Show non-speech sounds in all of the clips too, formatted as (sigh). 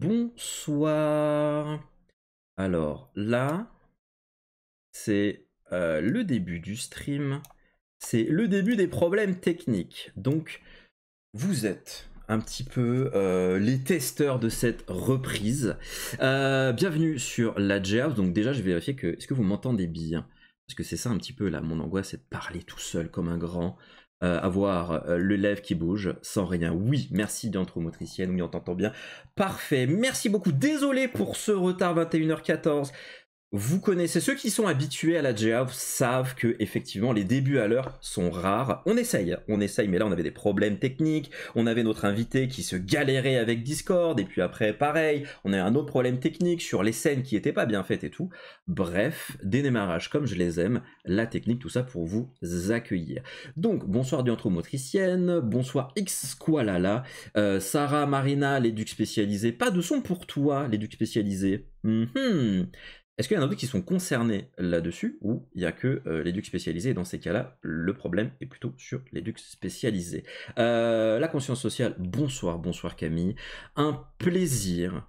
Bonsoir. Alors là, c'est euh, le début du stream. C'est le début des problèmes techniques. Donc, vous êtes un petit peu euh, les testeurs de cette reprise. Euh, bienvenue sur la J-House, Donc déjà, je vais vérifier que est-ce que vous m'entendez bien Parce que c'est ça un petit peu là, mon angoisse, c'est de parler tout seul comme un grand. Euh, avoir euh, le lève qui bouge sans rien. Oui, merci motricienne, oui, on t'entend bien. Parfait, merci beaucoup. Désolé pour ce retard 21h14. Vous connaissez, ceux qui sont habitués à la GA savent que effectivement les débuts à l'heure sont rares. On essaye, hein. on essaye, mais là on avait des problèmes techniques, on avait notre invité qui se galérait avec Discord, et puis après pareil, on a un autre problème technique sur les scènes qui n'étaient pas bien faites et tout. Bref, des démarrages comme je les aime, la technique, tout ça pour vous accueillir. Donc bonsoir Entre-Motricienne, bonsoir x euh, Sarah Marina, les Ducs Spécialisés, pas de son pour toi, l'éduc ducs spécialisés mhm. Est-ce qu'il y en a d'autres qui sont concernés là-dessus ou il n'y a que euh, les l'éduc spécialisé dans ces cas-là, le problème est plutôt sur l'éduc spécialisé. Euh, la conscience sociale, bonsoir, bonsoir Camille. Un plaisir.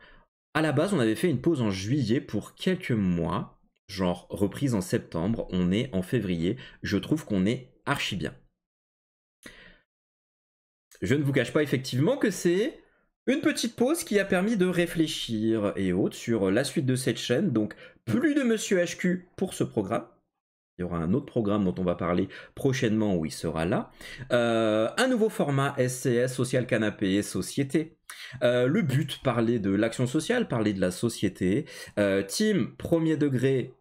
À la base, on avait fait une pause en juillet pour quelques mois, genre reprise en septembre, on est en février. Je trouve qu'on est archi bien. Je ne vous cache pas effectivement que c'est une petite pause qui a permis de réfléchir et autres sur la suite de cette chaîne. Donc, plus de Monsieur HQ pour ce programme. Il y aura un autre programme dont on va parler prochainement où il sera là. Euh, un nouveau format SCS, Social Canapé et Société. Euh, le but, parler de l'action sociale, parler de la société. Euh, team, premier degré,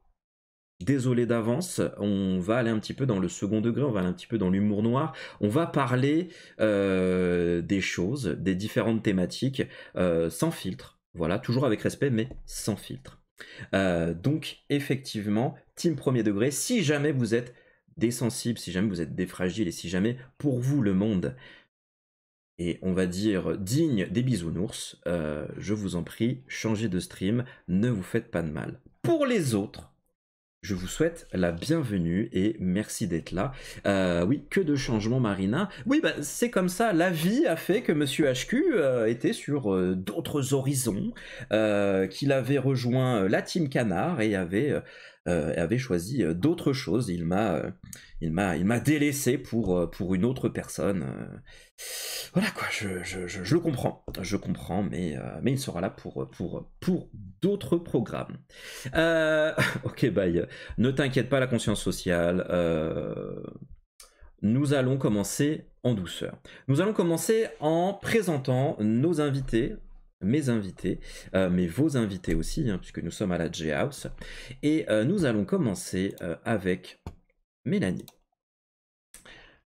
Désolé d'avance, on va aller un petit peu dans le second degré, on va aller un petit peu dans l'humour noir, on va parler euh, des choses, des différentes thématiques, euh, sans filtre. Voilà, toujours avec respect, mais sans filtre. Euh, donc effectivement, team premier degré, si jamais vous êtes des sensibles, si jamais vous êtes des fragiles, et si jamais pour vous le monde est on va dire digne des bisounours, je vous en prie, changez de stream, ne vous faites pas de mal. Pour les autres, je vous souhaite la bienvenue et merci d'être là. Euh, oui, que de changements, Marina. Oui, bah, c'est comme ça. La vie a fait que Monsieur HQ euh, était sur euh, d'autres horizons, qu'il avait rejoint la Team Canard et avait euh, avait choisi euh, d'autres choses. Il m'a, euh, il m'a, il m'a délaissé pour pour une autre personne. Voilà quoi. Je, le comprends. Je comprends, mais mais il sera là pour pour pour d'autres programmes. (laughs) ok, bye. Ne t'inquiète pas, la conscience sociale. nous allons commencer en douceur. Nous allons commencer en présentant nos invités mes invités, euh, mais vos invités aussi, hein, puisque nous sommes à la J-House. Et euh, nous allons commencer euh, avec Mélanie.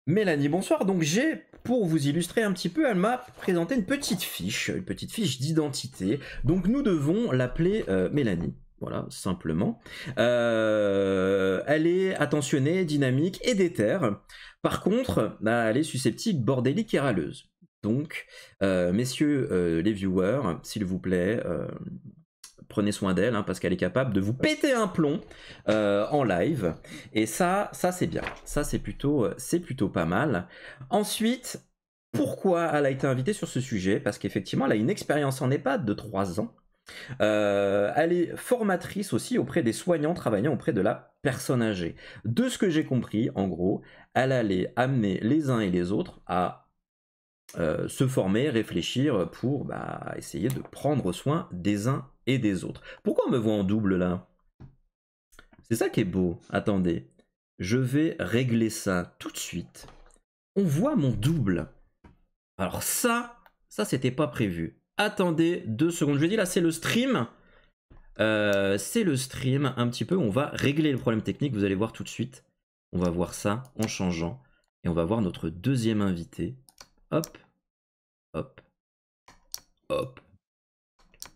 Mélanie, bonsoir. Donc j'ai, pour vous illustrer un petit peu, elle m'a présenté une petite fiche, une petite fiche d'identité. Donc nous devons l'appeler Mélanie. Voilà, simplement. elle est attentionnée, dynamique et déterre. Par contre, bah, elle est susceptible, bordélique et râleuse. Donc, euh, messieurs euh, les viewers, s'il vous plaît, euh, prenez soin d'elle hein, parce qu'elle est capable de vous péter un plomb en live et ça ça c'est bien ça c'est plutôt c'est plutôt pas mal ensuite pourquoi elle a été invitée sur ce sujet parce qu'effectivement elle a une expérience en EHPAD de 3 ans elle est formatrice aussi auprès des soignants travaillant auprès de la personne âgée de ce que j'ai compris en gros elle allait amener les uns et les autres à euh, se former, réfléchir pour bah, essayer de prendre soin des uns et des autres. Pourquoi on me voit en double là C'est ça qui est beau. Attendez, je vais régler ça tout de suite. On voit mon double. Alors ça, ça c'était pas prévu. Attendez deux secondes. Je vous dis là, c'est le stream. Euh, c'est le stream un petit peu. On va régler le problème technique. Vous allez voir tout de suite. On va voir ça en changeant. Et on va voir notre deuxième invité Hop, hop, hop,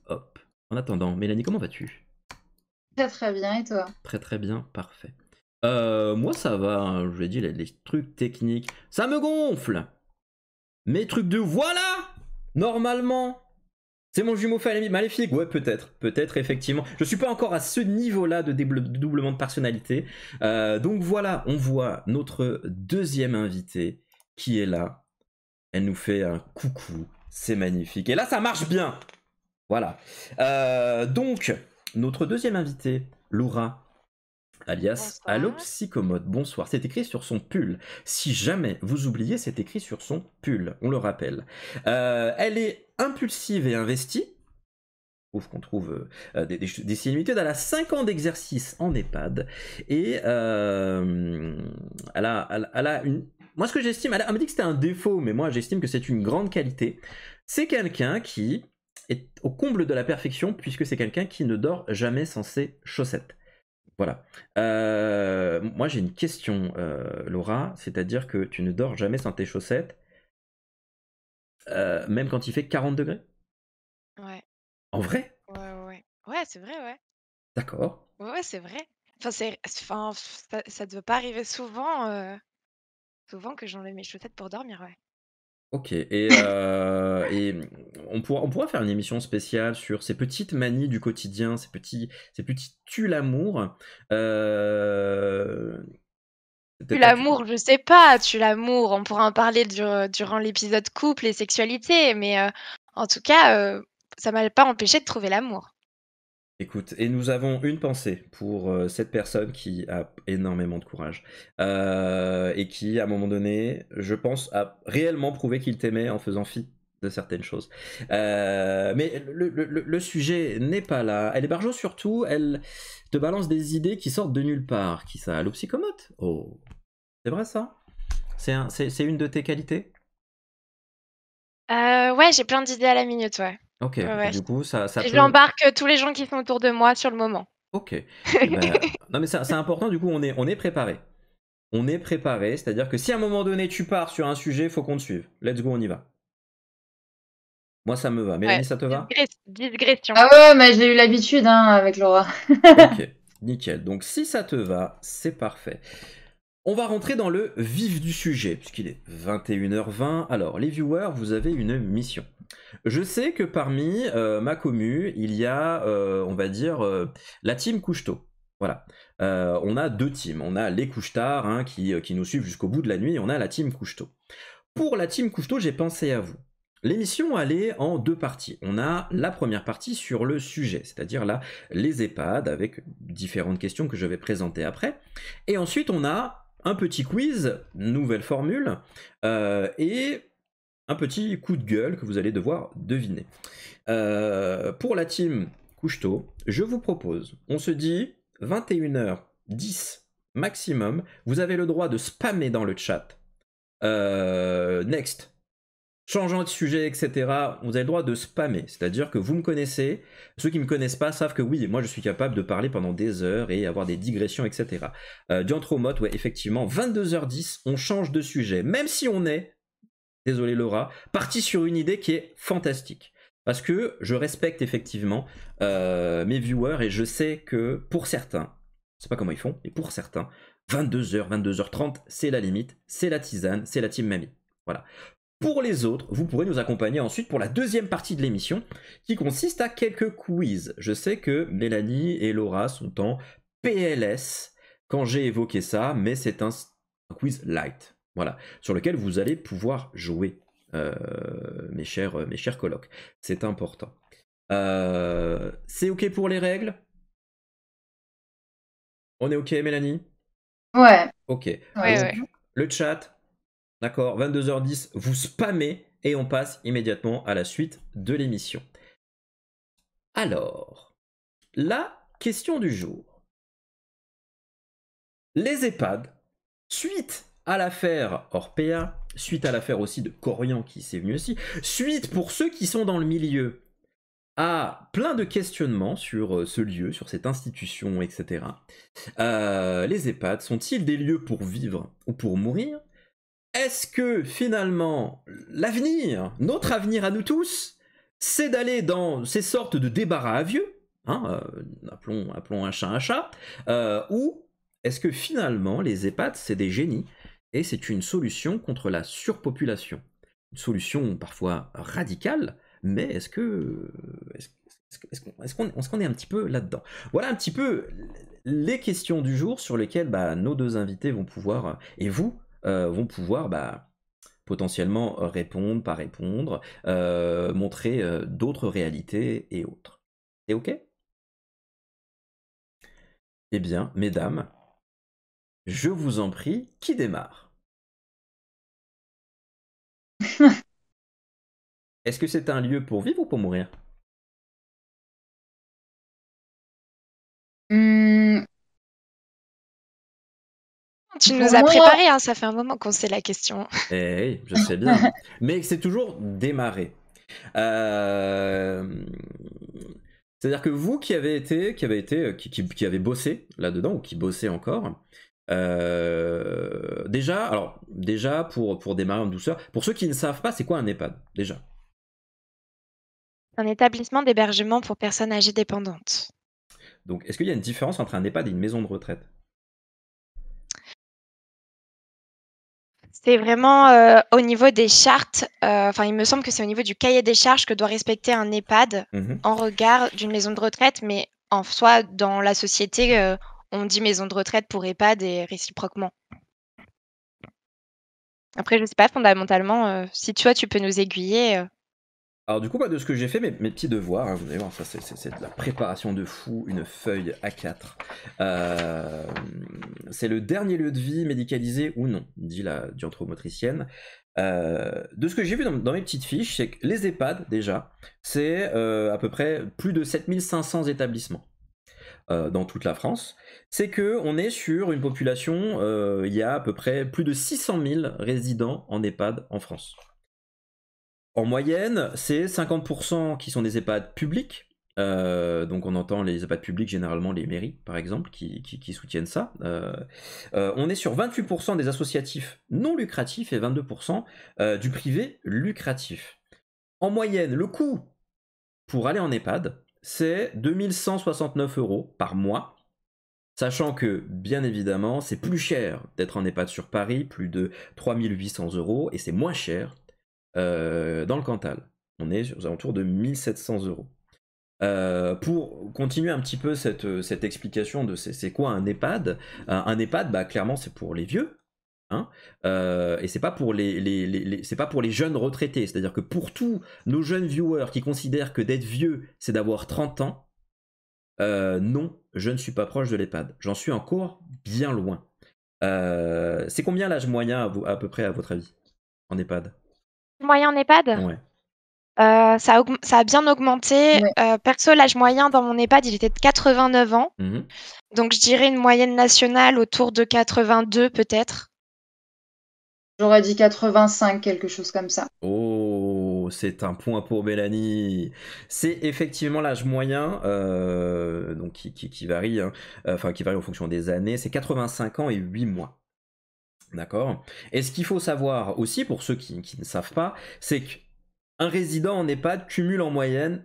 hop. En attendant, Mélanie, comment vas-tu Très très bien, et toi Très très bien, parfait. Euh, moi ça va, hein, je l'ai dit, les, trucs techniques, ça me gonfle Mes trucs de voilà Normalement c'est mon jumeau maléfique, ouais peut-être, peut-être effectivement. Je ne suis pas encore à ce niveau-là de, doublement de personnalité. Euh, donc voilà, on voit notre deuxième invité qui est là. Elle nous fait un coucou. C'est magnifique. Et là, ça marche bien. Voilà. Euh, donc, notre deuxième invitée, Laura, alias Allo Psychomode. Bonsoir. C'est écrit sur son pull. Si jamais vous oubliez, c'est écrit sur son pull. On le rappelle. Euh, elle est impulsive et investie qu'on trouve euh, des, des, similitudes. Elle a 5 ans d'exercice en EHPAD et elle, a, elle, a une moi, ce que j'estime, elle, me dit que c'était un défaut, mais moi, j'estime que c'est une grande qualité. C'est quelqu'un qui est au comble de la perfection, puisque c'est quelqu'un qui ne dort jamais sans ses chaussettes. Voilà. Euh, moi, j'ai une question, euh, Laura, c'est-à-dire que tu ne dors jamais sans tes chaussettes, euh, même quand il fait 40 degrés Ouais. En vrai Ouais, ouais, ouais. c'est vrai, ouais. D'accord. Ouais, ouais, c'est vrai. Enfin, c'est, ça, ne doit pas arriver souvent souvent que j'enlève mes chaussettes pour dormir, ouais. Ok, et, euh, mmh, on, pourra, on faire une émission spéciale sur ces petites manies du quotidien, ces petits, ces petits tu l'amour. Euh... l'amour, je sais pas, tu l'amour, on pourra en parler durant l'épisode couple et sexualité, mais euh, en tout cas, euh, ça m'a pas empêché de trouver l'amour. Écoute, et nous avons une pensée pour euh, cette personne qui a énormément de courage euh, et qui, à un moment donné, je pense, a réellement prouvé qu'il t'aimait en faisant fi de certaines choses. Euh, mais le, sujet n'est pas là. Elle est barjo surtout, elle te balance des idées qui sortent de nulle part. Qui ça L'opsychomote Oh, c'est vrai ça C'est une de tes qualités Ouais, j'ai plein d'idées à la minute, ouais. Ok, du coup, ça, je l'embarque tous les gens qui sont autour de moi sur le moment. Ok. (laughs) Eh ben, non, mais c'est important, du coup, on est, on est préparé. On est préparé, c'est-à-dire que si à un moment donné tu pars sur un sujet, faut qu'on te suive. Let's go, on y va. Moi, ça me va. Mais ça te va Ah ouais, mais j'ai eu l'habitude hein, avec Laura. (laughs) Ok, nickel. Donc, si ça te va, c'est parfait. On va rentrer dans le vif du sujet, puisqu'il est 21h20. Alors, les viewers, vous avez une mission. Je sais que parmi euh, ma commu, il y a, euh, on va dire, euh, la team Couchetot. Voilà. on a deux teams. On a les Couchetards hein, qui, nous suivent jusqu'au bout de la nuit et on a la team Couchetot. Pour la team Couchetot, j'ai pensé à vous. L'émission allait en deux parties. On a la première partie sur le sujet, c'est-à-dire là les EHPAD avec différentes questions que je vais présenter après. Et ensuite on a un petit quiz, nouvelle formule, et un petit coup de gueule que vous allez devoir deviner. Euh, pour la team Couchetot, je vous propose, on se dit 21h10 maximum, vous avez le droit de spammer dans le chat. Euh, next, changeant de sujet, etc., vous avez le droit de spammer. C'est-à-dire que vous me connaissez, ceux qui ne me connaissent pas savent que oui, moi je suis capable de parler pendant des heures et avoir des digressions, etc. Euh, Tromot, ouais, effectivement, 22h10, on change de sujet, même si on est désolé Laura, parti sur une idée qui est fantastique. Parce que je respecte effectivement euh, mes viewers et je sais que pour certains, je sais pas comment ils font, mais pour certains, 22h, 22h30, c'est la limite, c'est la tisane, c'est la team mamie. Voilà. Pour les autres, vous pourrez nous accompagner ensuite pour la deuxième partie de l'émission qui consiste à quelques quiz. Je sais que Mélanie et Laura sont en PLS quand j'ai évoqué ça, mais c'est un quiz light. Voilà, sur lequel vous allez pouvoir jouer, euh, mes, chers, mes chers colocs. C'est important. Euh, c'est OK pour les règles On est OK, Mélanie Ouais. OK. Le chat, d'accord, 22h10, vous spammez et on passe immédiatement à la suite de l'émission. Alors, la question du jour. Les EHPAD, suite à l'affaire Orpea, suite à l'affaire aussi de Corian qui s'est venu aussi, suite pour ceux qui sont dans le milieu à plein de questionnements sur euh, ce lieu, sur cette institution, etc. Euh, les EHPAD sont-ils des lieux pour vivre ou pour mourir Est-ce que finalement l'avenir, notre avenir à nous tous, c'est d'aller dans ces sortes de débarras à vieux, hein, euh, appelons, un chat un chat, ou est-ce que finalement les EHPAD c'est des génies et c'est une solution contre la surpopulation. Une solution parfois radicale, mais est-ce que est-ce qu'on est, un petit peu là-dedans Voilà un petit peu les questions du jour sur lesquelles bah, nos deux invités vont pouvoir, et vous, euh, vont pouvoir bah, potentiellement répondre, pas répondre, euh, montrer euh, d'autres réalités et autres. C'est OK Eh bien, mesdames, je vous en prie, qui démarre (laughs) Est-ce que c'est un lieu pour vivre ou pour mourir? Mmh. Tu nous as préparé, hein, ça fait un moment qu'on sait la question. Eh je sais bien. (laughs) Mais c'est toujours démarrer. Euh, c'est-à-dire que vous qui avez été, qui avez été, euh, qui, qui, qui avez bossé là-dedans, ou qui bossez encore, euh, déjà, alors, déjà pour, pour démarrer en douceur, pour ceux qui ne savent pas, c'est quoi un EHPAD déjà Un établissement d'hébergement pour personnes âgées dépendantes. Donc, est-ce qu'il y a une différence entre un EHPAD et une maison de retraite C'est vraiment euh, au niveau des chartes, euh, enfin il me semble que c'est au niveau du cahier des charges que doit respecter un EHPAD mmh en regard d'une maison de retraite, mais en soi, dans la société, on dit maison de retraite pour EHPAD et réciproquement. Après, je ne sais pas fondamentalement euh, si toi tu peux nous aiguiller. Euh. Alors du coup, de ce que j'ai fait, mes, petits devoirs, hein, vous allez ça c'est de la préparation de fou, une feuille A4. Euh, c'est le dernier lieu de vie médicalisé ou non, dit la duanthromotricienne. de ce que j'ai vu dans, mes petites fiches, c'est que les EHPAD, déjà, c'est à peu près plus de 7500 établissements. Euh, dans toute la France, c'est que on est sur une population, euh, il y a à peu près plus de 600 000 résidents en EHPAD en France. En moyenne, c'est 50% qui sont des EHPAD publics, euh, donc on entend les EHPAD publics, généralement les mairies par exemple, qui, soutiennent ça. on est sur 28% des associatifs non lucratifs et 22% du privé lucratif. En moyenne, le coût pour aller en EHPAD, c'est 2169 euros par mois. Sachant que, bien évidemment, c'est plus cher d'être en EHPAD sur Paris, plus de 3800 euros, et c'est moins cher euh, dans le Cantal. On est aux alentours de 1700 euros. Euh, pour continuer un petit peu cette, euh, cette explication de c'est quoi un EHPAD, un EHPAD, bah, clairement, c'est pour les vieux, Hein, euh, et c'est pas pour les, pas pour les jeunes retraités. C'est-à-dire que pour tous nos jeunes viewers qui considèrent que d'être vieux, c'est d'avoir 30 ans, euh, non, je ne suis pas proche de l'EHPAD. J'en suis encore bien loin. Euh, c'est combien l'âge moyen à, peu près à votre avis en EHPAD Moyen en EHPAD ouais. ça, a, bien augmenté. perso, l'âge moyen dans mon EHPAD, il était de 89 ans. Mmh Donc, je dirais une moyenne nationale autour de 82 peut-être. J'aurais dit 85, quelque chose comme ça. Oh, c'est un point pour Mélanie. C'est effectivement l'âge moyen, euh, donc qui, varie, hein. enfin qui varie en fonction des années, c'est 85 ans et 8 mois. D'accord Et ce qu'il faut savoir aussi, pour ceux qui, ne savent pas, c'est qu'un résident en EHPAD cumule en moyenne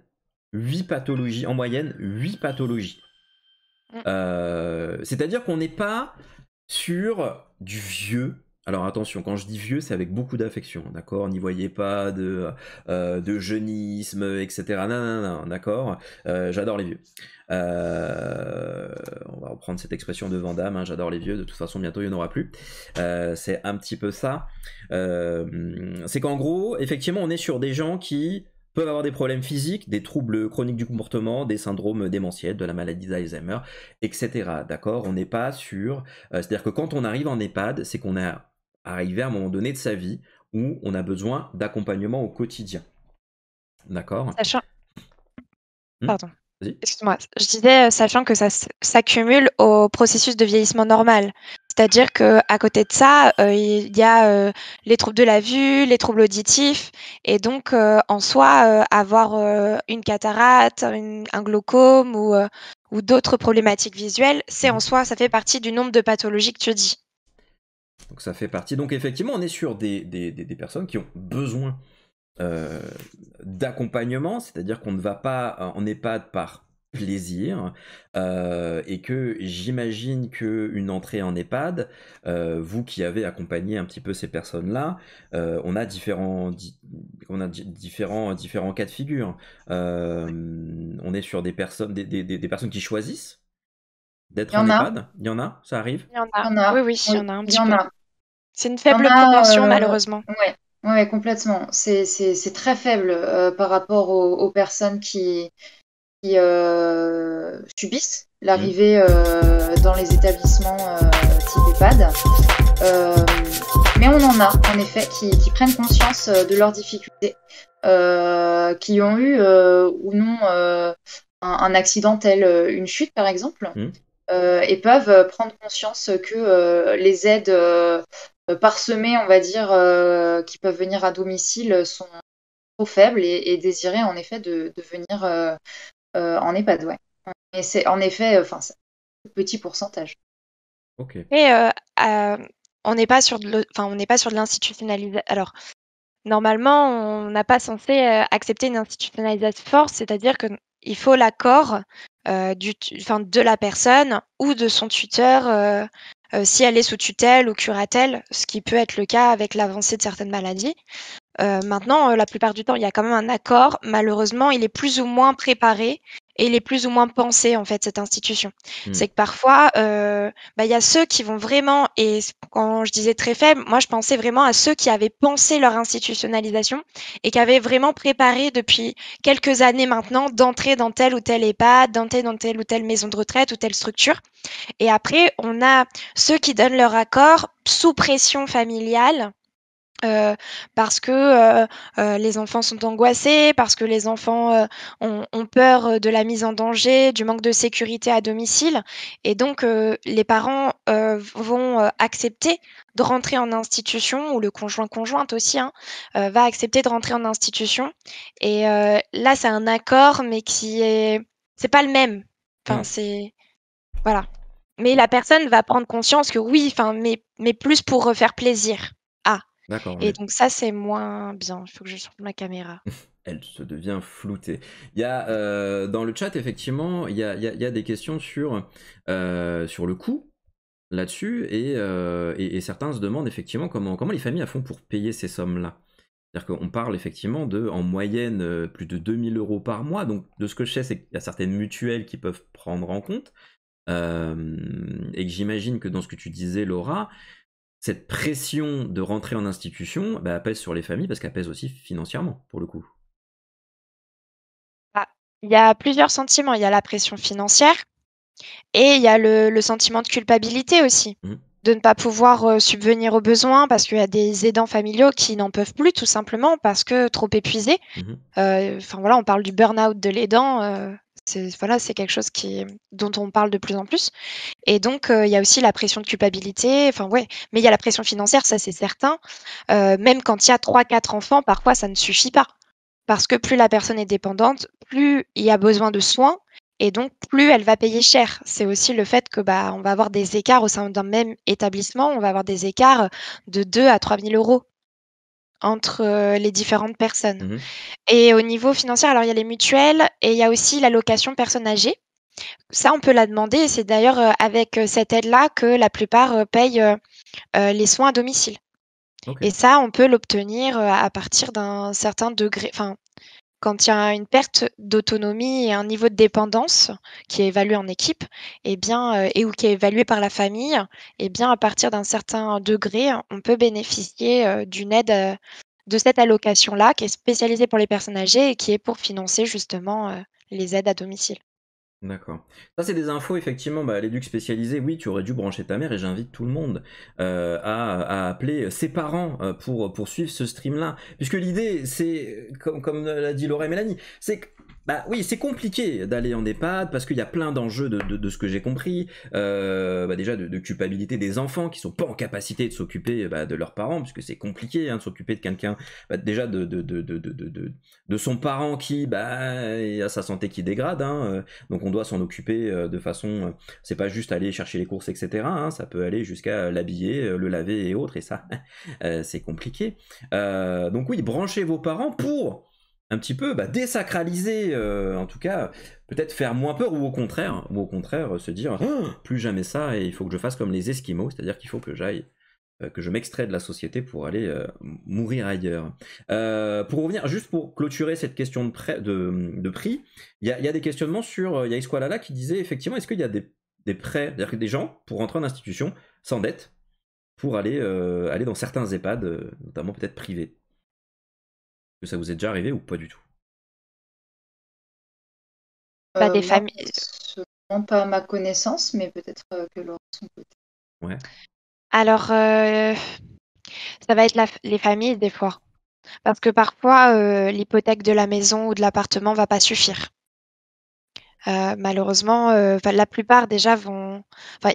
8 pathologies. En moyenne, 8 pathologies. Mm. Euh, c'est-à-dire qu'on n'est pas sur du vieux alors attention, quand je dis vieux, c'est avec beaucoup d'affection, d'accord N'y voyez pas de, euh, de jeunisme, etc. Non, non, non, d'accord euh, J'adore les vieux. Euh, on va reprendre cette expression de Vandame. Hein, j'adore les vieux, de toute façon bientôt il n'y en aura plus. c'est un petit peu ça. c'est qu'en gros, effectivement, on est sur des gens qui peuvent avoir des problèmes physiques, des troubles chroniques du comportement, des syndromes démentiels, de la maladie d'Alzheimer, etc. D'accord On n'est pas sur... C'est-à-dire que quand on arrive en EHPAD, c'est qu'on a arriver à un moment donné de sa vie où on a besoin d'accompagnement au quotidien. D'accord Sachant... Hmm Pardon. Excuse-moi. Je disais, euh, sachant que ça s'accumule au processus de vieillissement normal. C'est-à-dire que à côté de ça, euh, il y a euh, les troubles de la vue, les troubles auditifs, et donc en soi, avoir une cataracte, un glaucome ou, ou d'autres problématiques visuelles, c'est en hmm. soi, ça fait partie du nombre de pathologies que tu dis. Donc ça fait partie. Donc effectivement, on est sur des, des, personnes qui ont besoin euh, d'accompagnement, c'est-à-dire qu'on ne va pas en euh, EHPAD par plaisir euh, et que j'imagine que une entrée en EHPAD, vous qui avez accompagné un petit peu ces personnes-là, on a différents on a différents différents cas de figure. on est sur des personnes des, personnes qui choisissent d'être en, en EHPAD. Il y en a, ça arrive. Il y en a, oui oui, il y en a un petit peu. C'est une ah faible a, bah, euh, malheureusement. Oui, ouais, complètement. C'est très faible euh, par rapport aux, personnes qui, qui euh, subissent l'arrivée mm. dans les établissements type EHPAD. mais on en a, en effet, qui, qui prennent conscience de leurs difficultés. qui ont eu ou non un, accident tel une chute par exemple mm. et peuvent prendre conscience que les aides euh, parsemés, on va dire, euh, qui peuvent venir à domicile euh, sont trop faibles et, et en effet de, venir en EHPAD. Ouais. Mais c'est en effet, enfin, un petit pourcentage. Ok. Et on n'est pas sur de on n'est pas sur l'institutionnalisation. Alors normalement, on n'a pas censé accepter une institutionnalisation force, c'est-à-dire qu'il faut l'accord du, de la personne ou de son tuteur euh, si elle est sous tutelle ou curatelle, ce qui peut être le cas avec l'avancée de certaines maladies. Euh, maintenant, euh, la plupart du temps, il y a quand même un accord. Malheureusement, il est plus ou moins préparé et les plus ou moins pensé en fait cette institution. Hmm. C'est que parfois, euh, bah, il euh, y a ceux qui vont vraiment et quand je disais très faible, moi je pensais vraiment à ceux qui avaient pensé leur institutionnalisation et qui avaient vraiment préparé depuis quelques années maintenant d'entrer dans tel ou tel EHPAD, d'entrer dans telle ou telle maison de retraite ou telle structure. Et après, on a ceux qui donnent leur accord sous pression familiale euh, parce que euh, euh, les enfants sont angoissés, parce que les enfants ont, peur de la mise en danger, du manque de sécurité à domicile. Et donc, les parents vont accepter de rentrer en institution, ou le conjoint-conjointe aussi, hein, va accepter de rentrer en institution. Et là, c'est un accord, mais qui est... C'est pas le même. Enfin, c'est... Voilà. Mais la personne va prendre conscience que oui, enfin, mais, mais plus pour faire plaisir. D'accord. Et donc ça, c'est moins bien. Il faut que je sorte ma caméra. (laughs) Elle se devient floutée. Il y a euh, dans le chat effectivement, il y a, il y a, des questions sur euh, sur le coût là-dessus euh, et, et, certains se demandent effectivement comment comment les familles font pour payer ces sommes-là. C'est-à-dire qu'on parle effectivement de, en moyenne, plus de 2000 euros par mois. Donc, de ce que je sais, c'est qu'il y a certaines mutuelles qui peuvent prendre en compte. et que j'imagine que dans ce que tu disais, Laura, cette pression de rentrer en institution elle bah, pèse sur les familles parce qu'elle pèse aussi financièrement, pour le coup. Ah, il y a plusieurs sentiments. Il y a la pression financière et il y a le, sentiment de culpabilité aussi, mmh. de ne pas pouvoir euh, subvenir aux besoins parce qu'il y a des aidants familiaux qui n'en peuvent plus tout simplement parce que trop épuisés. Mmh euh, enfin voilà, on parle du burn-out de l'aidant. Euh, c'est voilà, c'est quelque chose qui dont on parle de plus en plus. Et donc euh, il y a aussi la pression de culpabilité. Enfin ouais, mais il y a la pression financière, ça c'est certain. Euh, même quand il y a trois quatre enfants, parfois ça ne suffit pas parce que plus la personne est dépendante, plus il y a besoin de soins et donc plus elle va payer cher. C'est aussi le fait que bah on va avoir des écarts au sein d'un même établissement, on va avoir des écarts de 2 à 3 000 euros entre euh, les différentes personnes. Mmh et au niveau financier, alors il y a les mutuelles et il y a aussi l'allocation personne âgée Ça, on peut la demander. et C'est d'ailleurs euh, avec euh, cette aide-là que la plupart payent les soins à domicile. Et ça, on peut l'obtenir à partir d'un certain degré, enfin, quand il y a une perte d'autonomie et un niveau de dépendance qui est évalué en équipe, et eh bien, euh, et ou qui est évalué par la famille, et eh bien, à partir d'un certain degré, on peut bénéficier euh, d'une aide euh, de cette allocation-là, qui est spécialisée pour les personnes âgées et qui est pour financer justement les aides à domicile. D'accord. Ça, c'est des infos, effectivement, bah, l'éduc spécialisé, oui, tu aurais dû brancher ta mère, et j'invite tout le monde euh, à, à, appeler ses parents euh, pour, pour suivre ce stream-là. Puisque l'idée, c'est, comme, comme l'a dit Laura et Mélanie, c'est que bah oui, c'est compliqué d'aller en EHPAD parce qu'il y a plein d'enjeux de, de, de, ce que j'ai compris. Euh, bah déjà de, de, culpabilité des enfants qui sont pas en capacité de s'occuper bah, de leurs parents, puisque c'est compliqué hein, de s'occuper de quelqu'un. Bah, déjà de, de, son parent qui bah, a sa santé qui dégrade, hein, euh, donc on doit s'en occuper euh, de façon. Euh, c'est pas juste aller chercher les courses, etc. Hein, ça peut aller jusqu'à l'habiller, le laver et autres, et ça, (laughs) c'est compliqué. Euh, donc oui, branchez vos parents pour un petit peu bah, désacraliser, euh, en tout cas, peut-être faire moins peur ou au contraire, ou au contraire euh, se dire ah. plus jamais ça et il faut que je fasse comme les Esquimaux, c'est-à-dire qu'il faut que j'aille euh, que je m'extrais de la société pour aller mourir ailleurs. pour revenir, juste pour clôturer cette question de, de, prix, il y, a, des questionnements sur, il y a qui disait effectivement, est-ce qu'il y a des, prêts, c'est-à-dire des gens, pour rentrer en institution, sans dette, pour aller, aller dans certains EHPAD, notamment peut-être privés que ça vous est déjà arrivé ou pas du tout Pas euh, des familles. Euh. Pas à ma connaissance, mais peut-être euh, que Laura son côté. Alors, ça va être les familles des fois. Parce que parfois, l'hypothèque de la maison ou de l'appartement va pas suffire. malheureusement, la plupart déjà vont.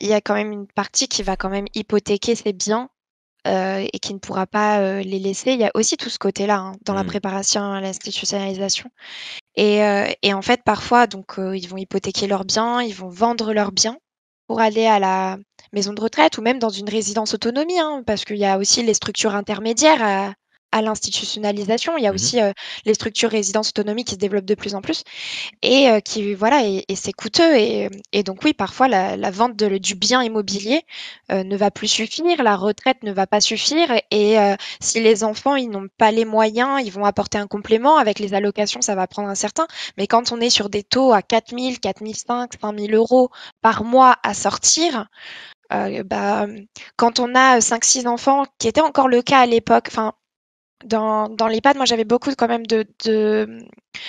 il y a quand même une partie qui va quand même hypothéquer ses biens euh, et qui ne pourra pas euh, les laisser. Il y a aussi tout ce côté-là hein, dans la mmh. préparation à l'institutionnalisation. Et, euh, et, en fait, parfois, donc, ils vont hypothéquer leurs biens, ils vont vendre leurs biens pour aller à la maison de retraite ou même dans une résidence autonomie, hein, parce qu'il y a aussi les structures intermédiaires à l'institutionnalisation. Il y a mmh aussi euh, les structures résidences autonomie qui se développent de plus en plus et euh, qui, voilà, et, c'est coûteux. Et, donc, oui, parfois, la, vente du bien immobilier euh, ne va plus suffire, la retraite ne va pas suffire. Et si les enfants, ils n'ont pas les moyens, ils vont apporter un complément. Avec les allocations, ça va prendre un certain. Mais quand on est sur des taux à 4 000, 4 500, 5 000 euros par mois à sortir, bah, quand on a 5-6 enfants, qui était encore le cas à l'époque, enfin, dans, dans l'EHPAD, moi j'avais beaucoup quand même de,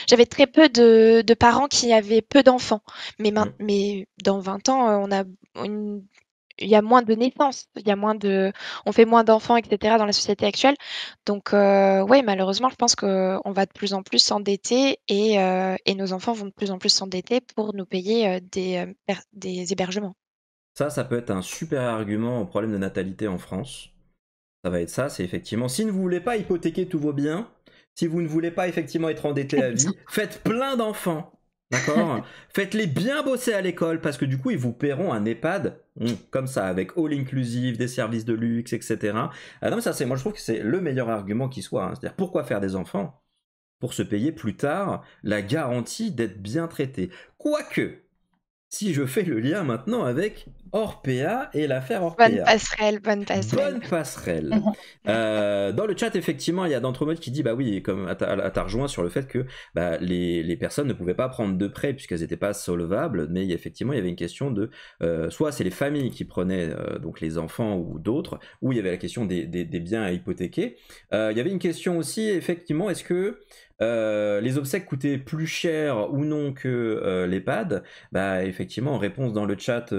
j'avais très peu de, parents qui avaient peu d'enfants. Mais, mmh. mais dans 20 ans, euh, on a il y a moins de naissances, il y a moins de, on fait moins d'enfants, etc. dans la société actuelle. Donc, euh, oui, malheureusement, je pense qu'on va de plus en plus s'endetter et, euh, et, nos enfants vont de plus en plus s'endetter pour nous payer euh, des, des hébergements. Ça, ça peut être un super argument au problème de natalité en France ça va être ça, c'est effectivement, si vous ne voulez pas hypothéquer tous vos biens, si vous ne voulez pas effectivement être endetté à vie, (laughs) faites plein d'enfants. D'accord Faites-les bien bosser à l'école parce que du coup, ils vous paieront un EHPAD hmm, comme ça, avec all inclusive, des services de luxe, etc. Ah non, mais ça, c'est moi, je trouve que c'est le meilleur argument qui soit. Hein. C'est-à-dire, pourquoi faire des enfants Pour se payer plus tard la garantie d'être bien traité. Quoique, si je fais le lien maintenant avec Orpea et l'affaire Orpea. Bonne passerelle, bonne passerelle. Bonne passerelle. (laughs) Euh, dans le chat, effectivement, il y a d'entre modes qui dit bah oui, comme à ta rejoint sur le fait que bah, les, personnes ne pouvaient pas prendre de prêts puisqu'elles n'étaient pas solvables, mais effectivement, il y avait une question de euh, soit c'est les familles qui prenaient euh, donc les enfants ou d'autres, ou il y avait la question des, biens à hypothéquer. il y avait une question aussi, effectivement, est-ce que les obsèques coûtaient plus cher ou non que les l'EHPAD Bah effectivement, réponse dans le chat,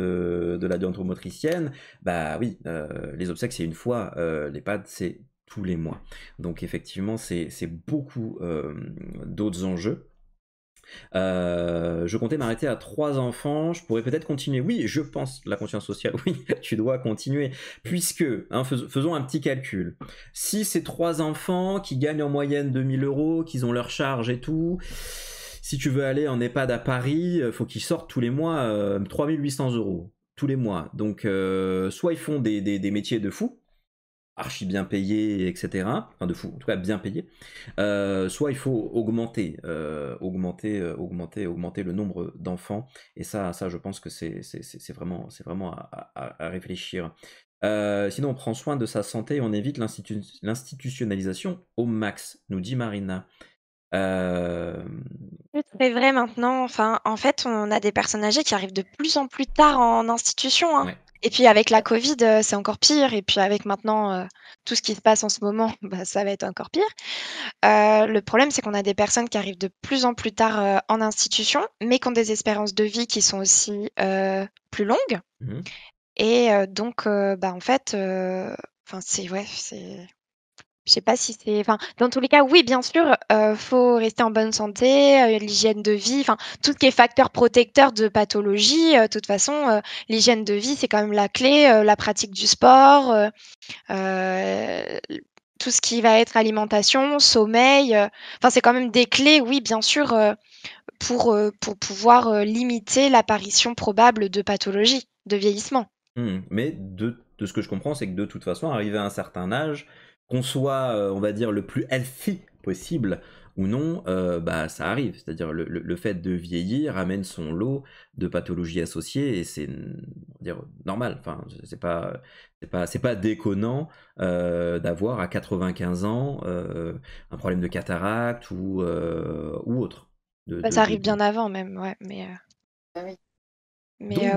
de, la motricienne, bah oui, euh, les obsèques c'est une fois, euh, l'EHPAD c'est tous les mois. Donc effectivement, c'est beaucoup euh, d'autres enjeux. je comptais m'arrêter à trois enfants. Je pourrais peut-être continuer. Oui, je pense la conscience sociale. (laughs) Oui, tu dois continuer puisque hein, faisons un petit calcul. Si ces trois enfants qui gagnent en moyenne 2000 euros, qu'ils ont leur charge et tout. Si tu veux aller en EHPAD à Paris, faut qu'ils sortent tous les mois 3800 euros tous les mois. Donc, euh, soit ils font des, métiers de fous, archi bien payés, etc. Enfin, de fou, en tout cas bien payés. Euh, soit il faut augmenter, euh, augmenter, augmenter, augmenter le nombre d'enfants. Et ça, ça, je pense que c'est vraiment, vraiment à, à réfléchir. sinon, on prend soin de sa santé et on évite l'institutionnalisation au max, nous dit Marina. C'est vrai maintenant, enfin, en fait, on a des personnes âgées qui arrivent de plus en plus tard en institution, hein. Et puis avec la Covid, c'est encore pire et puis avec maintenant, tout ce qui se passe en ce moment, (laughs) bah, ça va être encore pire. le problème, c'est qu'on a des personnes qui arrivent de plus en plus tard, en institution, mais qui ont des espérances de vie qui sont aussi, plus longues mmh et donc bah, en fait, enfin, c'est ouais, c'est je sais pas si c'est. Enfin, dans tous les cas, oui, bien sûr, euh, faut rester en bonne santé, euh, l'hygiène de vie, enfin, tout ce qui est facteur protecteur de pathologie. Euh, de toute façon, euh, l'hygiène de vie, c'est quand même la clé, la pratique du sport, tout ce qui va être alimentation, sommeil. Enfin, c'est quand même des clés, oui, bien sûr, pour, pour pouvoir limiter l'apparition probable de pathologies, de vieillissement. Mmh, mais de, de, ce que je comprends, c'est que de toute façon, arrivé à un certain âge, qu'on soit, euh, on va dire, le plus healthy possible ou non, euh, bah, ça arrive. C'est-à-dire le, fait de vieillir amène son lot de pathologies associées et c'est dire normal. Enfin, c'est pas c'est pas c'est pas déconnant euh, d'avoir à 95 ans un problème de cataracte ou ou autre. Bah, ça arrive bien avant même, ouais. Mais mais,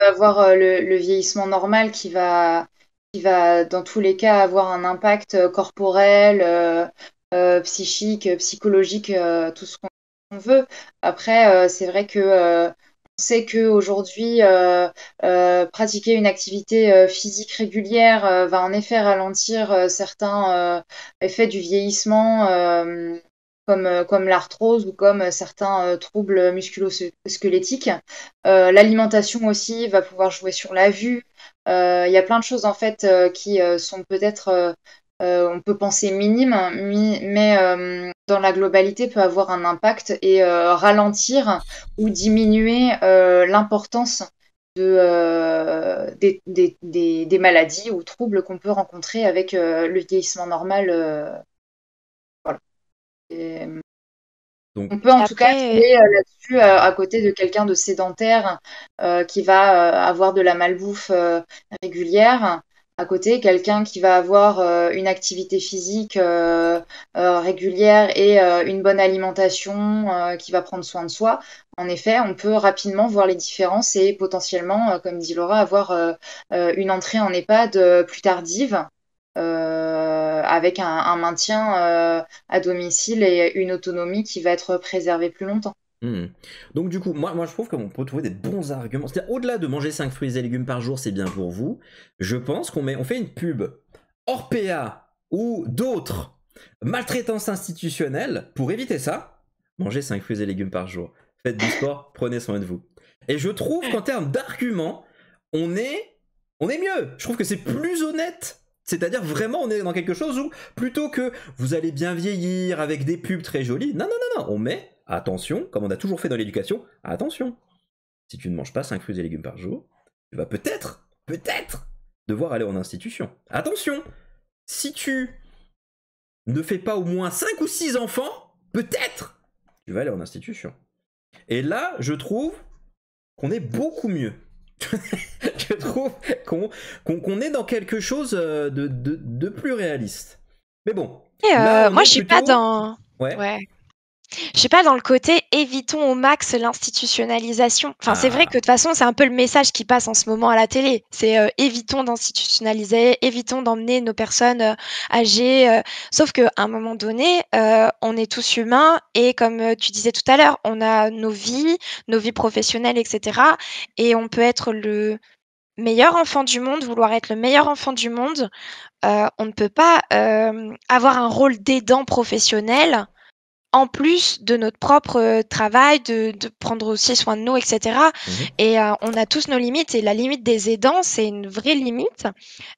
avoir le vieillissement normal qui va qui va dans tous les cas avoir un impact euh, corporel, euh, euh, psychique, psychologique, tout ce qu'on veut. Après, c'est vrai que on sait qu'aujourd'hui, euh, pratiquer une activité physique régulière va en effet ralentir certains effets du vieillissement, comme, comme l'arthrose ou comme certains troubles musculo L'alimentation aussi va pouvoir jouer sur la vue, euh, il y a plein de choses en fait euh, qui euh, sont peut-être on peut penser minimes, hein, mais dans la globalité peut avoir un impact et ralentir ou diminuer l'importance de, des, maladies ou troubles qu'on peut rencontrer avec le vieillissement normal. voilà on peut en tout cas euh, trouver euh, là-dessus euh, à côté de quelqu'un de sédentaire qui va avoir de la malbouffe régulière, à côté quelqu'un qui va avoir une activité physique régulière et une bonne alimentation, qui va prendre soin de soi. En effet, on peut rapidement voir les différences et potentiellement, comme dit Laura, avoir une entrée en EHPAD plus tardive. Euh, avec un, maintien euh, à domicile et une autonomie qui va être préservée plus longtemps. Hmm. Donc du coup, moi, moi je trouve qu'on peut trouver des bons arguments. C'est-à-dire au-delà de manger 5 fruits et légumes par jour, c'est bien pour vous. Je pense qu'on met, on fait une pub hors PA ou d'autres maltraitance institutionnelle pour éviter ça. Mangez 5 fruits et légumes par jour. Faites du sport, (laughs) prenez soin de vous. Et je trouve qu'en termes d'arguments, on est, on est mieux. Je trouve que c'est plus honnête c'est-à-dire vraiment, on est dans quelque chose où plutôt que vous allez bien vieillir avec des pubs très jolies, non, non, non, non, on met attention, comme on a toujours fait dans l'éducation, attention. Si tu ne manges pas 5 fruits et légumes par jour, tu vas peut-être, peut-être devoir aller en institution. Attention, si tu ne fais pas au moins 5 ou 6 enfants, peut-être tu vas aller en institution. Et là, je trouve qu'on est beaucoup mieux (laughs) je trouve qu'on est dans quelque chose euh, de, plus réaliste. Mais bon. Euh, moi, je suis pas dans. ouais. Je sais pas, dans le côté évitons au max l'institutionnalisation. Enfin, c'est vrai ah. que de toute façon, c'est un peu le message qui passe en ce moment à la télé. C'est euh, évitons d'institutionnaliser, évitons d'emmener nos personnes euh, âgées. Euh. Sauf qu'à un moment donné, on est tous humains et comme tu disais tout à l'heure, on a nos vies, nos vies professionnelles, etc. Et on peut être le meilleur enfant du monde, vouloir être le meilleur enfant du monde. on ne peut pas avoir un rôle d'aidant professionnel en plus de notre propre euh, travail, de, prendre aussi soin de nous, etc. Et mhm. euh, on a tous nos limites et la limite des aidants, c'est une vraie limite.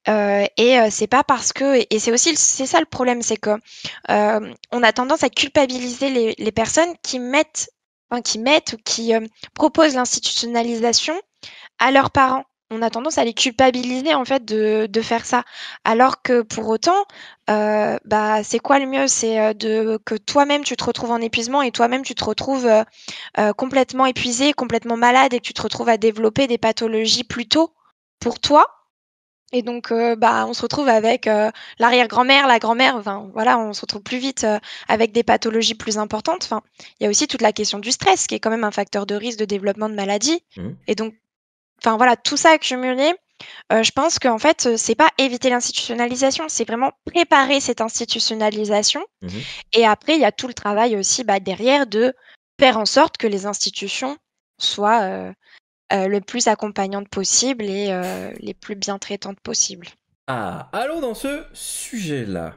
Euh, et euh, c'est pas parce que et c'est aussi c'est ça le problème, c'est que on a tendance à culpabiliser les, les personnes qui mettent, enfin, qui mettent ou qui proposent l'institutionnalisation à leurs parents on a tendance à les culpabiliser en fait de, faire ça. Alors que pour autant, euh, bah, c'est quoi le mieux C'est euh, de que toi-même tu te retrouves en épuisement et toi-même tu te retrouves euh, complètement épuisé, complètement malade et que tu te retrouves à développer des pathologies plus tôt pour toi. Et donc, bah, on se retrouve avec l'arrière-grand-mère, la grand-mère. Enfin, voilà, on se retrouve plus vite avec des pathologies plus importantes. Enfin, il y a aussi toute la question du stress, qui est quand même un facteur de risque de développement de maladies. Mmh. Et donc, Enfin voilà, tout ça accumulé, euh, je pense qu'en fait, euh, c'est pas éviter l'institutionnalisation, c'est vraiment préparer cette institutionnalisation. Mhm. Et après, il y a tout le travail aussi bah, derrière de faire en sorte que les institutions soient euh, le plus accompagnantes possible et les plus bien traitantes possible. Ah, allons dans ce sujet-là.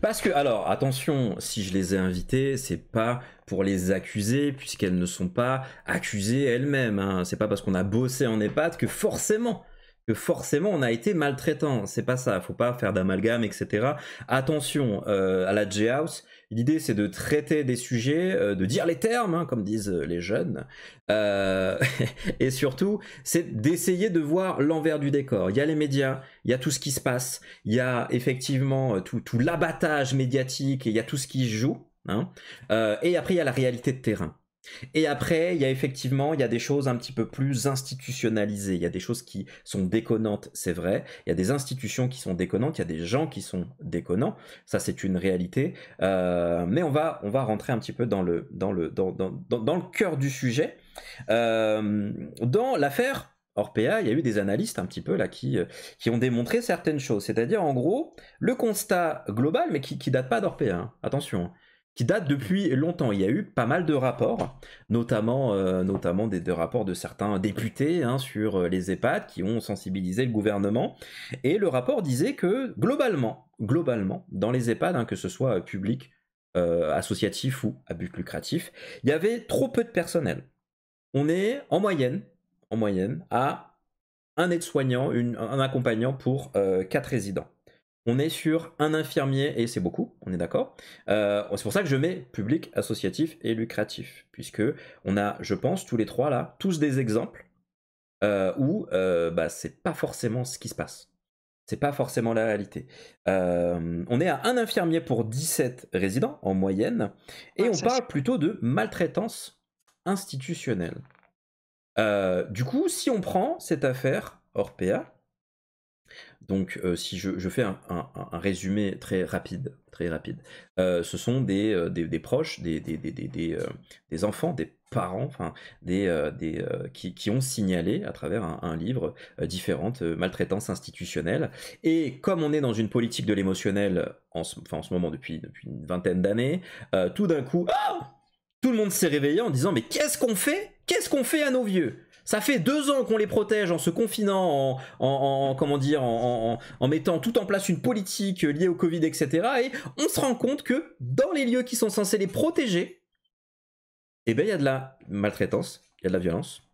Parce que, alors, attention, si je les ai invités, c'est pas pour les accuser, puisqu'elles ne sont pas accusées elles-mêmes. Hein. C'est pas parce qu'on a bossé en EHPAD que forcément, que forcément on a été maltraitant. C'est pas ça, faut pas faire d'amalgame, etc. Attention, euh, à la J-House, L'idée, c'est de traiter des sujets, euh, de dire les termes, hein, comme disent euh, les jeunes, euh, (laughs) et surtout, c'est d'essayer de voir l'envers du décor. Il y a les médias, il y a tout ce qui se passe, il y a effectivement tout, l'abattage médiatique, et il y a tout ce qui joue, hein. et après, il y a la réalité de terrain. Et après, il y a effectivement, il y a des choses un petit peu plus institutionnalisées. Il y a des choses qui sont déconnantes, c'est vrai. Il y a des institutions qui sont déconnantes. Il y a des gens qui sont déconnants. Ça, c'est une réalité. Euh, mais on va, rentrer un petit peu dans le, cœur du sujet. Euh, dans l'affaire Orpea, il y a eu des analystes un petit peu là qui, euh, ont démontré certaines choses. C'est-à-dire, en gros, le constat global, mais qui, ne date pas d'Orpea. Hein. Attention. Hein qui date depuis longtemps. Il y a eu pas mal de rapports, notamment, euh, notamment des, rapports de certains députés hein, sur euh, les EHPAD qui ont sensibilisé le gouvernement. Et le rapport disait que globalement, globalement, dans les EHPAD, hein, que ce soit public, euh, associatif ou à but lucratif, il y avait trop peu de personnel. On est en moyenne, en moyenne, à un aide-soignant, un accompagnant pour quatre résidents on est sur un infirmier, et c'est beaucoup, on est d'accord. Euh, c'est pour ça que je mets public, associatif et lucratif, puisque on a, je pense, tous les trois là, tous des exemples euh, où euh, bah, c'est pas forcément ce qui se passe. C'est pas forcément la réalité. on est à un infirmier pour 17 résidents en moyenne, et on parle plutôt de maltraitance institutionnelle. du coup, si on prend cette affaire Orpea, donc, euh, si je, fais un, résumé très rapide, très rapide, euh, ce sont euh, des, proches, des, des, enfants, des parents, qui, ont signalé à travers un, livre différentes maltraitances institutionnelles. Et comme on est dans une politique de l'émotionnel en, ce moment depuis, depuis une vingtaine d'années, tout d'un coup, oh tout le monde s'est réveillé en disant mais qu'est-ce qu'on fait Qu'est-ce qu'on fait à nos vieux ça fait deux ans qu'on les protège en se confinant, en, comment dire, en, mettant tout en place une politique liée au Covid, etc. Et on se rend compte que dans les lieux qui sont censés les protéger, eh ben il y a de la maltraitance, il y a de la violence.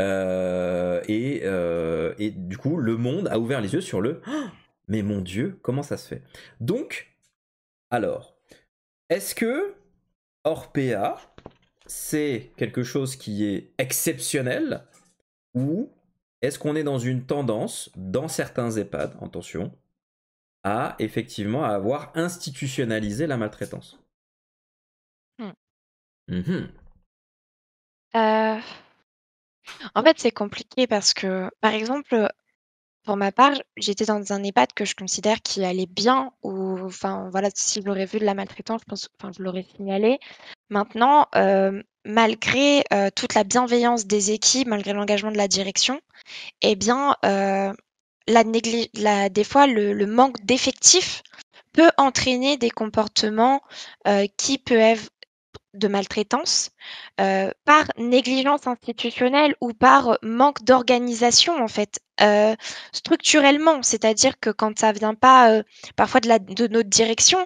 Euh, euh, et, du coup, le monde a ouvert les yeux sur le. «Ah, mais mon Dieu, comment ça se fait Donc, alors, est-ce que Orpea, c'est quelque chose qui est exceptionnel ou est-ce qu'on est dans une tendance, dans certains EHPAD, attention, à effectivement avoir institutionnalisé la maltraitance hmm. mmh. euh, En fait, c'est compliqué parce que, par exemple, pour ma part, j'étais dans un EHPAD que je considère qui allait bien. Ou, enfin, voilà, si je l'aurais vu de la maltraitance, je pense, enfin, je l'aurais signalé. Maintenant, euh, malgré euh, toute la bienveillance des équipes, malgré l'engagement de la direction, eh bien, euh, la des fois, le, manque d'effectifs peut entraîner des comportements euh, qui peuvent de maltraitance par négligence institutionnelle ou par manque d'organisation en fait structurellement c'est-à-dire que quand ça vient pas parfois de, la, de notre direction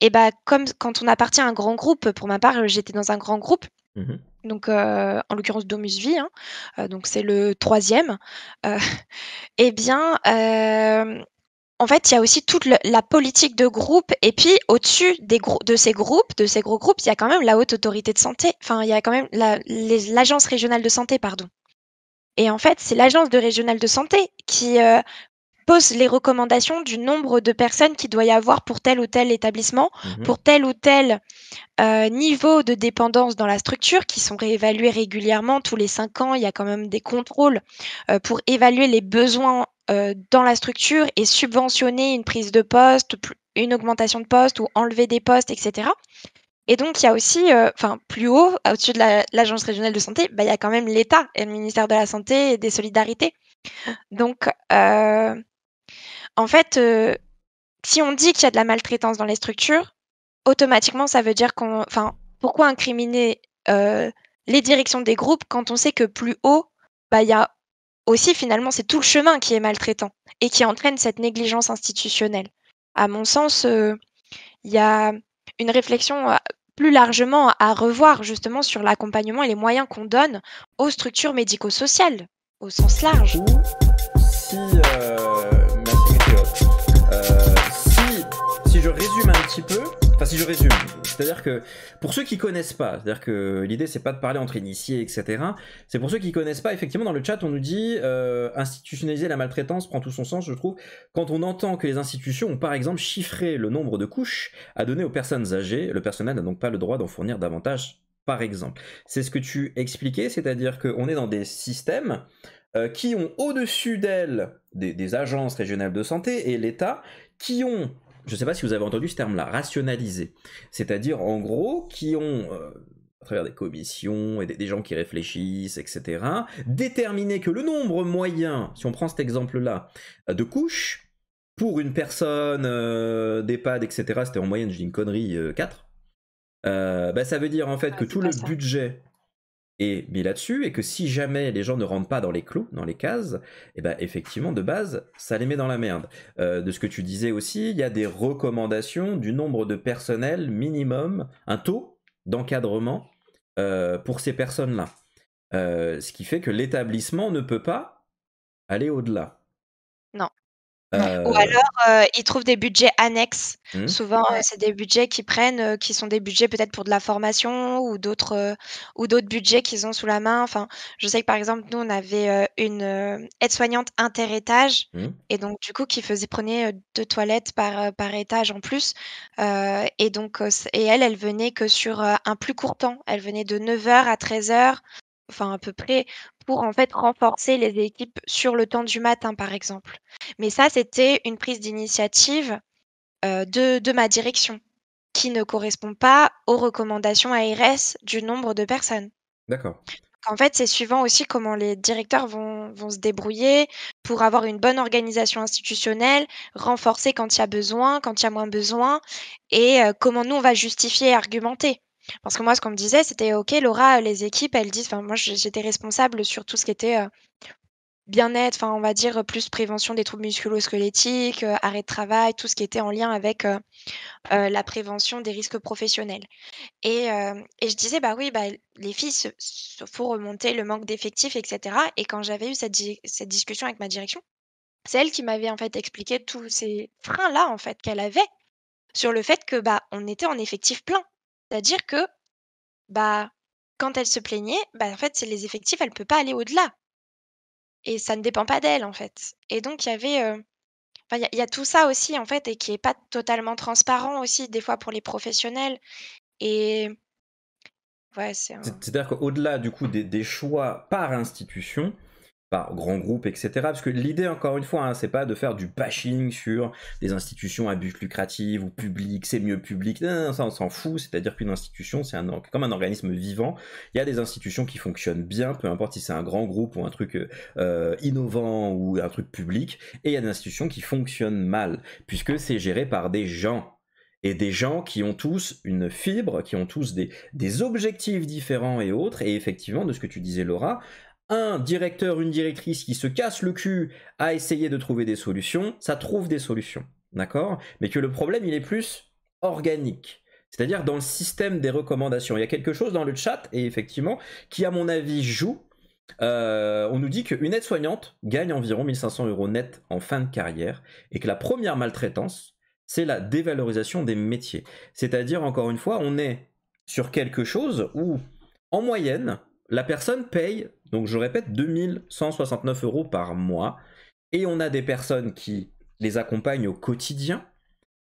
et eh ben, comme quand on appartient à un grand groupe pour ma part j'étais dans un grand groupe Mmh donc, euh, en l'occurrence Domus Vie, hein, euh, donc c'est le troisième. Euh, (laughs) eh bien, en fait, il y a aussi toute la politique de groupe. Et puis, au-dessus des de ces groupes, de ces gros groupes, il y a quand même la haute autorité de santé. Enfin, il y a quand même l'agence régionale de santé, pardon. Et en fait, c'est l'agence de régionale de santé qui pose les recommandations du nombre de personnes qu'il doit y avoir pour tel ou tel établissement, mhm. pour tel ou tel euh, niveau de dépendance dans la structure, qui sont réévalués régulièrement tous les cinq ans. Il y a quand même des contrôles euh, pour évaluer les besoins euh, dans la structure et subventionner une prise de poste, une augmentation de poste ou enlever des postes, etc. Et donc, il y a aussi, enfin, plus haut, au-dessus de l'Agence régionale de santé, bah, il y a quand même l'État et le ministère de la Santé et des Solidarités. Donc, en fait, euh, si on dit qu'il y a de la maltraitance dans les structures, automatiquement, ça veut dire qu'on. Enfin, pourquoi incriminer euh, les directions des groupes quand on sait que plus haut, bah, il y a aussi finalement, c'est tout le chemin qui est maltraitant et qui entraîne cette négligence institutionnelle. À mon sens, euh, il y a une réflexion plus largement à revoir justement sur l'accompagnement et les moyens qu'on donne aux structures médico-sociales au sens large. si je résume un petit peu, enfin si je résume, c'est-à-dire que pour ceux qui connaissent pas, c'est-à-dire que l'idée c'est pas de parler entre initiés, etc. C'est pour ceux qui connaissent pas, effectivement dans le chat on nous dit euh, institutionnaliser la maltraitance prend tout son sens, je trouve, quand on entend que les institutions ont par exemple chiffré le nombre de couches à donner aux personnes âgées, le personnel n'a donc pas le droit d'en fournir davantage, par exemple. C'est ce que tu expliquais, c'est-à-dire qu'on est dans des systèmes euh, qui ont au-dessus d'elles des, des agences régionales de santé et l'État qui ont je ne sais pas si vous avez entendu ce terme-là, rationaliser. C'est-à-dire, en gros, qui ont, euh, à travers des commissions et des, gens qui réfléchissent, etc., déterminé que le nombre moyen, si on prend cet exemple-là, euh, de couches, pour une personne des euh, d'EHPAD, etc., c'était en moyenne, je dis une connerie, 4, bah, ça veut dire en fait ah, que tout le budget et mis là-dessus, et que si jamais les gens ne rentrent pas dans les clous, dans les cases, et eh ben effectivement, de base, ça les met dans la merde. Euh, de ce que tu disais aussi, il y a des recommandations du nombre de personnel minimum, un taux d'encadrement euh, pour ces personnes-là. Euh, ce qui fait que l'établissement ne peut pas aller au-delà. Non. Ou euh, alors, euh, ils trouvent des budgets annexes. Hmm. Souvent, euh, c'est des budgets qu'ils prennent, qui sont des budgets peut-être pour de la formation ou d'autres ou d'autres budgets qu'ils ont sous la main. Enfin, je sais que par exemple, nous, on avait une aide-soignante inter-étage hmm. et donc du coup, qui faisait prenait deux toilettes par par étage en plus. et donc, et elle, elle venait que sur un plus court temps. Elle venait de 9h à 13h enfin à peu près pour en fait renforcer les équipes sur le temps du matin, par exemple. Mais ça, c'était une prise d'initiative euh, de, ma direction qui ne correspond pas aux recommandations ARS du nombre de personnes. D'accord. En fait, c'est suivant aussi comment les directeurs vont, se débrouiller pour avoir une bonne organisation institutionnelle, renforcer quand il y a besoin, quand il y a moins besoin, et euh, comment nous, on va justifier et argumenter. Parce que moi, ce qu'on me disait, c'était OK, Laura, les équipes, elles disent. Enfin, moi, j'étais responsable sur tout ce qui était euh, bien-être, enfin, on va dire plus prévention des troubles musculo-squelettiques, euh, arrêt de travail, tout ce qui était en lien avec euh, la prévention des risques professionnels. Et, et je disais, bah oui, bah, les filles, se, faut remonter le manque d'effectifs, etc. Et quand j'avais eu cette, cette discussion avec ma direction, c'est elle qui m'avait en fait expliqué tous ces freins-là en fait qu'elle avait sur le fait que bah on était en effectif plein c'est-à-dire que bah, quand elle se plaignait, bah, en fait, les effectifs, elle ne peut pas aller au-delà. Et ça ne dépend pas d'elle, en fait. Et donc, il y avait. Euh, il y, a tout ça aussi, en fait, et qui n'est pas totalement transparent aussi, des fois, pour les professionnels. Et. c'est. C'est-à-dire qu'au-delà, du coup, des, choix par institution, par grands groupes, etc. Parce que l'idée, encore une fois, hein, c'est pas de faire du bashing sur des institutions à but lucratif ou public, c'est mieux public. Non, ça, on s'en fout. C'est-à-dire qu'une institution, c'est un, comme un organisme vivant. Il y a des institutions qui fonctionnent bien, peu importe si c'est un grand groupe ou un truc euh, euh, innovant ou un truc public. Et il y a des institutions qui fonctionnent mal, puisque c'est géré par des gens et des gens qui ont tous une fibre, qui ont tous des, objectifs différents et autres, et effectivement, de ce que tu disais Laura, un directeur, une directrice qui se casse le cul à essayer de trouver des solutions, ça trouve des solutions, d'accord Mais que le problème, il est plus organique. C'est-à-dire dans le système des recommandations. Il y a quelque chose dans le chat, et effectivement, qui à mon avis joue. Euh, on nous dit qu'une aide-soignante gagne environ 1500 euros net en fin de carrière, et que la première maltraitance, c'est la dévalorisation des métiers. C'est-à-dire, encore une fois, on est sur quelque chose où, en moyenne, la personne paye donc je répète, 2169 euros par mois. Et on a des personnes qui les accompagnent au quotidien,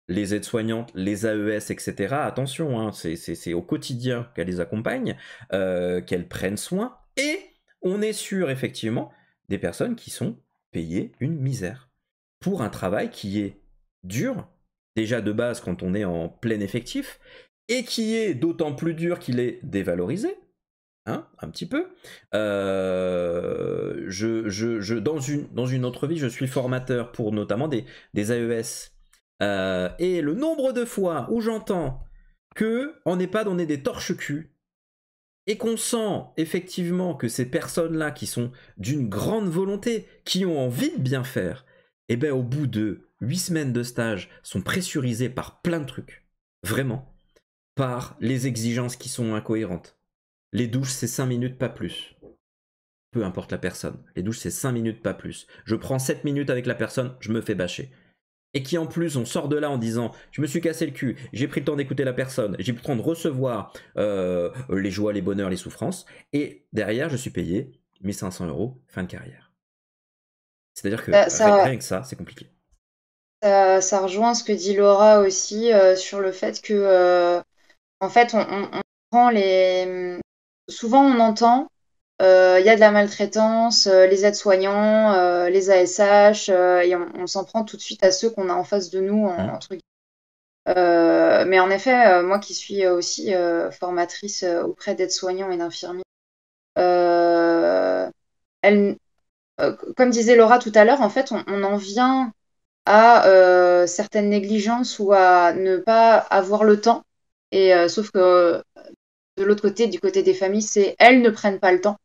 les aides-soignantes, les AES, etc. Attention, hein, c'est au quotidien qu'elles les accompagnent, euh, qu'elles prennent soin. Et on est sûr, effectivement, des personnes qui sont payées une misère pour un travail qui est dur, déjà de base quand on est en plein effectif, et qui est d'autant plus dur qu'il est dévalorisé, Hein, un petit peu. Euh, je, je, dans, une, dans une autre vie, je suis formateur pour notamment des, des AES. Euh, et le nombre de fois où j'entends que on EHPAD on est des torches cul et qu'on sent effectivement que ces personnes-là qui sont d'une grande volonté, qui ont envie de bien faire, et eh ben, au bout de huit semaines de stage, sont pressurisées par plein de trucs. Vraiment. Par les exigences qui sont incohérentes les douches, c'est 5 minutes, pas plus. Peu importe la personne. Les douches, c'est 5 minutes, pas plus. Je prends 7 minutes avec la personne, je me fais bâcher. Et qui en plus, on sort de là en disant Je me suis cassé le cul, j'ai pris le temps d'écouter la personne, j'ai pris le temps de recevoir euh, les joies, les bonheurs, les souffrances, et derrière, je suis payé 1500 euros, fin de carrière. C'est-à-dire que euh, ça, rien que ça, c'est compliqué. Euh, ça, rejoint ce que dit Laura aussi sur le fait que, en fait, on prend les, souvent on entend euh, il y a de la maltraitance, euh, les aides-soignants, euh, les ASH, et on, s'en prend tout de suite à ceux qu'on a en face de nous, mais en effet, moi qui suis aussi formatrice auprès d'aides-soignants et d'infirmiers, comme disait Laura tout à l'heure, en fait, on, on en vient à certaines négligences ou à ne pas avoir le temps. Et sauf que de l'autre côté, du côté des familles, c'est elles ne prennent pas le temps.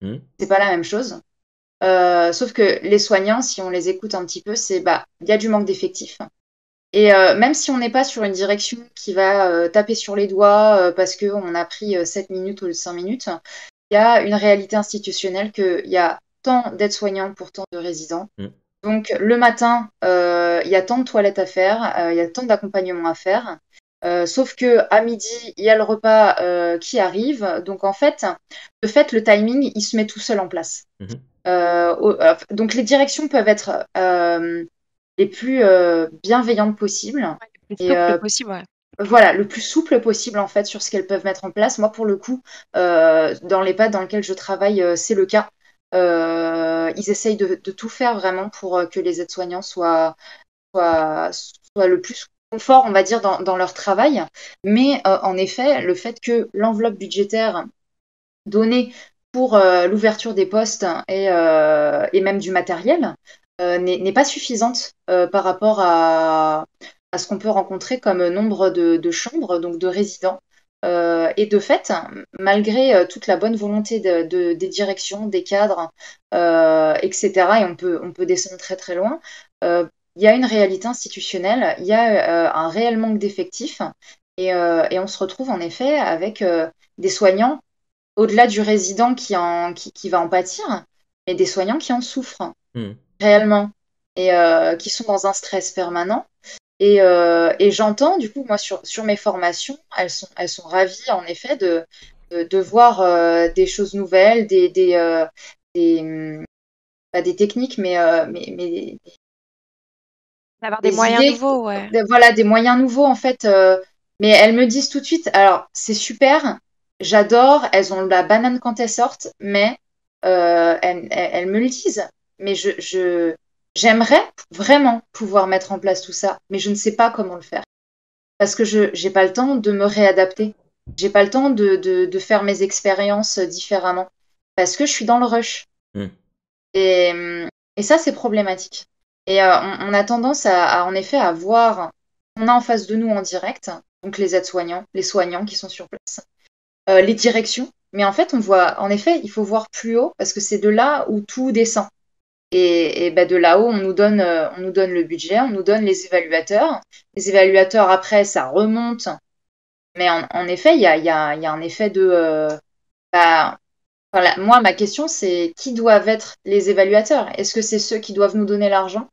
Hmm. C'est pas la même chose. Euh, sauf que les soignants, si on les écoute un petit peu, c'est bah il y a du manque d'effectifs. Et euh, même si on n'est pas sur une direction qui va euh, taper sur les doigts parce qu'on a pris 7 minutes ou 5 minutes, il y a une réalité institutionnelle qu'il y a tant d'aides-soignants pour tant de résidents. Hmm. Donc le matin, il y a tant de toilettes à faire, il y a tant d'accompagnement à faire. Euh, sauf que à midi, il y a le repas euh, qui arrive. Donc en fait, de fait, le timing, il se met tout seul en place. Mhm. Euh, donc les directions peuvent être les plus bienveillantes possibles. le plus et, possible, Voilà, le plus souple possible en fait sur ce qu'elles peuvent mettre en place. Moi, pour le coup, dans les pads dans lesquels je travaille, c'est le cas. ils essayent de, tout faire vraiment pour que les aides-soignants soient, soient le plus confort, on va dire, dans, leur travail. Mais euh, en effet, le fait que l'enveloppe budgétaire donnée pour euh, l'ouverture des postes et, euh, et, même du matériel n'est pas suffisante par rapport à, ce qu'on peut rencontrer comme nombre de, chambres, donc de résidents. et de fait, malgré toute la bonne volonté de, des directions, des cadres, etc., et on peut, on peut descendre très très loin, il y a une réalité institutionnelle, il y a euh, un réel manque d'effectifs euh, et, on se retrouve en effet avec euh, des soignants, au-delà du résident qui, en, qui, va en pâtir, mais des soignants qui en souffrent hmm. réellement et qui sont dans un stress permanent. Et, j'entends, du coup, moi, sur, mes formations, elles sont, elles sont ravies, en effet, de, de, voir des choses nouvelles, des, des, hmm, des techniques, mais, mais, mais D'avoir des, moyens nouveaux, voilà, des moyens nouveaux en fait. Euh, mais elles me disent tout de suite, alors c'est super, j'adore, elles ont la banane quand elles sortent, mais euh, elles, me le disent. Mais je, j'aimerais vraiment pouvoir mettre en place tout ça, mais je ne sais pas comment le faire parce que je n'ai pas le temps de me réadapter, j'ai pas le temps de, faire mes expériences différemment parce que je suis dans le rush. Hmm. et ça c'est problématique. Et euh, on, a tendance à, en effet à voir on a en face de nous en direct, donc les aides-soignants, les soignants qui sont sur place, euh, les directions. Mais en fait, on voit, en effet, il faut voir plus haut parce que c'est de là où tout descend. Et, bah, de là-haut, on nous donne, euh, on nous donne le budget, on nous donne les évaluateurs. Les évaluateurs après, ça remonte. Mais en, effet, il y a, un effet de, bah, Moi, ma question, c'est qui doivent être les évaluateurs Est-ce que c'est ceux qui doivent nous donner l'argent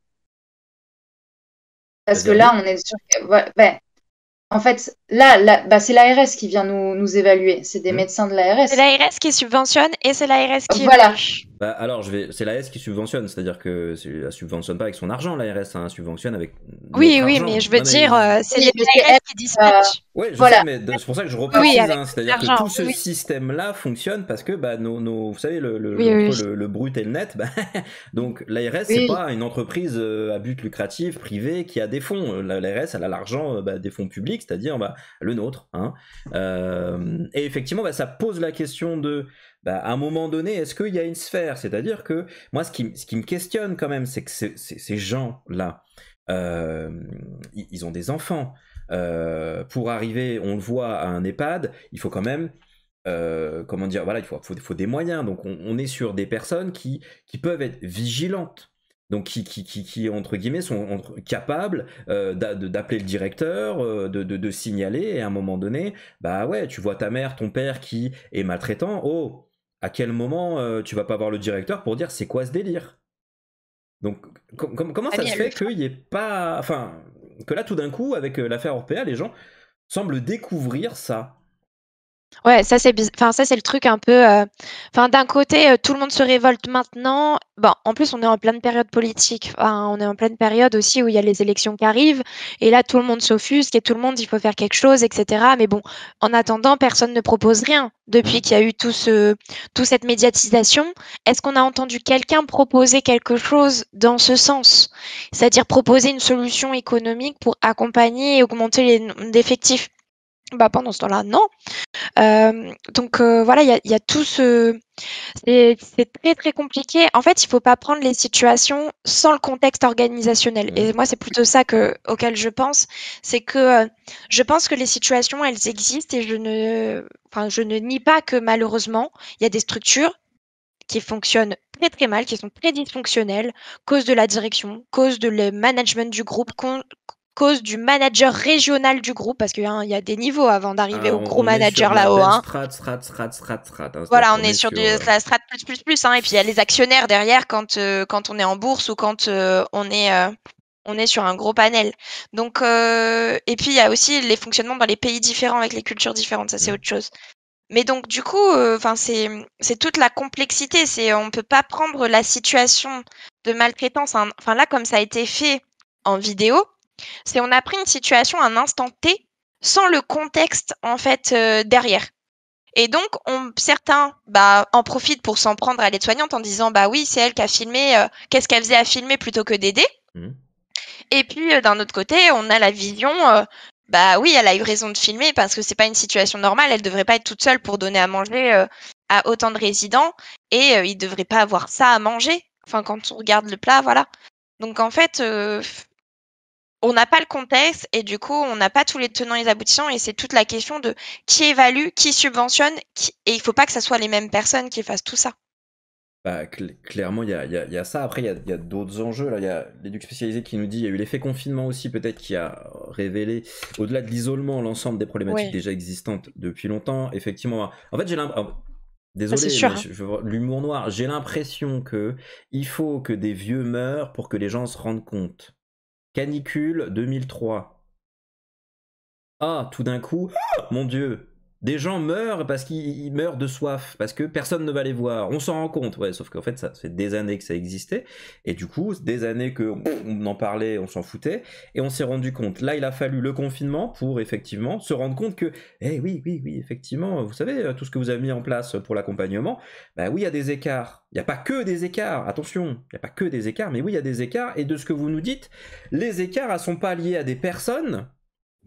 parce que là, on est sûr que. Ben, en fait, là, bah, c'est l'ARS qui vient nous, évaluer. C'est des mmh. médecins de l'ARS. C'est l'ARS qui subventionne et c'est l'ARS qui. Voilà. Bah, alors, je vais. C'est l'AS qui subventionne, c'est-à-dire que ne subventionne pas avec son argent, l'ARS, hein, subventionne avec. Oui, oui, mais je veux dire, euh, c'est les qui dit Oui, voilà. mais c'est pour ça que je repars hein, c'est-à-dire que tout ce système-là fonctionne parce que, bah, nos, vous savez, le, le, brut et le net, bah, (laughs) donc l'ARS, pas une entreprise euh, à but lucratif, privée, qui a des fonds. Euh, L'ARS, elle a l'argent bah, des fonds publics, c'est-à-dire bah, le nôtre. Hein. et effectivement, ça pose la question de bah, à un moment donné, est-ce qu'il y a une sphère C'est-à-dire que moi, ce qui, me questionne quand même, c'est que ces gens-là, euh, ils ont des enfants. Euh, pour arriver, on le voit, à un EHPAD, il faut quand même euh, comment dire, voilà, il faut, des moyens. Donc on, est sur des personnes qui, peuvent être vigilantes. Donc qui, qui, entre guillemets sont capables d'appeler le directeur, de, de, signaler et à un moment donné, bah ouais, tu vois ta mère, ton père qui est maltraitant, oh, à quel moment euh, tu vas pas voir le directeur pour dire c'est quoi ce délire Donc comment ah ça se fait qu'il n'y ait pas... Enfin, que là tout d'un coup, avec euh, l'affaire Orpea, les gens semblent découvrir ça. Ouais, ça c'est enfin ça c'est le truc un peu euh, enfin d'un côté euh, tout le monde se révolte maintenant. Bon, en plus on est en pleine période politique. Enfin, on est en pleine période aussi où il y a les élections qui arrivent et là tout le monde s'offusque et tout le monde il faut faire quelque chose etc. Mais bon, en attendant personne ne propose rien depuis qu'il y a eu tout ce toute cette médiatisation. Est-ce qu'on a entendu quelqu'un proposer quelque chose dans ce sens, c'est-à-dire proposer une solution économique pour accompagner et augmenter les effectifs bah, pendant ce temps-là, non. donc voilà, il y, a, tout ce... C'est très très compliqué. En fait, il ne faut pas prendre les situations sans le contexte organisationnel. Et mmh. moi, c'est plutôt ça que, auquel je pense. C'est que je pense que les situations, elles existent et je ne, enfin, je ne nie pas que malheureusement, il y a des structures qui fonctionnent très très mal, qui sont très dysfonctionnelles, cause de la direction, cause de le management du groupe, cause du manager régional du groupe, parce qu'il y a des niveaux avant d'arriver ah, au gros manager là-haut. Hein. Strat, strat, strat, strat, hein, Voilà, on, est, sur, du la strat plus plus plus. Hein, et puis il y a les actionnaires derrière quand, euh, quand on est en bourse ou quand euh, on est euh, on est sur un gros panel. Donc et puis il y a aussi les fonctionnements dans les pays différents avec les cultures différentes. Ça c'est mm. autre chose. Mais donc du coup, enfin c'est toute la complexité. C'est on peut pas prendre la situation de maltraitance. Enfin là comme ça a été fait en vidéo c'est on a pris une situation à un instant T sans le contexte en fait euh, derrière. Et donc, certains bah, en profitent pour s'en prendre à l'aide-soignante en disant bah oui, c'est elle qui a filmé, euh, qu'est-ce qu'elle faisait à filmer plutôt que d'aider. Mmh. Et puis euh, d'un autre côté, on a la vision bah oui, elle a eu raison de filmer parce que c'est pas une situation normale, elle devrait pas être toute seule pour donner à manger à autant de résidents et ils devraient pas avoir ça à manger. Enfin, quand on regarde le plat, voilà. Donc en fait, on n'a pas le contexte et du coup, on n'a pas tous les tenants et les aboutissants et c'est toute la question de qui évalue, qui subventionne et il faut pas que ce soit les mêmes personnes qui fassent tout ça. Bah, clairement, il y a, ça. Après, il y a, d'autres enjeux. Il y a l'éduc spécialisé qui nous dit il y a eu l'effet confinement aussi, peut-être, qui a révélé, au-delà de l'isolement, l'ensemble des problématiques déjà existantes depuis longtemps. Effectivement, en fait, j'ai l'impression. Désolé, l'humour noir, j'ai l'impression que il faut que des vieux meurent pour que les gens se rendent compte. Canicule 2003. Ah, tout d'un coup, mon Dieu, des gens meurent parce qu'ils meurent de soif, parce que personne ne va les voir. On s'en rend compte, ouais, sauf qu'en fait, ça fait des années que ça existait. Et du coup, des années qu'on en parlait, on s'en foutait, et on s'est rendu compte. Là, il a fallu le confinement pour effectivement se rendre compte que, eh oui, oui, oui, effectivement, vous savez, euh, tout ce que vous avez mis en place pour l'accompagnement, bah oui, il y a des écarts. Il n'y a pas que des écarts, attention, il n'y a pas que des écarts, mais oui, il y a des écarts. Et de ce que vous nous dites, les écarts, ne sont pas liés à des personnes,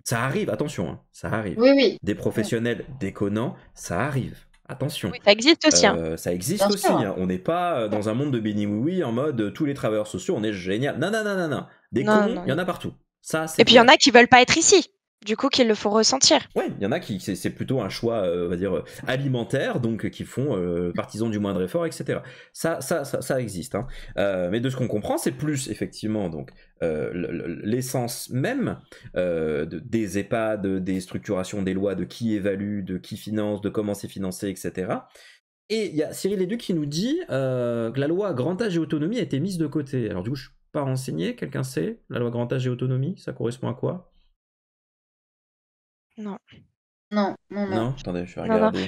ça arrive, attention, hein, ça arrive. Oui, oui. Des professionnels déconnants, ça arrive. Attention. ça existe aussi. Hein. Euh, ça existe aussi. Hein. On n'est pas euh, dans un monde de béni oui en mode euh, tous les travailleurs sociaux, on est génial. Non, non, non, non, non. Des il y en a partout. Ça, Et puis il y en a qui veulent pas être ici du coup qu'il le faut ressentir. Oui, il y en a qui c'est plutôt un choix, euh, on va dire euh, alimentaire, donc euh, qui font euh, partisans du moindre effort, etc. Ça, ça, existe. Hein. mais de ce qu'on comprend, c'est plus effectivement donc l'essence même des EHPAD, des structurations, des lois, de qui évalue, de qui finance, de comment c'est financé, etc. Et il y a Cyril Leduc qui nous dit que la loi grand âge et autonomie a été mise de côté. Alors du coup, je suis pas renseigné. Quelqu'un sait la loi grand âge et autonomie Ça correspond à quoi non. Non, non, non.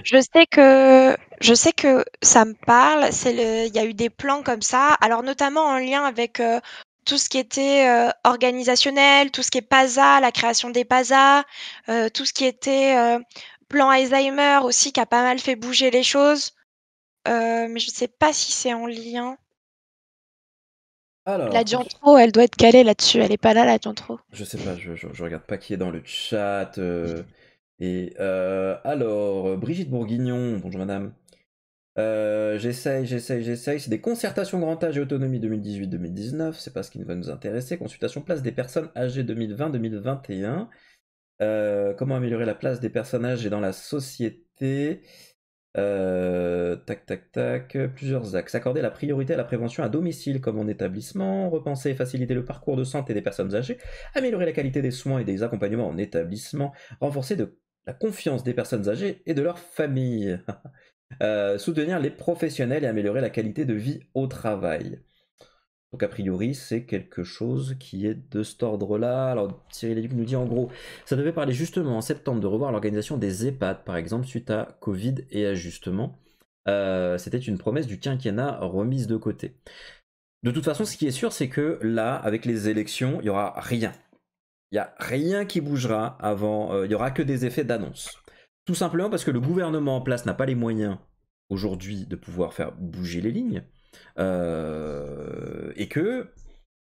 je sais que je sais que ça me parle. C'est le, il y a eu des plans comme ça. Alors notamment en lien avec euh, tout ce qui était euh, organisationnel, tout ce qui est PASA, la création des PASA, euh, tout ce qui était plan Alzheimer aussi qui a pas mal fait bouger les choses. mais je sais pas si c'est en lien. Alors, la Diantro, elle doit être calée là-dessus. Elle est pas là, la Diantro. Je sais pas, je, regarde pas qui est dans le chat. Euh, et euh, alors, Brigitte Bourguignon, bonjour madame. Euh, j'essaye, j'essaye, j'essaye. C'est des concertations grand âge et autonomie 2018-2019. C'est pas ce qui va nous intéresser. Consultation place des personnes âgées 2020-2021. comment améliorer la place des personnes âgées dans la société euh, tac, tac, tac. Plusieurs axes. Accorder la priorité à la prévention à domicile comme en établissement. Repenser et faciliter le parcours de santé des personnes âgées. Améliorer la qualité des soins et des accompagnements en établissement. Renforcer la confiance des personnes âgées et de leurs familles. (laughs) Euh, soutenir les professionnels et améliorer la qualité de vie au travail. Donc a priori, c'est quelque chose qui est de cet ordre-là. Alors Cyril Leduc nous dit en gros, ça devait parler justement en septembre de revoir l'organisation des EHPAD, par exemple, suite à Covid et ajustement. Euh, c'était une promesse du quinquennat remise de côté. De toute façon, ce qui est sûr, c'est que là, avec les élections, il n'y aura rien. Il n'y a rien qui bougera avant. Euh, il n'y aura que des effets d'annonce. Tout simplement parce que le gouvernement en place n'a pas les moyens aujourd'hui de pouvoir faire bouger les lignes. Euh, et que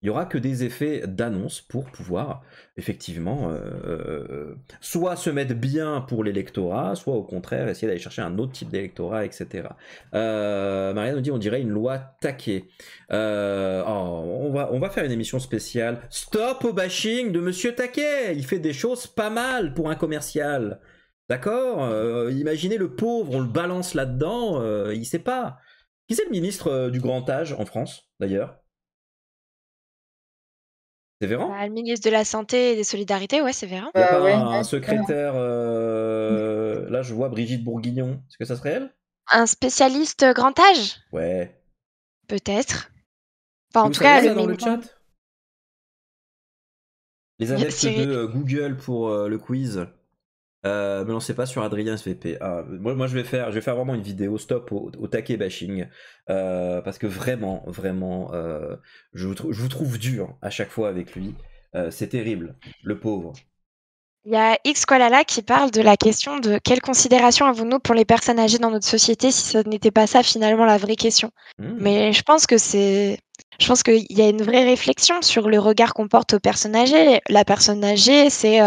il n'y aura que des effets d'annonce pour pouvoir effectivement euh, euh, soit se mettre bien pour l'électorat, soit au contraire essayer d'aller chercher un autre type d'électorat, etc. Marianne nous dit on dirait une loi Taquet. Oh, on, va, on va faire une émission spéciale. Stop au bashing de Monsieur Taquet Il fait des choses pas mal pour un commercial. D'accord Imaginez le pauvre, on le balance là-dedans, il sait pas. Qui c'est le ministre euh, du grand âge en France, d'ailleurs C'est Véran bah, Le ministre de la Santé et des Solidarités, ouais, euh, c'est Véran. un, secrétaire. Euh, là, je vois Brigitte Bourguignon. Est-ce que ça serait elle Un spécialiste grand âge Ouais. Peut-être. Enfin, en tout cas, le dans le chat Les adeptes de Google pour le quiz. Euh, me lancez pas sur Adrien SVP. Ah, moi, je vais faire, je vais faire vraiment une vidéo stop au, taquet bashing euh, parce que vraiment, vraiment, euh, je, vous trouve dur à chaque fois avec lui. Euh, c'est terrible, le pauvre. Il y a X Qualala qui parle de la question de quelle considération avons-nous pour les personnes âgées dans notre société si ce n'était pas ça finalement la vraie question. Hmm. Mais je pense que c'est, je pense qu'il y a une vraie réflexion sur le regard qu'on porte aux personnes âgées. La personne âgée, c'est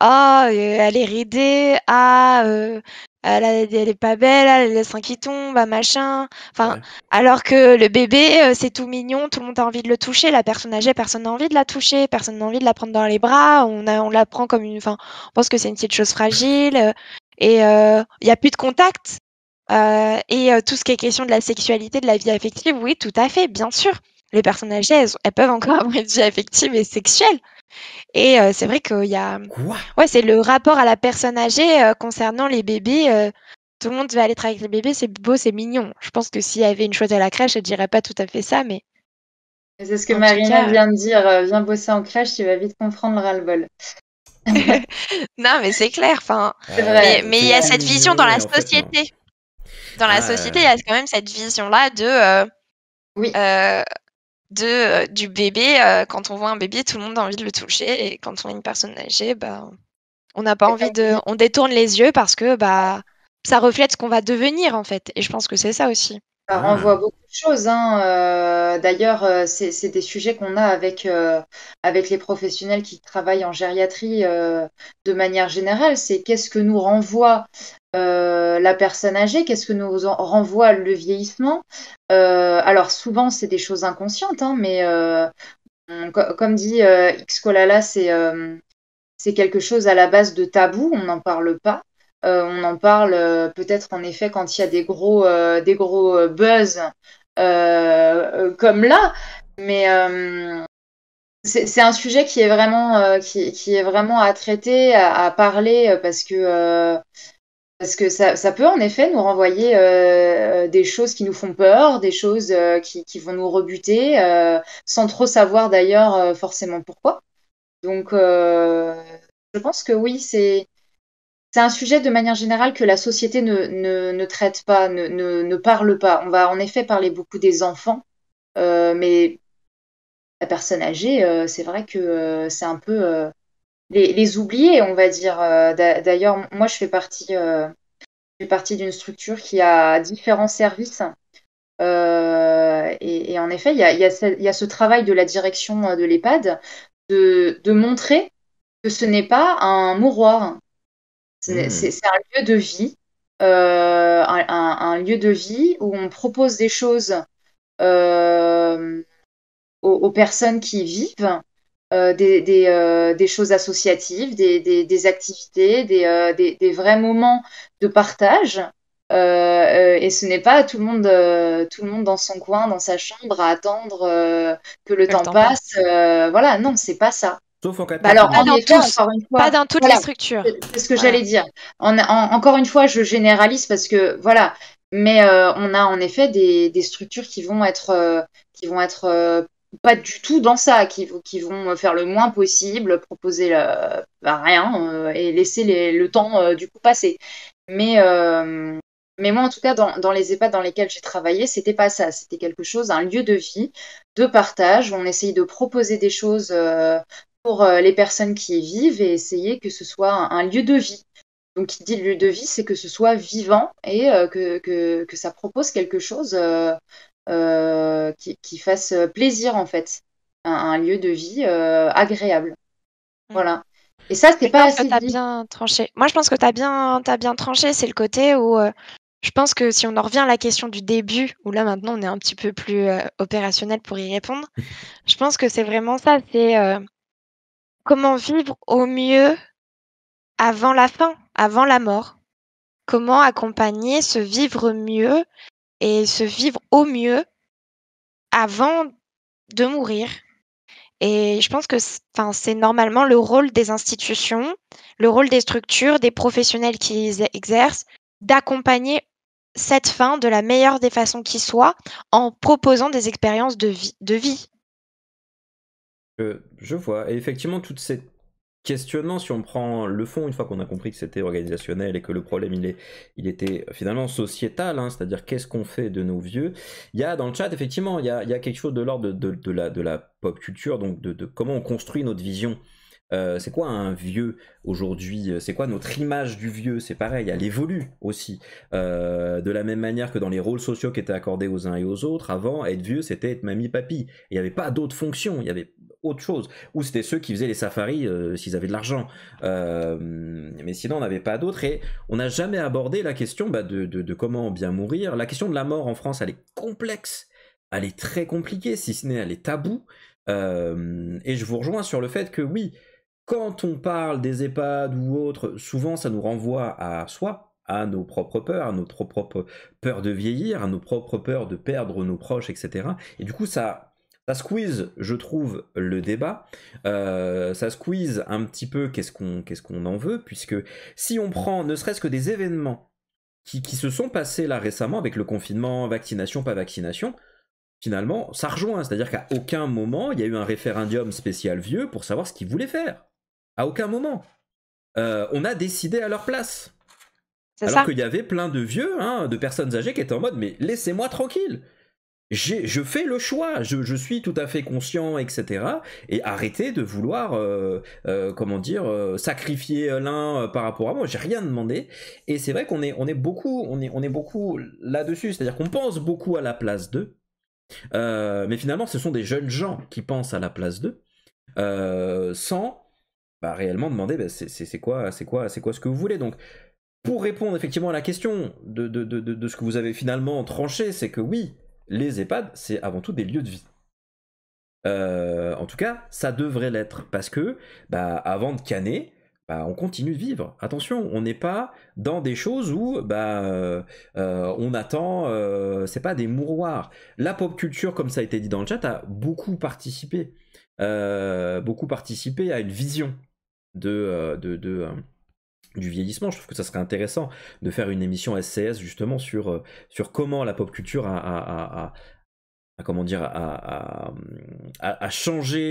ah, elle est ridée, ah, euh, elle est pas belle, elle a un qui tombe, ah, machin. Enfin, alors que le bébé, euh, c'est tout mignon, tout le monde a envie de le toucher. La personne âgée, personne n'a envie de la toucher, personne n'a envie de la prendre dans les bras. On la prend comme une enfin, on pense que c'est une petite chose fragile, euh, et il y a plus de contact. et tout ce qui est question de la sexualité, de la vie affective, oui, tout à fait, bien sûr. Les personnes âgées, elles peuvent encore (laughs) avoir une vie affective et sexuelle. Et euh, c'est vrai qu'il y a. ouais, c'est le rapport à la personne âgée euh, concernant les bébés. Euh, tout le monde veut aller travailler avec les bébés, c'est beau, c'est mignon. Je pense que s'il y avait une chose à la crèche, elle dirait pas tout à fait ça, mais. C'est ce que Marina vient de dire, viens bosser en crèche, tu vas vite comprendre le ras-le-bol. (laughs) non, mais c'est clair. Enfin, mais il y a cette vision dans la société. Dans la société, il y a quand même cette vision-là de. Oui de, euh, du bébé. Euh, quand on voit un bébé, tout le monde a envie de le toucher. Et quand on est une personne âgée, bah, on n'a pas envie de. On détourne les yeux parce que bah, ça reflète ce qu'on va devenir, en fait. Et je pense que c'est ça aussi. Ça bah, renvoie ah. beaucoup de choses. Hein. Euh, d'ailleurs, c'est des sujets qu'on a avec, avec les professionnels qui travaillent en gériatrie de manière générale. C'est qu'est-ce que nous renvoie euh, la personne âgée Qu'est-ce que nous renvoie le vieillissement euh, Alors souvent, c'est des choses inconscientes, hein, mais euh, comme dit Xcolala, c'est c'est quelque chose à la base de tabou, on n'en parle pas. on en parle peut-être en effet quand il y a des gros, des gros buzz comme là, mais c'est un sujet qui est vraiment, qui, est vraiment à traiter, à, parler, parce que parce que ça, peut en effet nous renvoyer euh, euh, des choses qui nous font peur, des choses euh, qui, vont nous rebuter, sans trop savoir d'ailleurs forcément pourquoi. Donc, je pense que oui, c'est un sujet de manière générale que la société ne, traite pas, ne, ne, parle pas. On va en effet parler beaucoup des enfants, mais la personne âgée, c'est vrai que c'est un peu les, oublier, on va dire. Euh, d'ailleurs, moi, je fais partie, euh, partie d'une structure qui a différents services. Euh, et, en effet, il y a, ce travail de la direction de l'EHPAD de, montrer que ce n'est pas un mouroir. Mmh. C'est un lieu de vie, un, lieu de vie où on propose des choses aux, aux personnes qui y vivent euh, euh, des, choses associatives, des, activités, euh, des, vrais moments de partage. et ce n'est pas tout le monde, tout le monde dans son coin, dans sa chambre, à attendre que le, temps, passe. voilà, non, c'est pas ça. Sauf en cas bah alors, pas dans, toutes les structures. C'est ce que j'allais dire. encore une fois, je généralise parce que voilà, mais on a en effet des, des structures qui vont être, qui vont être pas du tout dans ça, qui, vont faire le moins possible, proposer bah, rien euh, et laisser le temps euh, du coup passer. Mais, euh, mais moi, en tout cas, dans, les EHPAD dans lesquels j'ai travaillé, c'était pas ça. C'était quelque chose, un lieu de vie, de partage. on essaye de proposer des choses pour les personnes qui y vivent et essayer que ce soit un, lieu de vie. Donc, qui dit lieu de vie, c'est que ce soit vivant et que, que, ça propose quelque chose euh, qui, fasse euh, plaisir en fait, un, lieu de vie euh, agréable. Mm. Voilà. Et ça, c'était pas assez. As bien tranché. Moi, je pense que tu as bien, as bien tranché. C'est le côté où je pense que si on en revient à la question du début, où là maintenant on est un petit peu plus opérationnel pour y répondre, (laughs) je pense que c'est vraiment ça. C'est comment vivre au mieux avant la fin, avant la mort. Comment accompagner ce vivre mieux et se vivre au mieux avant de mourir. Et je pense que c'est normalement le rôle des institutions, le rôle des structures, des professionnels qui exercent, d'accompagner cette fin de la meilleure des façons qui soit en proposant des expériences de vie. De vie. Euh, je vois. Et effectivement, toutes ces questionnement si on prend le fond, une fois qu'on a compris que c'était organisationnel et que le problème il, est, il était finalement sociétal, hein, c'est-à-dire qu'est-ce qu'on fait de nos vieux, il y a dans le chat effectivement, il y a, quelque chose de l'ordre de, de, la, de la pop culture, donc de, comment on construit notre vision. Euh, c'est quoi un vieux aujourd'hui C'est quoi notre image du vieux C'est pareil, elle évolue aussi. Euh, de la même manière que dans les rôles sociaux qui étaient accordés aux uns et aux autres, avant, être vieux, c'était être mamie-papy. Il n'y avait pas d'autres fonctions, il n'y avait autre chose. Ou c'était ceux qui faisaient les safaris euh, s'ils avaient de l'argent. Euh, mais sinon, on n'avait pas d'autres. Et on n'a jamais abordé la question bah, de, comment bien mourir. La question de la mort en France, elle est complexe. Elle est très compliquée, si ce n'est elle est taboue. Euh, et je vous rejoins sur le fait que oui, quand on parle des EHPAD ou autres, souvent ça nous renvoie à soi, à nos propres peurs, à nos propres peurs de vieillir, à nos propres peurs de perdre nos proches, etc. Et du coup, ça ça squeeze, je trouve, le débat. Euh, ça squeeze un petit peu qu'est-ce qu'on en veut, puisque si on prend ne serait-ce que des événements qui, qui, se sont passés là récemment avec le confinement, vaccination, pas vaccination, finalement, ça rejoint. C'est-à-dire qu'à aucun moment, il y a eu un référendum spécial vieux pour savoir ce qu'ils voulaient faire. À aucun moment. Euh, on a décidé à leur place. Alors qu'il y avait plein de vieux, hein, de personnes âgées qui étaient en mode mais laissez-moi tranquille je fais le choix, je, suis tout à fait conscient, etc. Et arrêtez de vouloir, euh, euh, comment dire, euh, sacrifier l'un par rapport à moi. J'ai rien demandé. Et c'est vrai qu'on est, on est beaucoup, on est, on est beaucoup là-dessus. C'est-à-dire qu'on pense beaucoup à la place d'eux. mais finalement, ce sont des jeunes gens qui pensent à la place d'eux, sans bah, réellement demander, bah, c'est quoi, c'est quoi, c'est quoi ce que vous voulez. Donc, pour répondre effectivement à la question de, de, de ce que vous avez finalement tranché, c'est que oui les EHPAD, c'est avant tout des lieux de vie. Euh, en tout cas, ça devrait l'être, parce que bah, avant de canner, bah, on continue de vivre. Attention, on n'est pas dans des choses où bah, euh, euh, on attend, c'est pas des mouroirs. La pop culture, comme ça a été dit dans le chat, a beaucoup participé, beaucoup participé à une vision de, de, de, du vieillissement. Je trouve que ça serait intéressant de faire une émission SCS justement sur, euh, sur comment la pop culture a, changé a, a comment dire,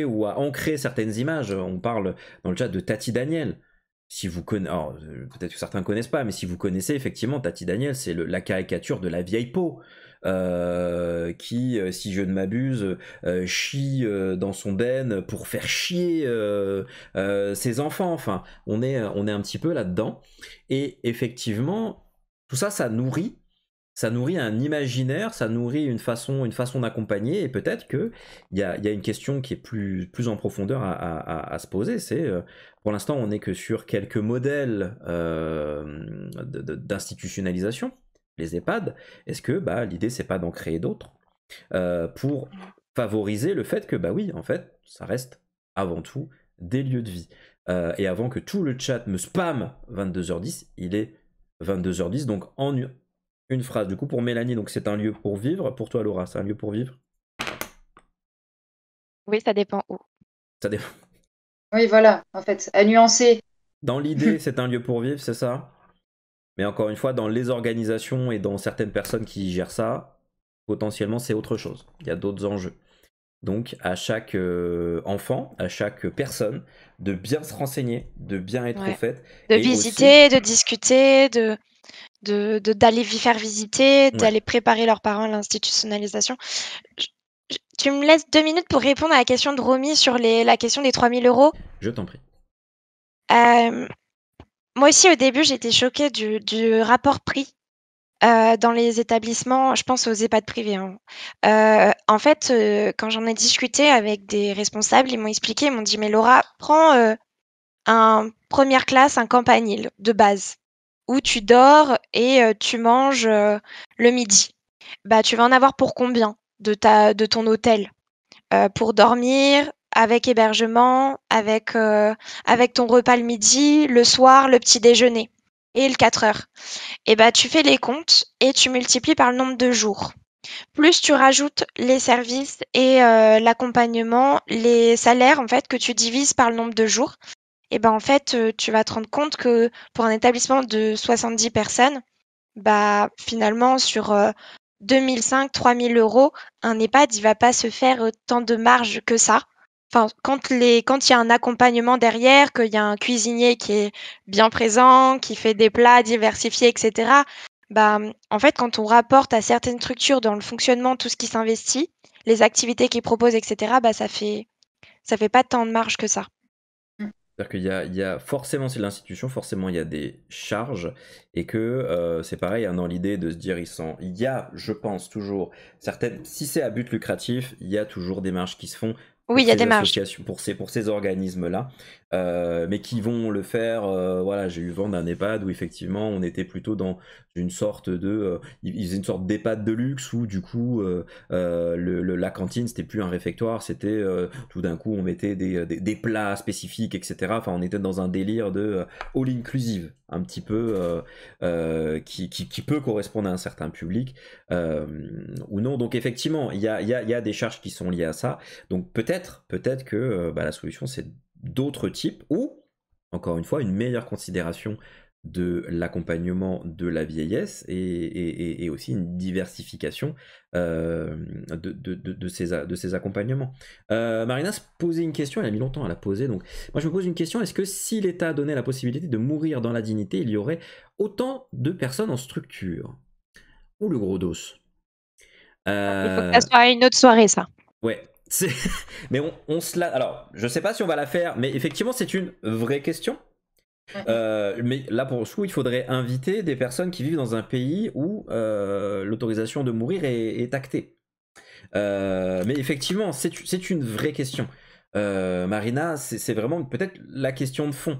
ou à ancrer certaines images. On parle dans le chat de Tati Daniel. Si vous euh, peut-être que certains ne connaissent pas, mais si vous connaissez effectivement Tati Daniel, c'est la caricature de la vieille peau. Euh, qui, euh, si je ne m'abuse, euh, chie dans son ben pour faire chier ses enfants. Enfin, on est, on est un petit peu là-dedans. Et effectivement, tout ça, ça nourrit ça nourrit un imaginaire, ça nourrit une façon, une façon d'accompagner, et peut-être que il y, y a, une question qui est plus, plus en profondeur à, se poser. C'est pour l'instant, on n'est que sur quelques modèles d'institutionnalisation, les EHPAD, est-ce que bah, l'idée c'est pas d'en créer d'autres euh, pour favoriser le fait que bah oui, en fait, ça reste avant tout des lieux de vie. Euh, et avant que tout le chat me spam 22h10, il est 22h10, donc en une, phrase. Du coup, pour Mélanie, donc c'est un lieu pour vivre. Pour toi, Laura, c'est un lieu pour vivre Oui, ça dépend où. Ça dépend. Oui, voilà, en fait, à nuancer. Dans l'idée, c'est un lieu pour vivre, c'est ça mais encore une fois, dans les organisations et dans certaines personnes qui gèrent ça, potentiellement c'est autre chose. Il y a d'autres enjeux. Donc à chaque euh, enfant, à chaque personne, de bien se renseigner, de bien être au fait. De visiter, de discuter, de d'aller de, faire visiter, d'aller préparer leurs parents à l'institutionnalisation. tu me laisses deux minutes pour répondre à la question de Romy sur les, la question des 3000 euros Je t'en prie. Euh, moi aussi, au début, j'étais choquée du, rapport prix. Euh, dans les établissements, je pense aux EHPAD privés, hein. euh, en fait, euh, quand j'en ai discuté avec des responsables, ils m'ont expliqué, ils m'ont dit: «Mais Laura, prends, un première classe, un campanile de base, où tu dors et tu manges, le midi. Bah, tu vas en avoir pour combien de ta de ton hôtel? pour dormir avec hébergement, avec, euh, avec ton repas le midi, le soir, le petit déjeuner et le 4 heures. Et eh bah, ben, tu fais les comptes et tu multiplies par le nombre de jours. Plus tu rajoutes les services et euh, l'accompagnement, les salaires en fait que tu divises par le nombre de jours. Et eh ben en fait, euh, tu vas te rendre compte que pour un établissement de 70 personnes, bah finalement sur 2005, 3000 euros, un EHPAD, il va pas se faire tant de marge que ça quand il y a un accompagnement derrière, qu'il y a un cuisinier qui est bien présent, qui fait des plats diversifiés, etc. Bah, en fait, quand on rapporte à certaines structures dans le fonctionnement tout ce qui s'investit, les activités qu'ils proposent, etc. Bah, ça fait, ça fait pas tant de marge que ça. C'est-à-dire qu'il y a, il y a forcément, c'est l'institution, forcément il y a des charges et que euh, c'est pareil, hein, dans l'idée de se dire il y a, je pense toujours, certaines, si c'est à but lucratif, il y a toujours des marges qui se font oui, il y a des marges. Pour ces, pour ces organismes-là, euh, mais qui vont le faire. Euh, voilà, j'ai eu vent d'un EHPAD où effectivement on était plutôt dans une sorte de. Euh, ils faisaient une sorte d'EHPAD de luxe où du coup le, la cantine c'était plus un réfectoire, c'était tout d'un coup on mettait des, des, plats spécifiques, etc. Enfin, on était dans un délire de all inclusive un petit peu euh, euh, qui, peut correspondre à un certain public euh, ou non. Donc effectivement, il y a, des charges qui sont liées à ça. Donc peut-être peut-être que bah, la solution c'est d'autres types ou encore une fois une meilleure considération de l'accompagnement de la vieillesse et, aussi une diversification euh, de, ces, de accompagnements. Euh, Marina se posait une question, elle a mis longtemps à la poser, donc moi je me pose une question, est-ce que si l'État donnait la possibilité de mourir dans la dignité, il y aurait autant de personnes en structure Ou le gros dos Il faut euh ça une autre soirée, ça. Ouais, (laughs) mais on, on se la... Alors, je sais pas si on va la faire, mais effectivement, c'est une vraie question. Euh, mais là, pour ce coup, il faudrait inviter des personnes qui vivent dans un pays où euh, l'autorisation de mourir est, est actée. Euh, mais effectivement, c'est une vraie question. Marina, c'est vraiment peut-être la question de fond.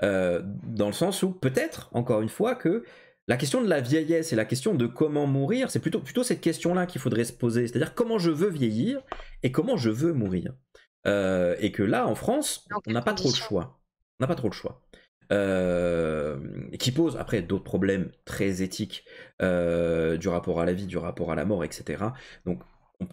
dans le sens où, peut-être, encore une fois, que la question de la vieillesse et la question de comment mourir, c'est plutôt, plutôt cette question-là qu'il faudrait se poser. C'est-à-dire comment je veux vieillir et comment je veux mourir. et que là, en France, on n'a pas trop le choix. On n'a pas trop le choix. Euh, qui pose après d'autres problèmes très éthiques euh, du rapport à la vie, du rapport à la mort, etc. Donc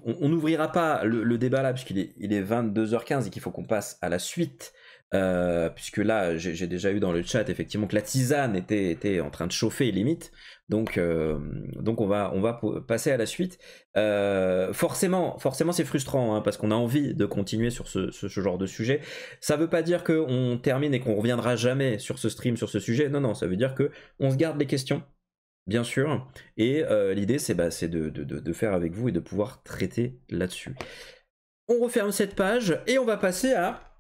on n'ouvrira pas le, débat là, puisqu'il est, il est 22h15 et qu'il faut qu'on passe à la suite. Euh, puisque là, j'ai déjà eu dans le chat effectivement que la tisane était, était en train de chauffer limite. Donc, euh, donc on, va, on va passer à la suite. Euh, forcément, forcément c'est frustrant hein, parce qu'on a envie de continuer sur ce, genre de sujet. Ça ne veut pas dire qu'on termine et qu'on reviendra jamais sur ce stream, sur ce sujet. Non, non, ça veut dire que on se garde les questions. Bien sûr, et euh, l'idée c'est bah, de, faire avec vous et de pouvoir traiter là-dessus. On referme cette page et on va passer à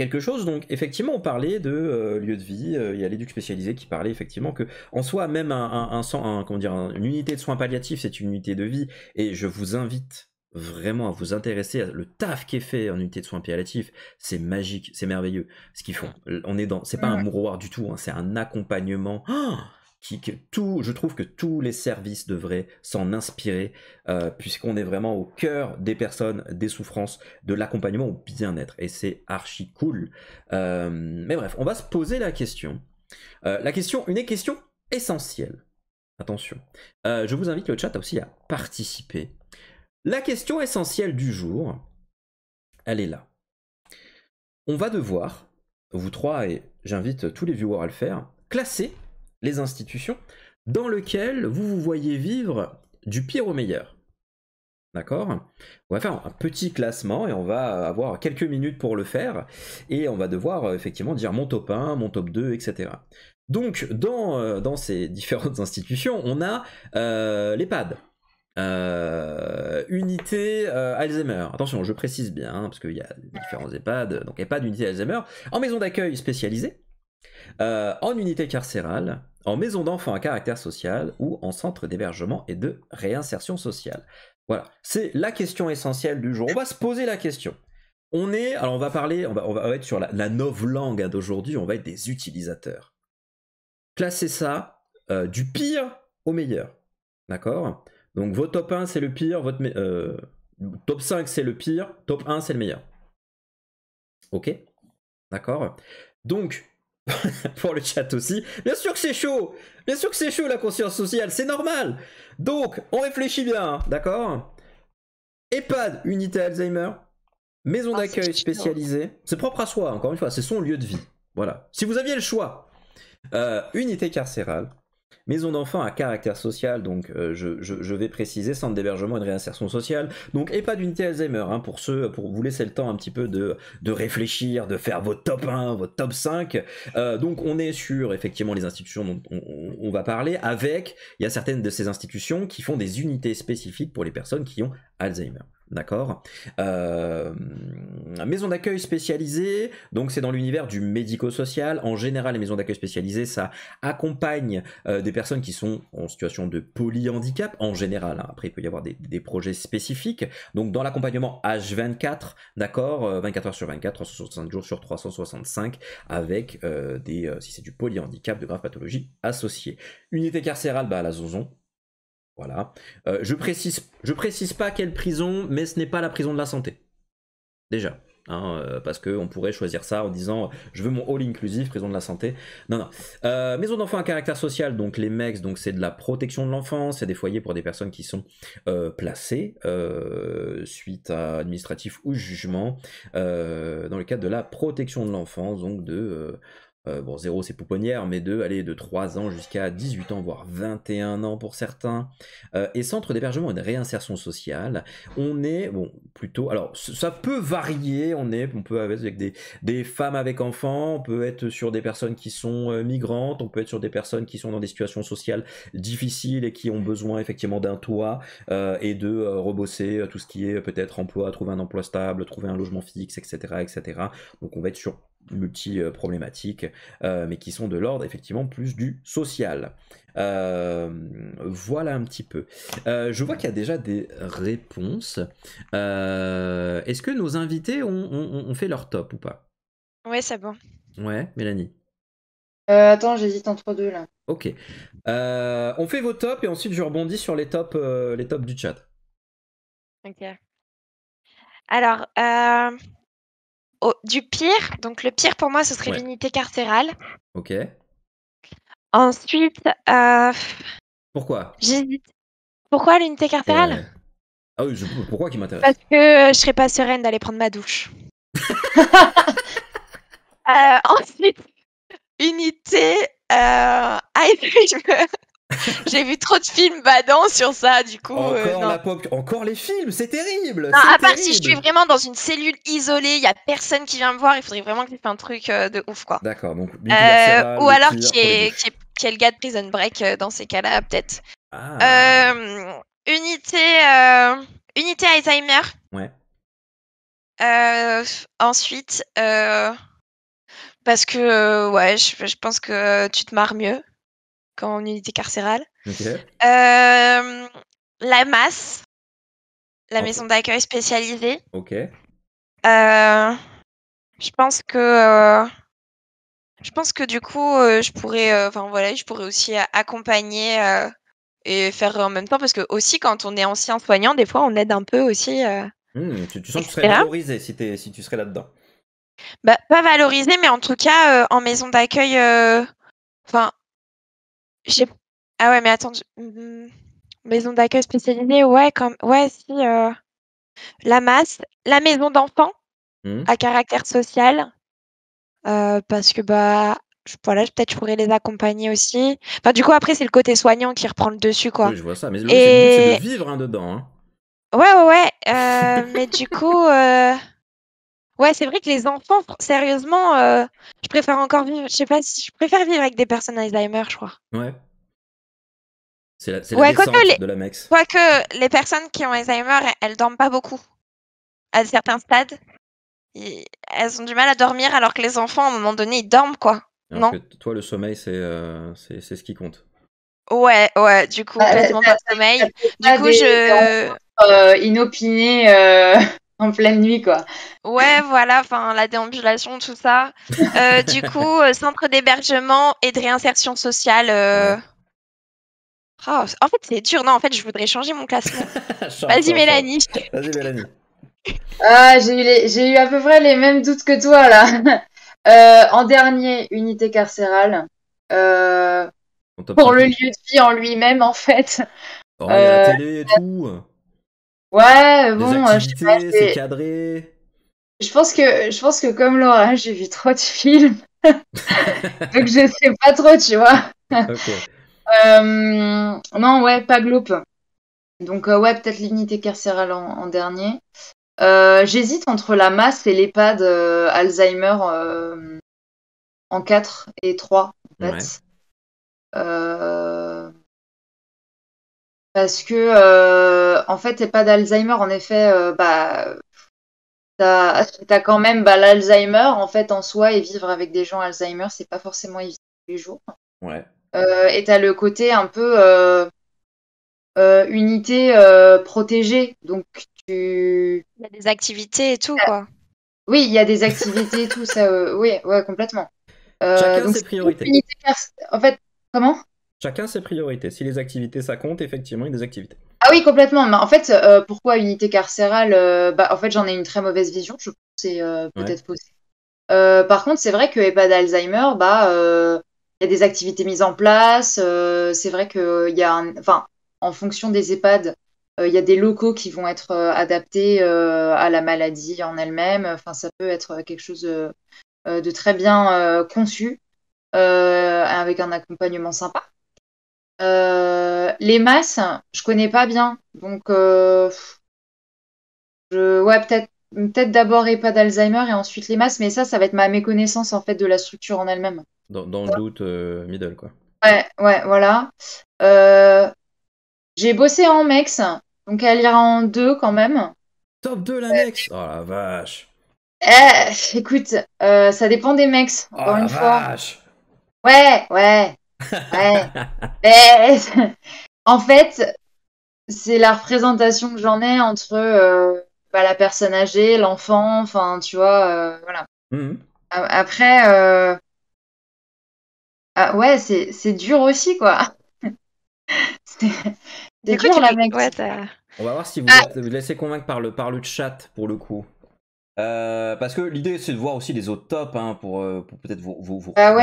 quelque chose. Donc effectivement, on parlait de euh, lieu de vie. Euh, il y a l'éduc spécialisé qui parlait effectivement que en soi même un, un, un, comment dire, une unité de soins palliatifs, c'est une unité de vie. Et je vous invite vraiment à vous intéresser à le taf qui est fait en unité de soins palliatifs, c'est magique, c'est merveilleux ce qu'ils font. On est dans, c'est pas un mouroir du tout, hein, c'est un accompagnement. Oh tout, je trouve que tous les services devraient s'en inspirer, euh, puisqu'on est vraiment au cœur des personnes, des souffrances, de l'accompagnement au bien-être. Et c'est archi cool. Euh, mais bref, on va se poser la question. Euh, la question, une question essentielle. Attention. je vous invite le chat aussi à participer. La question essentielle du jour, elle est là. On va devoir, vous trois, et j'invite tous les viewers à le faire, classer les institutions, dans lesquelles vous vous voyez vivre du pire au meilleur. D'accord On va faire un petit classement et on va avoir quelques minutes pour le faire. Et on va devoir euh, effectivement dire mon top 1, mon top 2, etc. Donc, euh, dans, ces différentes (laughs) institutions, on a euh, l'EHPAD. unité Alzheimer. Attention, je précise bien, hein, parce qu'il y a différents EHPAD, donc EHPAD, unité Alzheimer, en maison d'accueil spécialisée, en unité carcérale, en maison d'enfants à caractère social ou en centre d'hébergement et de réinsertion sociale. Voilà, c'est la question essentielle du jour. On va se poser la question. On est, alors on va parler, on va, on va être sur la, la novlangue d'aujourd'hui, on va être des utilisateurs. Classez ça euh, du pire au meilleur. D'accord Donc vos top 1 c'est le pire, votre euh, top 5 c'est le pire, top 1 c'est le meilleur. Ok D'accord Donc (laughs) pour le chat aussi. Bien sûr que c'est chaud Bien sûr que c'est chaud la conscience sociale, c'est normal Donc, on réfléchit bien, hein, d'accord EHPAD, unité Alzheimer, maison ah, d'accueil spécialisée, c'est propre à soi, encore une fois, c'est son lieu de vie. Voilà. Si vous aviez le choix, euh, unité carcérale, Maison d'enfants à caractère social, donc euh, je, vais préciser, centre d'hébergement et de réinsertion sociale, donc et pas d'unité Alzheimer, hein, pour ceux, pour vous laisser le temps un petit peu de, réfléchir, de faire votre top 1, votre top 5. Euh, donc on est sur effectivement les institutions dont on va parler, avec, il y a certaines de ces institutions qui font des unités spécifiques pour les personnes qui ont Alzheimer d'accord euh, Maison d'accueil spécialisée, donc c'est dans l'univers du médico-social. En général, les maisons d'accueil spécialisées, ça accompagne euh, des personnes qui sont en situation de polyhandicap, en général. Hein. Après, il peut y avoir des, projets spécifiques. Donc dans l'accompagnement H24, d'accord 24 euh, heures sur 24, 365 jours sur 365, avec des, si c'est du polyhandicap, de graves pathologies associées. Unité carcérale, bah, la ZOZON. Voilà. Euh, je précise, je précise pas quelle prison, mais ce n'est pas la prison de la santé. Déjà. Hein, euh, parce qu'on pourrait choisir ça en disant je veux mon hall inclusif, prison de la santé. Non, non. Euh, maison d'enfants à caractère social, donc les mecs, donc c'est de la protection de l'enfance, c'est des foyers pour des personnes qui sont placées suite à administratif ou jugement dans le cadre de la protection de l'enfance, donc de euh, bon, zéro c'est pouponnière, mais deux aller de 3 ans jusqu'à 18 ans, voire 21 ans pour certains. Euh, et centre d'hébergement et de réinsertion sociale, on est, bon, plutôt, alors ça peut varier, on est, on peut avec des, femmes avec enfants, on peut être sur des personnes qui sont euh, migrantes, on peut être sur des personnes qui sont dans des situations sociales difficiles et qui ont besoin effectivement d'un toit et de rebosser tout ce qui est peut-être emploi, trouver un emploi stable, trouver un logement fixe, etc., etc. Donc on va être sur multi-problématiques, euh, mais qui sont de l'ordre effectivement plus du social. Euh, voilà un petit peu. Euh, je vois qu'il y a déjà des réponses. Est-ce que nos invités ont, fait leur top ou pas Ouais, c'est bon. Ouais, Mélanie. attends, j'hésite entre deux là. Ok. on fait vos tops et ensuite je rebondis sur les tops, les tops du chat. Ok. Alors, du pire. Donc le pire pour moi, ce serait l'unité carcérale. Ok. Ensuite. Euh... Pourquoi J'hésite. Pourquoi l'unité carcérale Ah oui, pourquoi qui m'intéresse Parce que euh, je serais pas sereine d'aller prendre ma douche. (laughs) Euh, ensuite, (laughs) unité. Ah, (laughs) je (laughs) J'ai vu trop de films badants sur ça, du coup. Euh, encore, les films, c'est terrible. Non, à part si je suis vraiment dans une cellule isolée, il y a personne qui vient me voir. Il faudrait vraiment que je fasse un truc euh, de ouf, quoi. D'accord. Donc. Euh, ou alors qu'il y qui le gars de Prison Break dans ces cas-là, peut-être. Ah. unité, unité Alzheimer. Ouais. ensuite, parce que ouais, je, pense que tu te marres mieux en unité carcérale. Euh, la masse, la maison d'accueil spécialisée. Ok. Euh, je pense que euh, je pense que du coup, je pourrais, enfin voilà, je pourrais aussi accompagner et faire en même temps parce que aussi quand on est ancien soignant, des fois on aide un peu aussi. Hmm, tu, sens que tu serais valorisé si, tu serais là-dedans. Bah, pas valorisé, mais en tout cas en maison d'accueil, enfin ah ouais, mais attends, hmm, maison d'accueil spécialisée, ouais, comme ouais, si euh, la masse, la maison d'enfants hmm. à caractère social, euh, parce que bah je, voilà, peut-être je pourrais les accompagner aussi. Enfin, du coup, après, c'est le côté soignant qui reprend le dessus, quoi. Oui, je vois ça, mais le c'est de vivre hein, dedans. Hein. Ouais, ouais, ouais. Euh, mais du coup, Ouais, c'est vrai que les enfants, sérieusement, euh, je préfère encore vivre. Je sais pas si je préfère vivre avec des personnes Alzheimer, je crois. Ouais. C'est la, c'est de la mex. Quoique les personnes qui ont Alzheimer, elles, dorment pas beaucoup. À certains stades, elles ont du mal à dormir alors que les enfants, à un moment donné, ils dorment, quoi. non. toi, le sommeil, euh, c'est, c'est, ce qui compte. Ouais, ouais, du coup, complètement bah, pas de sommeil. Du coup, je. Euh, inopiné en pleine nuit, quoi. Ouais, voilà, enfin, la déambulation, tout ça. Euh, du (laughs) coup, euh, centre d'hébergement et de réinsertion sociale. Euh. Oh, en fait, c'est dur. Non, en fait, je voudrais changer mon classement. (laughs) Vas-y, Mélanie. Vas-y, Mélanie. Ah, j'ai eu, à peu près les mêmes doutes que toi, là. (laughs) en dernier, unité carcérale. pour le lieu de vie en lui-même, en fait. Oh, la télé et tout Ouais, bon, euh, je Je pense que je pense que comme Laura, (laughs) j'ai vu trop de films, (laughs) donc je sais pas trop, tu vois. Euh, non, ouais, pas Gloop. Donc euh, ouais, peut-être l'unité carcérale en, dernier. J'hésite entre la masse et l'EHPAD Alzheimer en 4 et 3, en fait. Parce que, euh, en fait, t'es pas d'Alzheimer, en effet, euh, bah, t'as (laughs) as quand même bah, l'Alzheimer, en fait, en soi, et vivre avec des gens Alzheimer, c'est pas forcément évident tous les jours. Ouais. Euh, et t'as le côté un peu unité protégée, donc tu. Il y a des activités et tout, ah. quoi. Oui, il y a des activités et tout, ça, oui, ouais, complètement. Chacun donc, ses priorités. En fait, comment Chacun ses priorités. Si les activités, ça compte, effectivement, il y a des activités. Ah oui, complètement. Mais en fait, euh, pourquoi unité carcérale euh, bah, En fait, j'en ai une très mauvaise vision. Je pense c'est euh, peut-être possible. par contre, c'est vrai que EHPAD Alzheimer, bah, il y a des activités mises en place. c'est vrai que y a, enfin, en fonction des EHPAD, il y a des locaux qui vont être adaptés à la maladie en elle-même. Enfin, ça peut être quelque chose de très bien conçu avec un accompagnement sympa. Euh, les masses, je connais pas bien. Donc, euh, je, ouais, peut-être peut-être d'abord pas d'Alzheimer et ensuite les masses, mais ça, ça va être ma méconnaissance en fait de la structure en elle-même. Dans, le doute, euh, middle quoi. Ouais, ouais, voilà. J'ai bossé en MEX, donc elle ira en deux quand même. Top 2 la MEX Oh la vache eh, Écoute, ça dépend des MEX, encore oh, une fois. Ouais, ouais, Ouais. (laughs) Eh. en fait, c'est la représentation que j'en ai entre euh, bah, la personne âgée, l'enfant, enfin, tu vois, euh, voilà. Mhm. Après, euh, ah, ouais, c'est dur aussi, quoi. (laughs) c'est dur, On va voir si vous vous ah. laissez convaincre par le, par le chat, pour le coup. parce que l'idée, c'est de voir aussi les autres tops, hein, pour, pour peut-être vous, vous, bah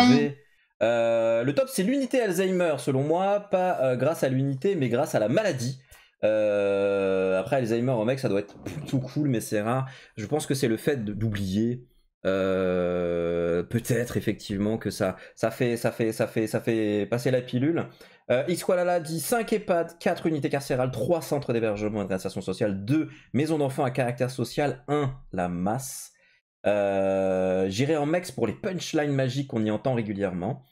euh, le top, c'est l'unité Alzheimer, selon moi, pas euh, grâce à l'unité, mais grâce à la maladie. Euh, après, Alzheimer, au oh mec, ça doit être plutôt cool, mais c'est rare. Je pense que c'est le fait d'oublier. peut-être effectivement que ça, ça fait, ça fait, ça fait, ça fait passer la pilule. Euh, dit 5 EHPAD, 4 unités carcérales, 3 centres d'hébergement et de sociale, 2 maisons d'enfants à caractère social, 1 la masse. Euh, j'irai en Mex pour les punchlines magiques qu'on y entend régulièrement.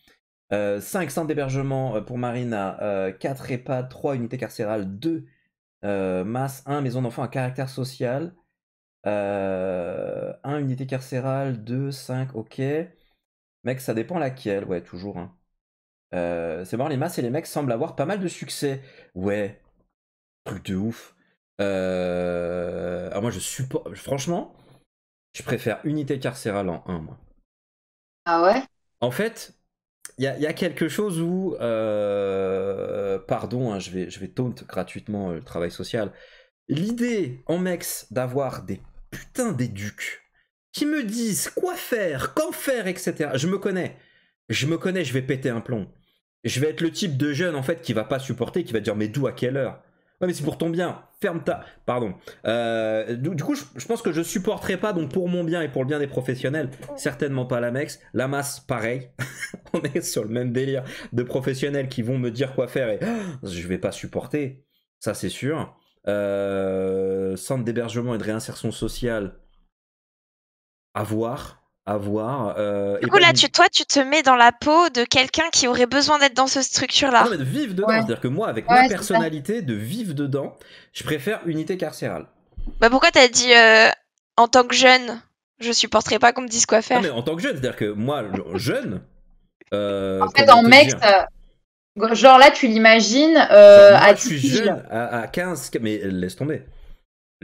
5 euh, centres d'hébergement euh, pour Marina, 4 EHPA, 3 unités carcérales, 2 masses, 1 maison d'enfants à caractère social, 1 unité carcérale, 2, 5, ok. Mec, ça dépend laquelle, ouais, toujours. Hein. c'est marrant, les masses et les mecs semblent avoir pas mal de succès. Ouais, truc de ouf. Alors moi, je supporte. Franchement, je préfère unité carcérale en 1, mois. Ah ouais En fait, il y, a quelque chose où, euh, pardon, hein, je vais, je vais gratuitement euh, le travail social. L'idée en mex d'avoir des putains ducs qui me disent quoi faire, quand faire, etc. Je me connais. Je me connais, je vais péter un plomb. Je vais être le type de jeune en fait qui va pas supporter, qui va dire mais d'où à quelle heure Ouais mais c'est pour ton bien ferme ta. Pardon. Euh, du, coup, je, pense que je supporterai pas, donc pour mon bien et pour le bien des professionnels, certainement pas la MEX. La masse, pareil. (laughs) On est sur le même délire de professionnels qui vont me dire quoi faire et oh, je vais pas supporter. Ça, c'est sûr. Euh, centre d'hébergement et de réinsertion sociale, à voir avoir... Euh, du coup, là, tu, toi, tu te mets dans la peau de quelqu'un qui aurait besoin d'être dans ce structure-là. de vivre dedans. C'est-à-dire que moi, avec ma personnalité, de vivre dedans, je préfère unité carcérale. Bah pourquoi t'as dit euh, en tant que jeune, je supporterais pas qu'on me dise quoi faire. Non mais en tant que jeune, c'est-à-dire que moi, jeune. Euh, en fait, en mec, genre là, tu l'imagines à je suis jeune, à 15, mais laisse tomber.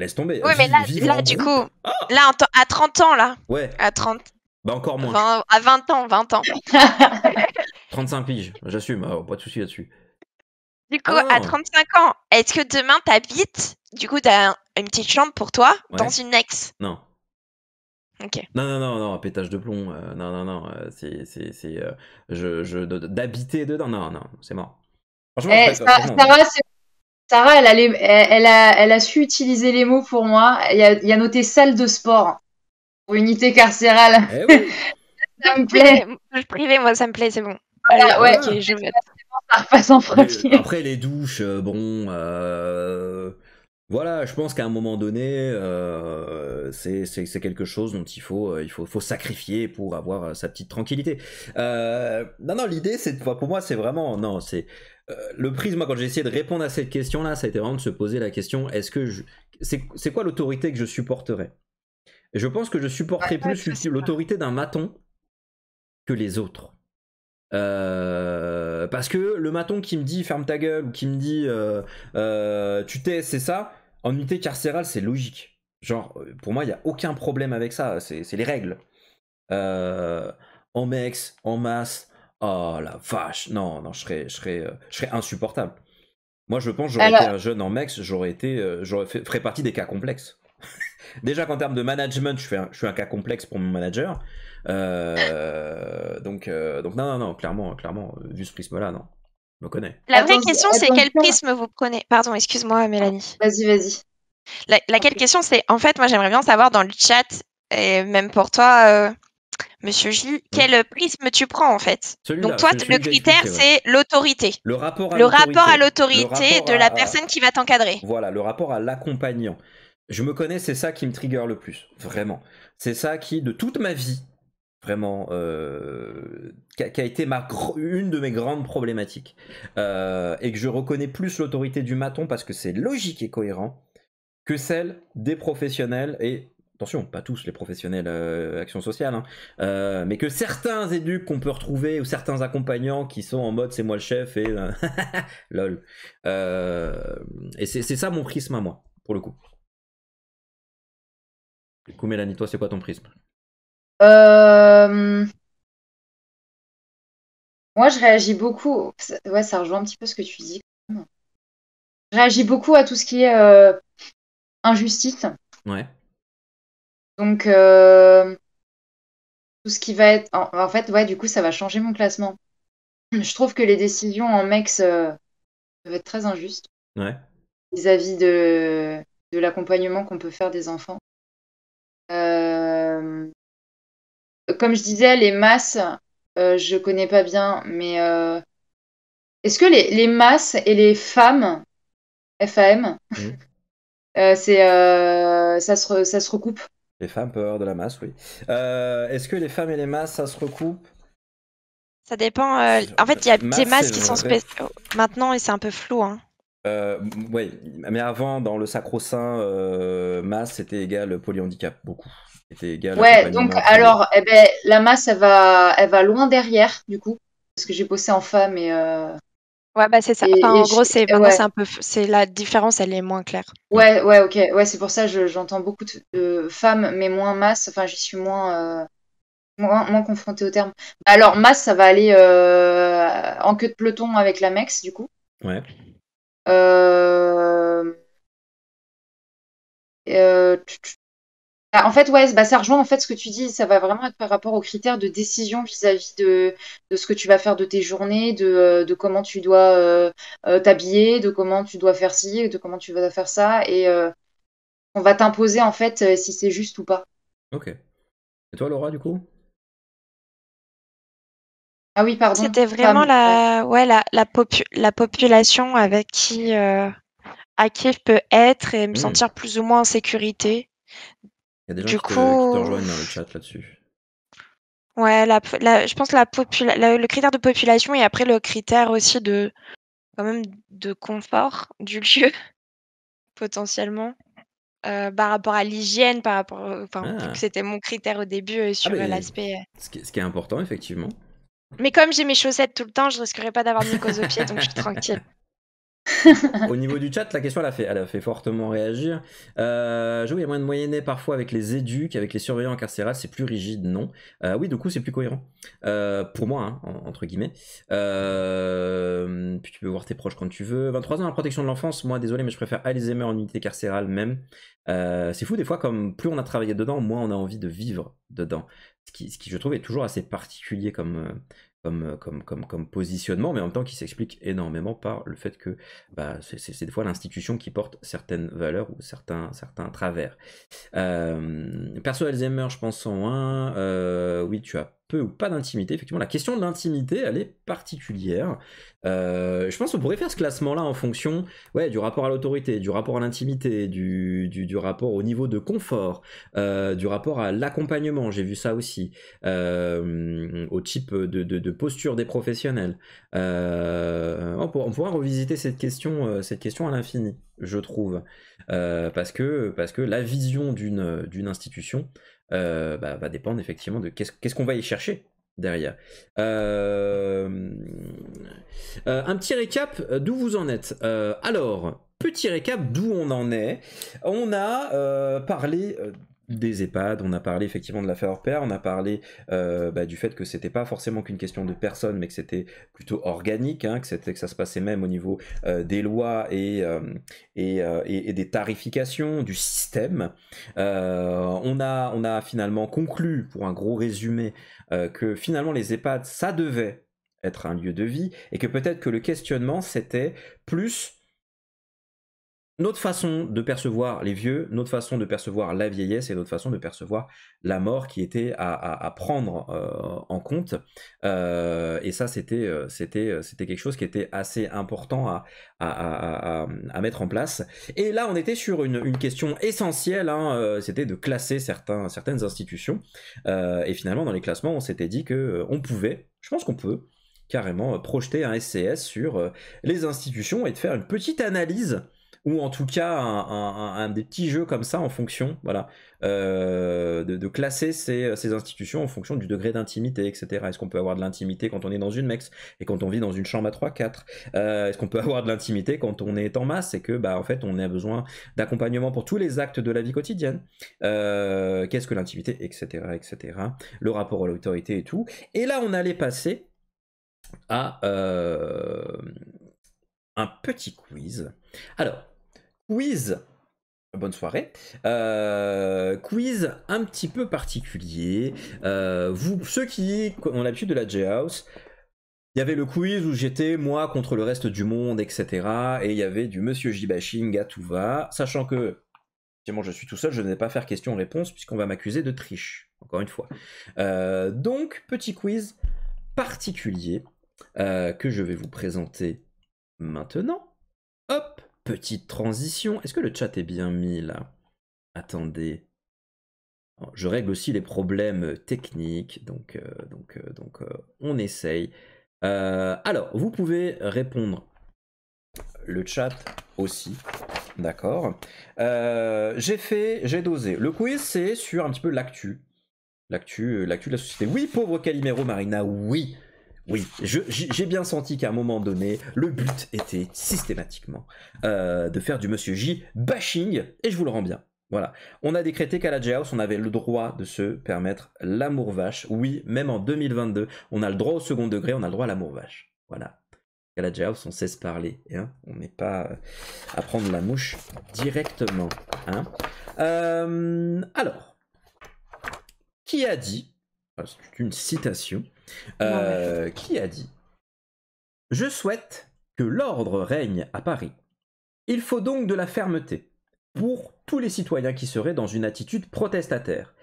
Laisse tomber. Oui, mais là, du coup, ah. là, à 30 ans, là. Ouais. À 30. Bah, encore moins. à 20 ans, 20 ans. 35 (laughs) piges, j'assume, oh, pas de souci là-dessus. Du coup, à 35 ah. ans, est-ce que demain tu habites Du coup, t'as une petite chambre pour toi dans une ex Non. ok Non, non, non, non, pétage de plomb. Euh, non, non, non, euh, c'est. Euh, je, d'habiter dedans. Non, non, c'est mort. Franchement, ça, eh, Sarah, elle a, elle, a, su utiliser les mots pour moi. Il y a, noté salle de sport pour unité carcérale. Eh (laughs) ça me plaît. Privé, moi, ça me plaît, c'est bon. Voilà, ouais, je vais... en Après, les douches, euh, bon. Euh, voilà, je pense qu'à un moment donné, euh, c'est quelque chose dont il faut, il faut, sacrifier pour avoir sa petite tranquillité. non, non, l'idée, c'est pour moi, c'est vraiment, non, c'est le prisme, moi, quand j'ai essayé de répondre à cette question-là, ça a été vraiment de se poser la question est-ce que c'est quoi l'autorité que je supporterais Je pense que je supporterais plus l'autorité d'un maton que les autres. Euh, parce que le maton qui me dit ferme ta gueule ou qui me dit euh, euh, tu t'es, c'est ça, en unité carcérale, c'est logique. Genre, pour moi, il n'y a aucun problème avec ça, c'est les règles. en mex, en masse, Oh la vache, non, non, je serais, je euh, je insupportable. Moi, je pense, j'aurais été un jeune en MEX, j'aurais été, euh, j'aurais fait, partie des cas complexes. (laughs) Déjà qu'en termes de management, je, suis un cas complexe pour mon manager. Euh, donc, donc non, non, non, clairement, clairement, vu ce prisme-là, non, je me connais. La vraie question, c'est quel prisme vous prenez Pardon, excuse-moi, Mélanie. Vas-y, vas-y. La, laquelle question, c'est en fait, moi, j'aimerais bien savoir dans le chat et même pour toi. Monsieur Gilles, quel prisme tu prends en fait Donc toi, le critère, c'est l'autorité. Le rapport à l'autorité de la personne qui va t'encadrer. Voilà, le rapport à l'accompagnant. Je me connais, c'est ça qui me trigger le plus, vraiment. C'est ça qui, de toute ma vie, vraiment, euh, qui, a, été ma, une de mes grandes problématiques. Euh, et que je reconnais plus l'autorité du maton parce que c'est logique et cohérent que celle des professionnels et attention, pas tous les professionnels euh, action sociale, hein. euh, mais que certains éduc qu'on peut retrouver ou certains accompagnants qui sont en mode c'est moi le chef et euh, (laughs) lol. et c'est ça mon prisme à moi, pour le coup. Du coup, Mélanie, toi, c'est quoi ton prisme Moi, je réagis beaucoup. Ouais, ça rejoint un petit peu ce que tu dis. Je réagis beaucoup à tout ce qui est injustice. Ouais. Donc, euh, tout ce qui va être. En, fait, ouais, du coup, ça va changer mon classement. Je trouve que les décisions en MEX euh, peuvent être très injustes vis-à-vis de, de l'accompagnement qu'on peut faire des enfants. Euh, comme je disais, les masses, je connais pas bien, mais est-ce que les, masses et les femmes, FAM, mmh. c'est ça, ça se recoupe les femmes peur de la masse, oui. Euh, est-ce que les femmes et les masses, ça se recoupe Ça dépend. Euh, en fait, il y a des masses qui sont spéciales. Maintenant, et c'est un peu flou. Hein. Euh, oui, mais avant, dans le sacro-saint, masse c'était égal polyhandicap, beaucoup. Était égal ouais, donc alors, eh ben, la masse, elle va, elle va loin derrière, du coup, parce que j'ai bossé en femme et Ouais, bah c'est ça. en gros, c'est un peu, c'est la différence, elle est moins claire. Ouais, ouais, ok. Ouais, c'est pour ça que j'entends beaucoup de femmes, mais moins masse. Enfin, j'y suis moins, euh, moins, confrontée au terme. Bah, alors, masse, ça va aller euh, en queue de peloton avec la MEX, du coup. Ouais. Euh... euh bah, en fait, ouais, bah, ça rejoint en fait ce que tu dis. Ça va vraiment être par rapport aux critères de décision vis-à-vis de, ce que tu vas faire de tes journées, de, euh, comment tu dois euh, euh, t'habiller, de comment tu dois faire ci, de comment tu vas faire ça, et on va t'imposer en fait si c'est juste ou pas. Ok. Et toi, Laura, du coup Ah oui, pardon. C'était vraiment la, la, la, population avec qui, à qui je peux être et me hmm. sentir plus ou moins en sécurité coup... dans le chat là-dessus. Ouais, la, je pense la, le critère de population et après le critère aussi de quand même de confort du (laughs) lieu potentiellement euh, par rapport à l'hygiène, par rapport, enfin ah. c'était mon critère au début ah, sur euh, l'aspect. Euh ce, qui est important effectivement. Mais comme j'ai mes chaussettes tout le temps, je risquerais pas d'avoir de mycose aux pieds, donc je suis tranquille. (laughs) Au niveau du chat, la question elle a fait, elle a fait fortement réagir. Euh, je il y moyen de moyenner parfois avec les éduques, avec les surveillants carcérales, c'est plus rigide, non euh, Oui, du coup, c'est plus cohérent. Euh, pour moi, hein, entre guillemets. Euh, puis tu peux voir tes proches quand tu veux. 23 ans, la protection de l'enfance, moi, désolé, mais je préfère Alzheimer en unité carcérale même. c'est fou, des fois, comme plus on a travaillé dedans, moins on a envie de vivre dedans. Ce qui, ce qui je trouve, est toujours assez particulier comme, comme, euh, comme, comme, comme positionnement, mais en même temps qui s'explique énormément par le fait que bah, c'est des fois l'institution qui porte certaines valeurs ou certains, certains travers. Euh, perso Alzheimer, je pense en 1 euh, oui, tu as ou pas d'intimité. Effectivement, la question de l'intimité, elle est particulière. Euh, je pense qu'on pourrait faire ce classement-là en fonction ouais, du rapport à l'autorité, du rapport à l'intimité, du, du, rapport au niveau de confort, euh, du rapport à l'accompagnement, j'ai vu ça aussi, euh, au type de, posture des professionnels. on, pourra revisiter cette question, cette question à l'infini, je trouve, parce, que, parce que la vision d'une institution, euh, bah, va dépendre effectivement de qu'est-ce qu'on va y chercher derrière. Euh, euh, un petit récap d'où vous en êtes. alors, petit récap d'où on en est. On a parlé des EHPAD, on a parlé effectivement de l'affaire Orpère, on a parlé euh, bah, du fait que c'était pas forcément qu'une question de personne, mais que c'était plutôt organique, hein, que c'était que ça se passait même au niveau euh, des lois euh, et, et, des tarifications du système. on a on a finalement conclu pour un gros résumé que finalement les EHPAD ça devait être un lieu de vie et que peut-être que le questionnement c'était plus notre façon de percevoir les vieux, notre façon de percevoir la vieillesse et notre façon de percevoir la mort qui était à, prendre euh, en compte. Euh, et ça, euh, c'était quelque chose qui était assez important à, mettre en place. Et là, on était sur une, question essentielle, hein, c'était de classer certaines institutions. et finalement, dans les classements, on s'était dit qu'on pouvait, je pense qu'on peut, carrément projeter un SCS sur les institutions et de faire une petite analyse ou en tout cas un, des petits jeux comme ça en fonction, voilà, euh, de, classer ces, institutions en fonction du degré d'intimité, etc. Est-ce qu'on peut avoir de l'intimité quand on est dans une mex et quand on vit dans une chambre à 3-4 euh, Est-ce qu'on peut avoir de l'intimité quand on est en masse et que, bah, en fait, on a besoin d'accompagnement pour tous les actes de la vie quotidienne euh, Qu'est-ce que l'intimité, etc., etc. Le rapport à l'autorité et tout. Et là, on allait passer à un petit quiz. Alors, quiz. Bonne soirée. Euh, quiz un petit peu particulier. Euh, vous, ceux qui ont l'habitude de la J-House, il y avait le quiz où j'étais moi contre le reste du monde, etc. Et il y avait du Monsieur J bashing à tout va, sachant que Effectivement, je suis tout seul, je ne vais pas faire question-réponse puisqu'on va m'accuser de triche, encore une fois. Euh, donc, petit quiz particulier que je vais vous présenter maintenant. Hop petite transition. Est-ce que le chat est bien mis là Attendez. Je règle aussi les problèmes techniques, donc, euh, donc, euh, donc euh, on essaye. alors, vous pouvez répondre le chat aussi, d'accord. j'ai fait, j'ai dosé. Le quiz, c'est sur un petit peu l'actu, l'actu, l'actu de la société. Oui, pauvre Calimero Marina, oui. Oui, j'ai bien senti qu'à un moment donné, le but était systématiquement euh, de faire du Monsieur J bashing, et je vous le rends bien. Voilà. On a décrété qu'à la j on avait le droit de se permettre l'amour vache. Oui, même en 2022, on a le droit au second degré, on a le droit à l'amour vache. Voilà. À la J-House, on cesse de parler. Hein. on n'est pas euh, à prendre la mouche directement. Hein. Euh, alors, qui a dit, ah, c'est une citation, euh, qui a dit Je souhaite que l'ordre règne à Paris. Il faut donc de la fermeté pour tous les citoyens qui seraient dans une attitude protestataire.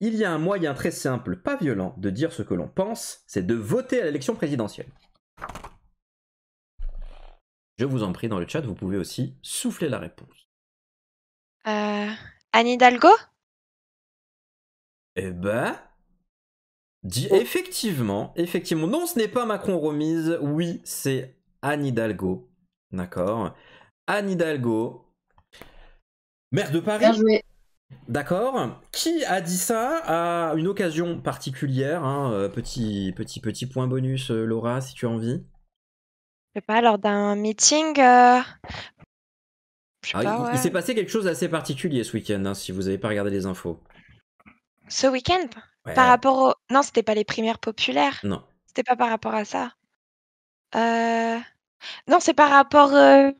Il y a un moyen très simple, pas violent, de dire ce que l'on pense, c'est de voter à l'élection présidentielle. Je vous en prie, dans le chat, vous pouvez aussi souffler la réponse. Euh, Anne Hidalgo Eh ben, Oh. effectivement, effectivement. Non, ce n'est pas Macron remise. Oui, c'est Anne Hidalgo. D'accord. Anne Hidalgo, maire de Paris. D'accord. Qui a dit ça à une occasion particulière hein, euh, Petit, petit, petit point bonus, euh, Laura, si tu as envie. Je sais pas, lors d'un meeting. Euh, ah, il, s'est passé quelque chose d'assez particulier ce week-end, hein, si vous n'avez pas regardé les infos. Ce week-end par rapport au... Non, c'était pas les primaires populaires. Non. C'était pas par rapport à ça. Euh... Non, c'est par rapport euh,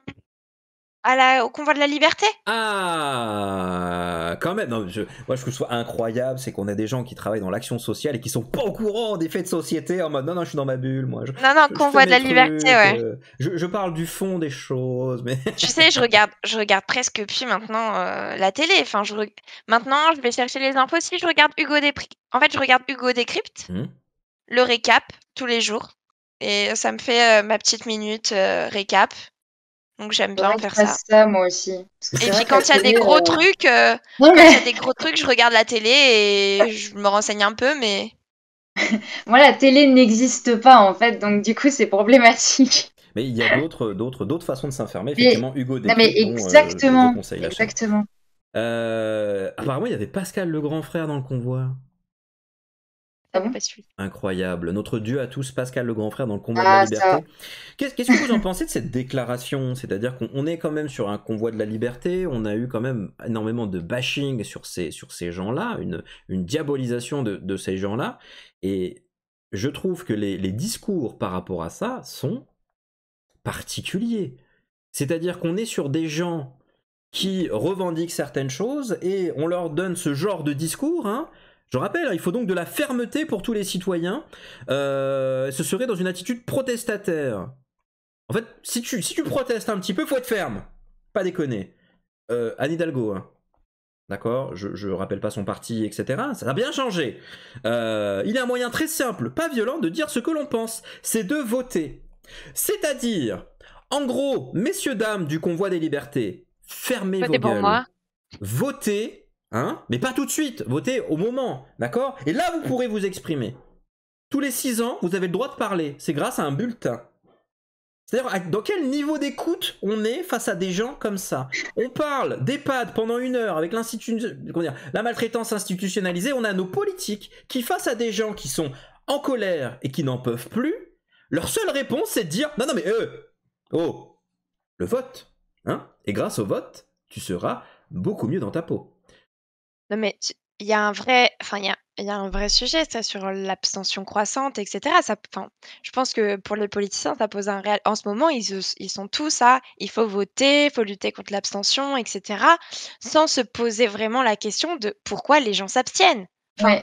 au convoi de la liberté Ah Quand même, non, moi je trouve ça incroyable, c'est qu'on a des gens qui travaillent dans l'action sociale et qui sont pas au courant des faits de société en mode non, non, je suis dans ma bulle, moi. Je, non, non, convoi de la liberté, ouais. Euh, je, parle du fond des choses, mais. Tu sais, je regarde, je regarde presque plus maintenant euh, la télé. Enfin, je Maintenant, je vais chercher les infos. Si je regarde Hugo Décrypte, en fait, je regarde Hugo Décrypte, hmm. le récap tous les jours. Et ça me fait euh, ma petite minute récap. Donc j'aime bien faire ça. moi aussi. Et puis quand il y a des gros euh, trucs, euh, des gros trucs, je regarde la télé et je me renseigne un peu, mais. (laughs) moi, la télé n'existe pas en fait, donc du coup, c'est problématique. Mais il y a d'autres, d'autres, d'autres façons de s'infermer. Effectivement, Hugo. mais euh, exactement. euh, apparemment, il y avait Pascal le grand frère dans le convoi. Incroyable. Notre Dieu à tous, Pascal le grand frère, dans le combat de la ah, liberté. Qu'est-ce que vous en pensez de cette déclaration C'est-à-dire qu'on est quand même sur un convoi de la liberté, on a eu quand même énormément de bashing sur ces, sur ces gens-là, une, diabolisation de, ces gens-là. Et je trouve que les, les, discours par rapport à ça sont particuliers. C'est-à-dire qu'on est sur des gens qui revendiquent certaines choses et on leur donne ce genre de discours, hein, je rappelle, hein, il faut donc de la fermeté pour tous les citoyens. Euh, ce serait dans une attitude protestataire. En fait, si tu, si tu protestes un petit peu, il faut être ferme. Pas déconner. Euh, Anne Hidalgo, hein. D'accord je, je rappelle pas son parti, etc. Ça a bien changé. Euh, il y a un moyen très simple, pas violent, de dire ce que l'on pense. C'est de voter. C'est-à-dire, en gros, messieurs, dames du convoi des libertés, fermez vos gueules. Votez Hein mais pas tout de suite, votez au moment, d'accord Et là, vous pourrez vous exprimer. Tous les 6 ans, vous avez le droit de parler. C'est grâce à un bulletin. C'est-à-dire, dans quel niveau d'écoute on est face à des gens comme ça On parle d'EHPAD pendant une heure avec la maltraitance institutionnalisée. On a nos politiques qui, face à des gens qui sont en colère et qui n'en peuvent plus, leur seule réponse, c'est de dire Non, non, mais eux, oh, le vote. Hein et grâce au vote, tu seras beaucoup mieux dans ta peau. Non, mais il y a un vrai, enfin, il y a, un vrai sujet, ça, sur l'abstention croissante, etc. je pense que pour les politiciens, ça pose un réel. En ce moment, ils, sont tous à il faut voter, il faut lutter contre l'abstention, etc. Sans se poser vraiment la question de pourquoi les gens s'abstiennent.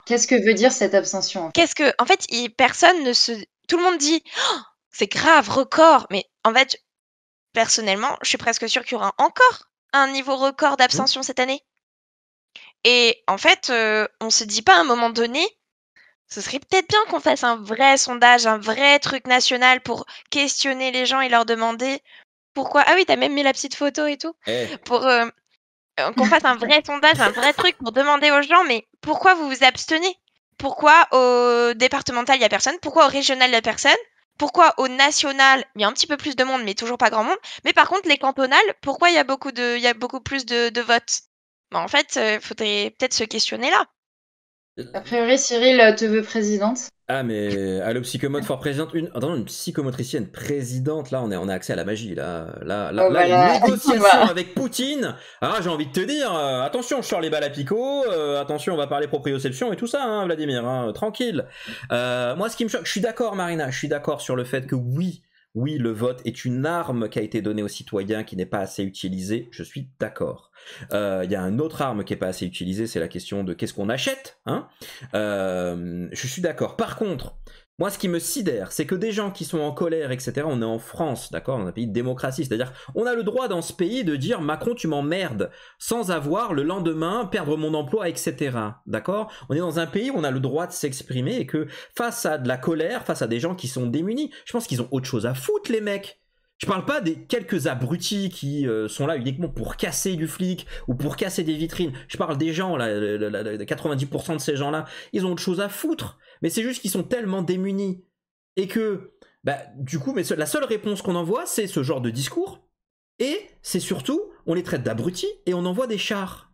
qu'est-ce que veut dire cette abstention en fait qu'est-ce que. En fait, personne ne se. Tout le monde dit «Oh, c'est grave, record. Mais en fait, personnellement, je suis presque sûre qu'il y aura encore un niveau record mmh. d'abstention cette année. Et en fait, on euh, on se dit pas à un moment donné, ce serait peut-être bien qu'on fasse un vrai sondage, un vrai truc national pour questionner les gens et leur demander pourquoi. Ah oui, t'as même mis la petite photo et tout. Eh. Pour euh, euh, qu'on fasse un vrai sondage, un vrai truc pour demander aux gens, mais pourquoi vous vous abstenez Pourquoi au départemental, il n'y a personne Pourquoi au régional, il n'y a personne pourquoi au national, il y a un petit peu plus de monde, mais toujours pas grand monde. Mais par contre, les cantonales, pourquoi il y a beaucoup de, il y a beaucoup plus de votes bah, en fait, il euh, faudrait peut-être se questionner là. A priori, Cyril euh, te veut présidente. Ah, mais à psychomote, fort présidente, une, attends une psychomotricienne présidente, là, on, est, on a accès à la magie. Là, là, une oh, bah, négociation (laughs) avec Poutine. Ah, j'ai envie de te dire, euh, attention, je sors les balles à picot, attention, on va parler proprioception et tout ça, hein, Vladimir, hein, tranquille. moi, ce qui me choque, je suis d'accord, Marina, je suis d'accord sur le fait que oui, oui, le vote est une arme qui a été donnée aux citoyens qui n'est pas assez utilisée, je suis d'accord. Euh, il y a une autre arme qui n'est pas assez utilisée, c'est la question de qu'est-ce qu'on achète. Hein. Euh, je suis d'accord. Par contre, moi, ce qui me sidère, c'est que des gens qui sont en colère, etc., on est en France, d'accord, dans un pays de démocratie, c'est-à-dire on a le droit dans ce pays de dire Macron, tu m'emmerdes, sans avoir le lendemain perdre mon emploi, etc., d'accord On est dans un pays où on a le droit de s'exprimer et que face à de la colère, face à des gens qui sont démunis, je pense qu'ils ont autre chose à foutre, les mecs. Je parle pas des quelques abrutis qui euh, sont là uniquement pour casser du flic ou pour casser des vitrines. Je parle des gens, là, 90% de ces gens-là, ils ont autre chose à foutre mais c'est juste qu'ils sont tellement démunis et que, bah, du coup, mais la seule réponse qu'on envoie, c'est ce genre de discours. Et c'est surtout, on les traite d'abrutis et on envoie des chars.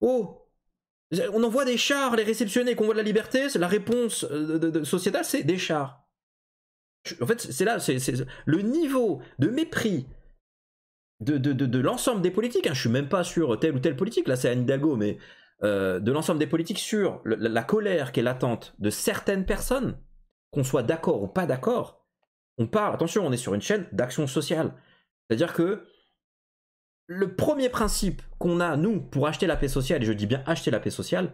Oh On envoie des chars, les réceptionner, qu'on voit de la liberté, la réponse euh, sociétale, c'est des chars. En fait, c'est là, c'est le niveau de mépris de, de l'ensemble des politiques. Hein. Je suis même pas sur telle ou telle politique, là c'est Anne Hidalgo, mais euh, de l'ensemble des politiques sur la, colère qui est l'attente de certaines personnes, qu'on soit d'accord ou pas d'accord, on parle, attention, on est sur une chaîne d'action sociale. C'est-à-dire que le premier principe qu'on a, nous, pour acheter la paix sociale, et je dis bien acheter la paix sociale,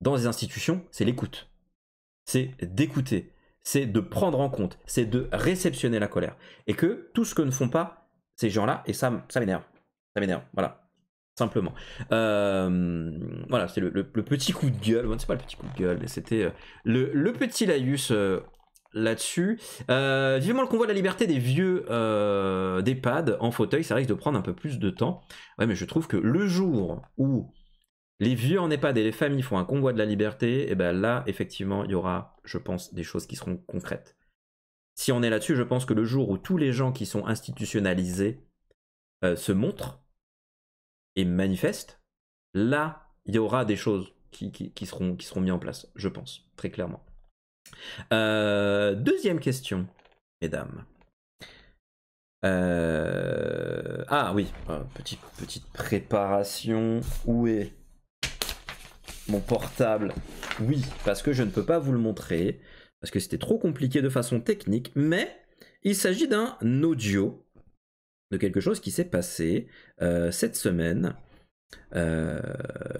dans les institutions, c'est l'écoute. C'est d'écouter, c'est de prendre en compte, c'est de réceptionner la colère. Et que tout ce que ne font pas ces gens-là, et ça, ça m'énerve. Ça m'énerve, voilà simplement. Euh, voilà, c'est le, petit coup de gueule. Bon, c'est pas le petit coup de gueule, mais c'était euh, le, petit laïus euh, là-dessus. vivement le convoi de la liberté des vieux d'EHPAD en fauteuil, ça risque de prendre un peu plus de temps. Ouais, mais je trouve que le jour où les vieux en EHPAD et les familles font un convoi de la liberté, et eh ben là, effectivement, il y aura, je pense, des choses qui seront concrètes. Si on est là-dessus, je pense que le jour où tous les gens qui sont institutionnalisés se montrent, manifeste, là, il y aura des choses qui, seront, qui seront mises en place, je pense, très clairement. Euh, deuxième question, mesdames. Euh, ah oui, euh, petite, petite préparation. Où est mon portable Oui, parce que je ne peux pas vous le montrer, parce que c'était trop compliqué de façon technique, mais il s'agit d'un audio de quelque chose qui s'est passé euh, cette semaine euh,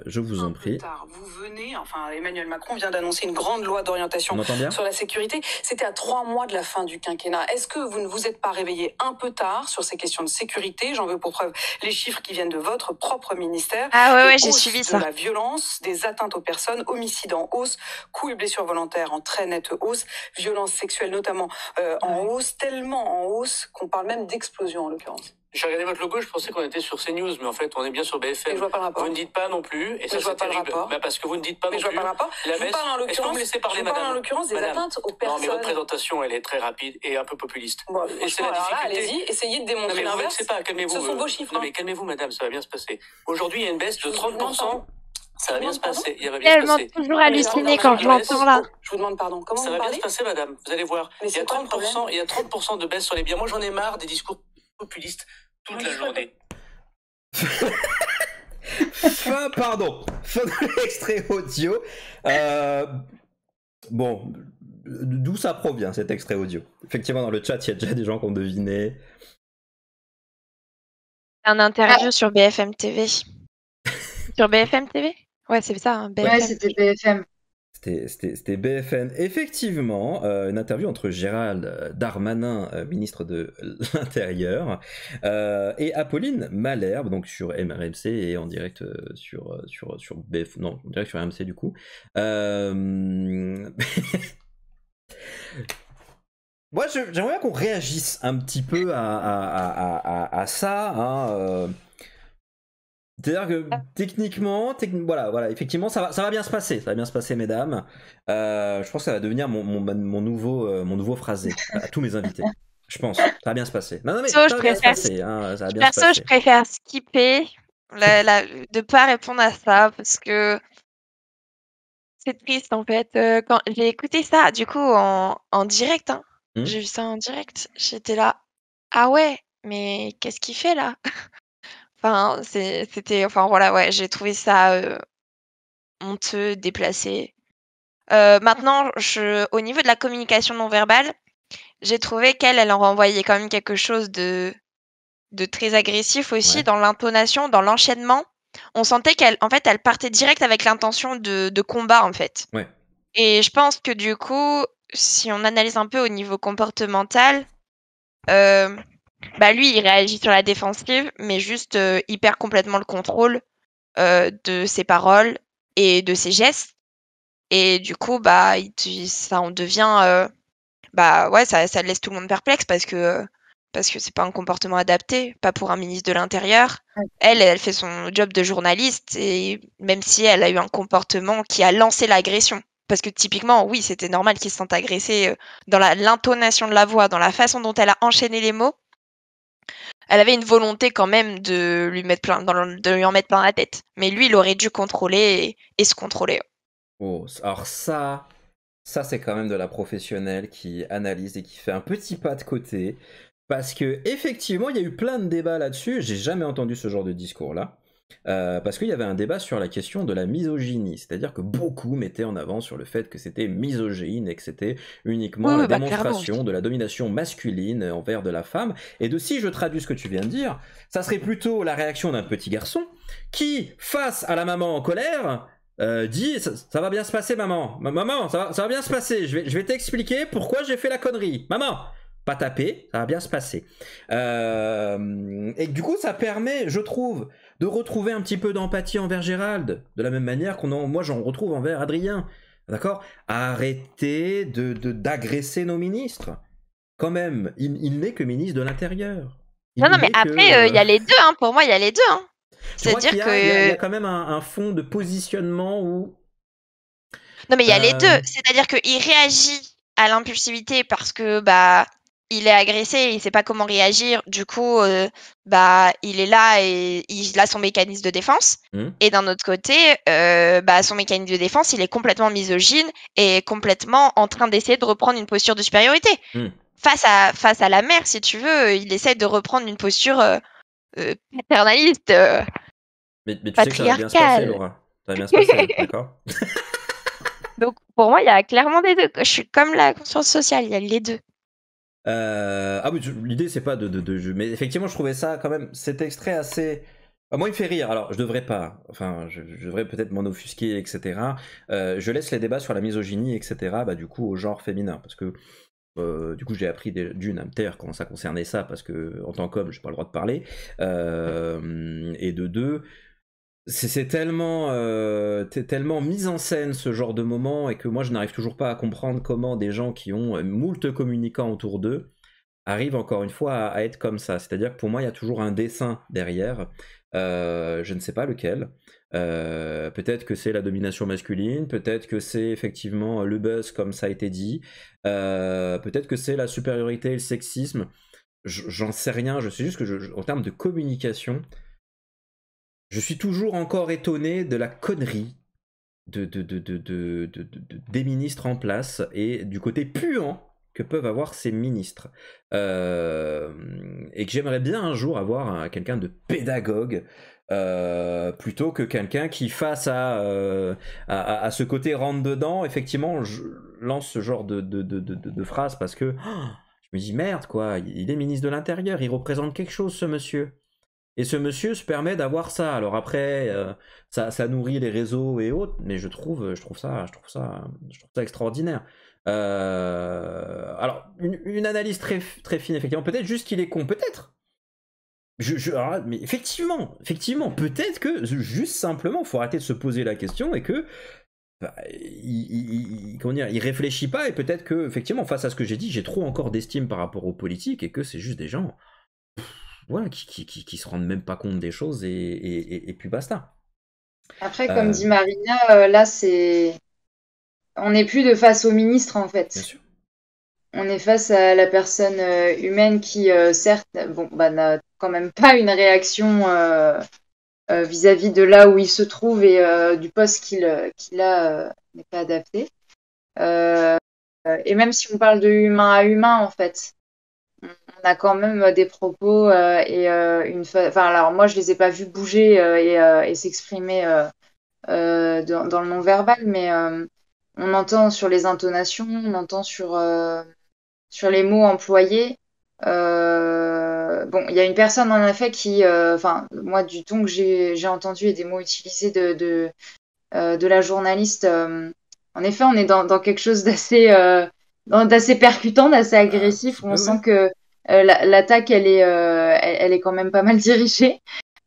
je vous en prie. Vous venez, enfin Emmanuel Macron vient d'annoncer une grande loi d'orientation sur la sécurité. C'était à trois mois de la fin du quinquennat. Est-ce que vous ne vous êtes pas réveillé un peu tard sur ces questions de sécurité J'en veux pour preuve les chiffres qui viennent de votre propre ministère. Ah ouais, ouais j'ai suivi ça. la violence, des atteintes aux personnes, homicides en hausse, coups et blessures volontaires en très nette hausse, violence sexuelle notamment euh, en hausse, tellement en hausse qu'on parle même d'explosion en l'occurrence. J'ai regardé votre logo, je pensais qu'on était sur CNews, mais en fait, on est bien sur BFM. je vois pas Vous ne dites pas non plus, et ça, c'est terrible. Bah, parce que vous ne dites pas mais non je plus. Vois pas le rapport. baisse, est-ce que vous me parler, madame en l'occurrence des atteintes aux personnes. Non, mais votre présentation, elle est très rapide et un peu populiste. et c'est la difficulté. Allez-y, essayez de démontrer l'inverse. pas, calmez-vous. Ce sont euh, vos chiffres. Non, hein. mais calmez-vous, madame, ça va bien se passer. Aujourd'hui, il y a une baisse de 30%. Ça va bien se passer. Il va bien toujours halluciné quand je l'entends là. Je vous demande pardon. Comment ça va bien se passer, madame Vous allez voir. Il y a 30%, il y a 30 de baisse sur les biens. Moi, j'en ai marre des discours populistes toute la journée. fin, pardon, fin de l'extrait audio. Euh, bon, d'où ça provient cet extrait audio Effectivement, dans le chat, il y a déjà des gens qui ont deviné. Un interview ah. sur BFM TV. sur BFM TV Ouais, c'est ça, hein, Ouais, c'était BFM. C'était BFN. Effectivement, euh, une interview entre Gérald euh, Darmanin, euh, ministre de (laughs) l'Intérieur, et Apolline Malherbe, donc sur MRMC et en direct sur, sur, sur non, direct sur du coup. (laughs) Moi, j'aimerais qu'on réagisse un petit peu à, ça. Hein, c'est-à-dire que ah. techniquement, voilà, voilà, effectivement, ça va, ça va bien se passer, ça va bien se passer, mesdames. Euh, je pense que ça va devenir mon, nouveau, euh, mon nouveau phrasé à tous mes invités. Je pense, ça va bien se passer. perso, je préfère skipper, la, ne pas répondre à ça parce que c'est triste en fait. Euh, quand j'ai écouté ça, du coup, en, en direct, hein. mmh. j'ai vu ça en direct, j'étais là, ah ouais, mais qu'est-ce qu'il fait là Enfin, c'était enfin voilà, ouais, j'ai trouvé ça honteux, déplacé. maintenant, au niveau de la communication non verbale, j'ai trouvé qu'elle, elle en renvoyait quand même quelque chose de, très agressif aussi dans l'intonation, dans l'enchaînement. On sentait qu'elle, en fait, elle partait direct avec l'intention de, combat, en fait. Et je pense que du coup, si on analyse un peu au niveau comportemental, euh, bah lui, il réagit sur la défensive, mais juste euh, il perd complètement le contrôle euh, de ses paroles et de ses gestes. Et du coup, bah ça on devient, euh, bah ouais, ça, laisse tout le monde perplexe parce que parce que c'est pas un comportement adapté, pas pour un ministre de l'Intérieur. Elle, elle fait son job de journaliste et même si elle a eu un comportement qui a lancé l'agression, parce que typiquement, oui, c'était normal qu'ils se sente agressé dans l'intonation de la voix, dans la façon dont elle a enchaîné les mots. Elle avait une volonté quand même de lui, mettre plein, de lui en mettre plein la tête. Mais lui, il aurait dû contrôler et, se contrôler. Oh, alors ça, ça c'est quand même de la professionnelle qui analyse et qui fait un petit pas de côté. Parce que effectivement, il y a eu plein de débats là-dessus. J'ai jamais entendu ce genre de discours-là. Euh, parce qu'il y avait un débat sur la question de la misogynie, c'est-à-dire que beaucoup mettaient en avant sur le fait que c'était misogyne et que c'était uniquement oh, la bah, démonstration de la domination masculine envers de la femme. Et de si je traduis ce que tu viens de dire, ça serait plutôt la réaction d'un petit garçon qui, face à la maman en colère, euh, dit ça, va bien se passer maman, maman ça va, bien se passer, je vais t'expliquer pourquoi j'ai fait la connerie, maman pas tapé, ça va bien se passer. Euh, et du coup, ça permet, je trouve, de retrouver un petit peu d'empathie envers Gérald, de la même manière qu'on en, moi j'en retrouve envers Adrien. D'accord Arrêtez de, d'agresser nos ministres. Quand même, il, n'est que ministre de l'Intérieur. Non, non, mais après, euh, il y a euh, les deux, hein, pour moi, il y a les deux. Hein. C'est-à-dire que. Il y, a quand même un, un fond de positionnement où. Non, mais il y a les deux. C'est-à-dire qu'il réagit à l'impulsivité parce que bah il est agressé, il ne sait pas comment réagir, du coup, euh, bah, il est là et il a son mécanisme de défense. Hmm. Et d'un autre côté, euh, bah, son mécanisme de défense, il est complètement misogyne et complètement en train d'essayer de reprendre une posture de supériorité. Hmm. Face, à, face à la mère, si tu veux, il essaie de reprendre une posture paternaliste, patriarcale. d'accord Donc, pour moi, il y a clairement des deux. Je suis comme la conscience sociale, il y a les deux. Euh, ah oui, l'idée c'est pas de, de, Mais effectivement, je trouvais ça quand même, cet extrait assez. Moi, il fait rire. Alors, je devrais pas. Enfin, je, devrais peut-être m'en offusquer, etc. Euh, je laisse les débats sur la misogynie, etc. Bah, du coup, au genre féminin, parce que euh, du coup, j'ai appris d'une à me quand ça concernait ça, parce que en tant qu'homme, j'ai pas le droit de parler. et de deux, c'est euh, tellement, mis en scène ce genre de moment et que moi je n'arrive toujours pas à comprendre comment des gens qui ont euh, moult communicants autour d'eux arrivent encore une fois à, être comme ça. C'est-à-dire que pour moi il y a toujours un dessin derrière, euh, je ne sais pas lequel. peut-être que c'est la domination masculine, peut-être que c'est effectivement le buzz comme ça a été dit, peut-être que c'est la supériorité et le sexisme. J'en sais rien, je sais juste que en termes de communication, je suis toujours encore étonné de la connerie de, des ministres en place et du côté puant que peuvent avoir ces ministres. et que j'aimerais bien un jour avoir quelqu'un de pédagogue plutôt que quelqu'un qui, face à, à, ce côté rentre dedans, effectivement, je lance ce genre de, de, phrase parce que je me dis merde, quoi, il est ministre de l'Intérieur, il représente quelque chose, ce monsieur. Et ce monsieur se permet d'avoir ça. Alors après, euh, ça, nourrit les réseaux et autres, mais je trouve, je trouve ça, je trouve ça, je extraordinaire. Euh, alors, une, analyse très, très fine, effectivement. Peut-être juste qu'il est con, peut-être. Je, mais effectivement, effectivement, peut-être que juste simplement, faut arrêter de se poser la question et que bah, il, réfléchit pas et peut-être que effectivement, face à ce que j'ai dit, j'ai trop encore d'estime par rapport aux politiques et que c'est juste des gens voilà, qui, qui, qui, se rendent même pas compte des choses et, et, et, puis basta. Après, euh, comme dit Marina, euh, là, c'est. On n'est plus de face au ministre, en fait. On est face à la personne euh, humaine qui, certes, bon, bah, n'a quand même pas une réaction vis-à-vis de là où il se trouve et du poste qu'il a n'est pas adapté. et même si on parle de humain à humain, en fait, a quand même euh, des propos euh, et euh, une. Enfin, alors moi, je les ai pas vus bouger et, et s'exprimer dans, le non-verbal, mais on entend sur les intonations, on entend sur, sur les mots employés. bon, il y a une personne en effet qui, enfin, moi du ton que j'ai entendu et des mots utilisés de, de, de la journaliste, en effet, on est dans, dans quelque chose d'assez d'assez percutant, d'assez ah, agressif, on sent que euh, l'attaque, elle, est, euh, elle, est quand même pas mal (laughs) dirigée.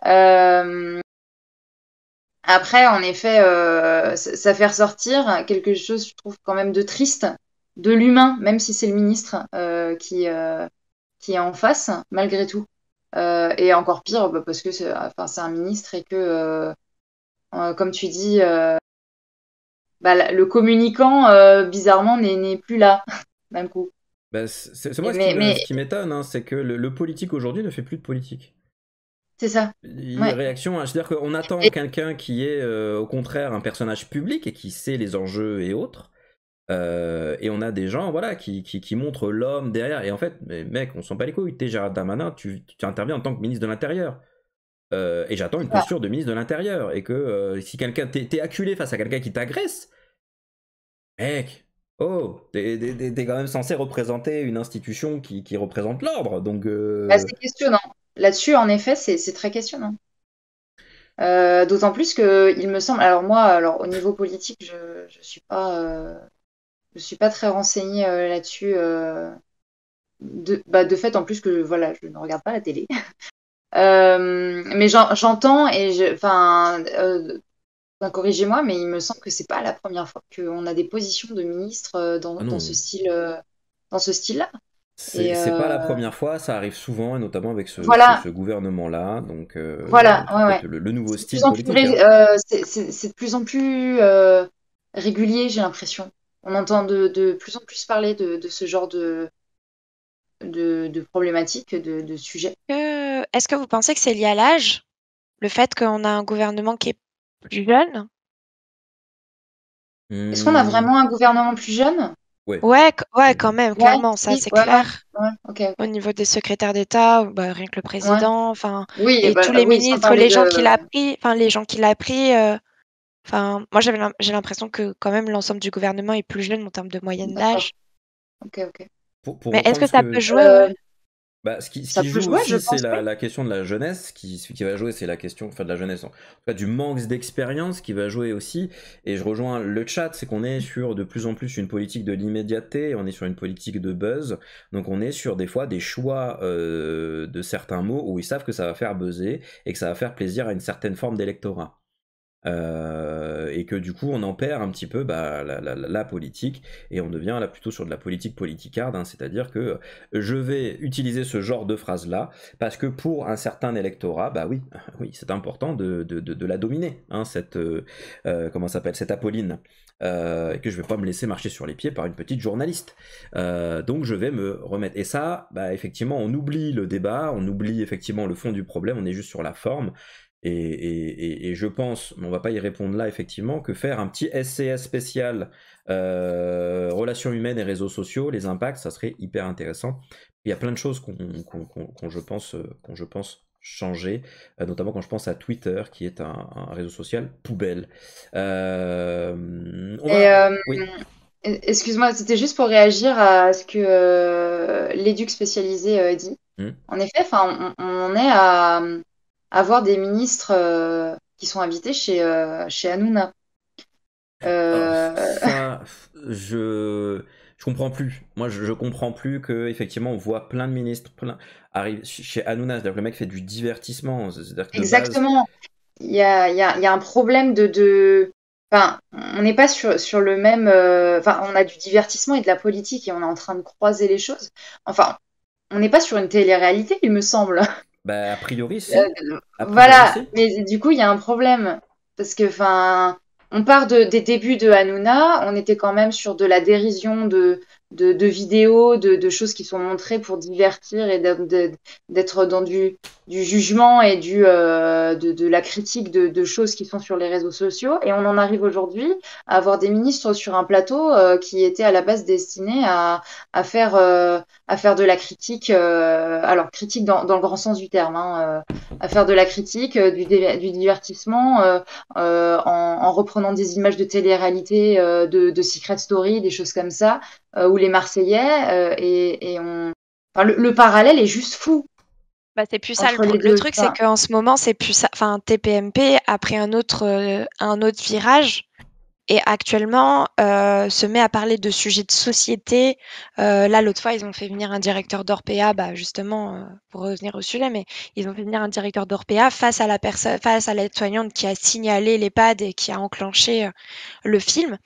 Euh, après, en effet, ça fait ressortir quelque chose, je trouve, quand même de triste, de l'humain, même si c'est le ministre qui, qui est en face, malgré tout. et encore pire, bah, parce que c'est un ministre et que, comme tu dis, bah, le communicant, bizarrement, n'est plus là, (laughs) d'un coup. Bah, c'est moi ce qui, m'étonne, hein, c'est que le, politique aujourd'hui ne fait plus de politique. C'est ça. Les ouais. réactions, hein, c'est-à-dire qu'on attend quelqu'un qui est euh, au contraire un personnage public et qui sait les enjeux et autres. Euh, et on a des gens voilà, qui, qui, qui montrent l'homme derrière. Et en fait, mec, on s'en pas les couilles. T'es Gérard Damanin, tu, tu, interviens en tant que ministre de l'Intérieur. Euh, et j'attends une posture de ministre de l'Intérieur. Et que si quelqu'un t'es acculé face à quelqu'un qui t'agresse, mec, Oh, t'es, quand même censé représenter une institution qui, représente l'ordre, donc. Euh, bah, c'est questionnant. Là-dessus, en effet, c'est, très questionnant. Euh, d'autant plus que il me semble. Alors moi, alors au niveau politique, je je suis pas euh, suis pas très renseignée là-dessus. de bah, de fait, en plus que voilà, je ne regarde pas la télé. (laughs) mais j'entends et enfin corrigez-moi, mais il me semble que c'est pas la première fois qu'on a des positions de ministres euh, dans, ah ce style, euh, dans ce style-là. C'est pas la euh, première fois, ça arrive souvent, et notamment avec ce, gouvernement-là. voilà, Le, nouveau style hein. c'est de plus en plus régulier, j'ai l'impression. On entend de, plus en plus parler de, ce genre de, de, de problématiques, de, sujets. Est-ce que vous pensez que c'est lié à l'âge, le fait qu'on a un gouvernement qui est plus jeune. Est-ce qu'on a mmh. vraiment un gouvernement plus jeune Ouais. ouais, quand même, clairement, ça c'est clair. Au niveau des secrétaires d'État, bah, rien que le président, enfin, et bah, tous les ministres, les gens, qui pris, les gens qu'il a pris, euh, enfin, moi j'ai l'impression que quand même l'ensemble du gouvernement est plus jeune en termes de moyenne d'âge. Mais est-ce que ça peut jouer euh, bah, ce qui, ce qui joue aussi, c'est la, la, question de la jeunesse qui, qui va jouer, c'est la question enfin, de la jeunesse, en du manque d'expérience qui va jouer aussi. Et je rejoins le chat, c'est qu'on est sur de plus en plus une politique de l'immédiateté, on est sur une politique de buzz, donc on est sur des fois des choix euh, de certains mots où ils savent que ça va faire buzzer et que ça va faire plaisir à une certaine forme d'électorat. Euh, et que du coup on en perd un petit peu bah, la, politique et on devient là plutôt sur de la politique politicarde, hein. c'est-à-dire que euh, je vais utiliser ce genre de phrase là parce que pour un certain électorat, bah oui, (laughs) oui, c'est important de, la dominer, hein, cette euh, comment s'appelle cette Apolline. que je vais pas me laisser marcher sur les pieds par une petite journaliste. donc je vais me remettre. Et ça, bah, effectivement, on oublie le débat, on oublie effectivement le fond du problème, on est juste sur la forme. Et, je pense, on va pas y répondre là effectivement, que faire un petit SCS spécial euh, relations humaines et réseaux sociaux, les impacts, ça serait hyper intéressant. Il y a plein de choses qu'on, je pense, euh, je pense changer, euh, notamment quand je pense à Twitter, qui est un, réseau social poubelle. Excuse-moi, c'était juste pour réagir à ce que l'éduc spécialisé dit. Hmm. En effet, on, on est à avoir des ministres euh, qui sont invités chez, euh, chez Hanouna. Euh, je je comprends plus. Moi, je, comprends plus que effectivement on voit plein de ministres plein... arriver chez Hanouna. C'est-à-dire le mec fait du divertissement. Exactement. Il, y a, il, y a, il y a, un problème de. de... Enfin, on n'est pas sur, sur, le même. Enfin, on a du divertissement et de la politique et on est en train de croiser les choses. Enfin, on n'est pas sur une télé-réalité, il me semble. Bah, a priori, c'est... Euh, voilà, mais du coup, il y a un problème. Parce que, enfin, on part des débuts de Hanouna, on était quand même sur de la dérision de, de, vidéos, de, de, choses qui sont montrées pour divertir et d'être dans du du jugement et du, euh, de, de, la critique de, de, choses qui sont sur les réseaux sociaux. Et on en arrive aujourd'hui à avoir des ministres sur un plateau euh, qui était à la base destiné à, à, faire, euh, à faire de la critique, euh, alors critique dans, dans, le grand sens du terme, hein, à faire de la critique, du, du divertissement, en, en, reprenant des images de télé-réalité, de, de, Secret Story, des choses comme ça, ou les Marseillais. et, et on... enfin, le parallèle est juste fou. Bah, c'est plus ça. Le, truc, c'est qu'en ce moment, c'est plus ça. Enfin, TPMP a pris un autre, euh, un autre virage et actuellement euh, se met à parler de sujets de société. Euh, là, l'autre fois, ils ont fait venir un directeur d'Orpea, bah, justement, pour revenir au sujet, mais ils ont fait venir un directeur d'Orpea face à la personne, face à l'aide-soignante qui a signalé l'EHPAD et qui a enclenché le film.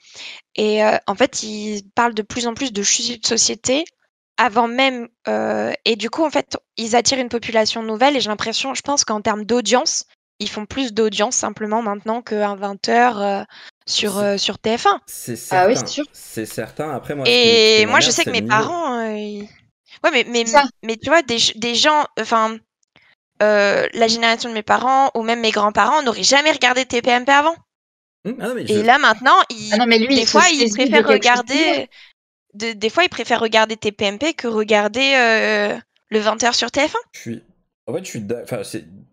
Et en fait, ils parlent de plus en plus de sujets de société avant même. Euh, et du coup, en fait, ils attirent une population nouvelle. Et j'ai l'impression, je pense qu'en termes d'audience, ils font plus d'audience simplement maintenant qu'un 20h euh, sur, euh, sur TF1. C'est ah certain. c'est sûr. Après, Et moi, je sais que mes parents. Ouais, mais, mais, tu vois, des, gens. Enfin, la génération de mes parents ou même mes grands-parents n'auraient jamais regardé TPMP avant. Mmh. Ah et là, maintenant, ah des fois, ils préfèrent regarder des fois, ils préfèrent regarder TPMP que regarder euh, le 20h sur TF1. En fait, je enfin,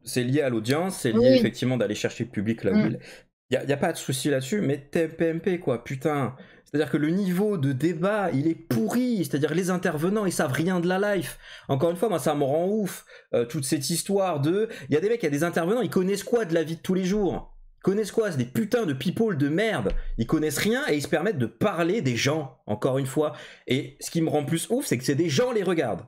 c'est lié à l'audience, c'est lié effectivement d'aller chercher le public là où mm. il Il n'y a, pas de souci là-dessus, mais TPMP, quoi, putain. C'est-à-dire que le niveau de débat, il est pourri. C'est-à-dire les intervenants, ils savent rien de la life. Encore une fois, moi, ça me rend ouf. Euh, toute cette histoire de... Il y a des mecs, il y a des intervenants, ils connaissent quoi de la vie de tous les jours ils connaissent quoi C'est des putains de people de merde. Ils connaissent rien et ils se permettent de parler des gens, encore une fois. Et ce qui me rend plus ouf, c'est que c'est des gens les regardent.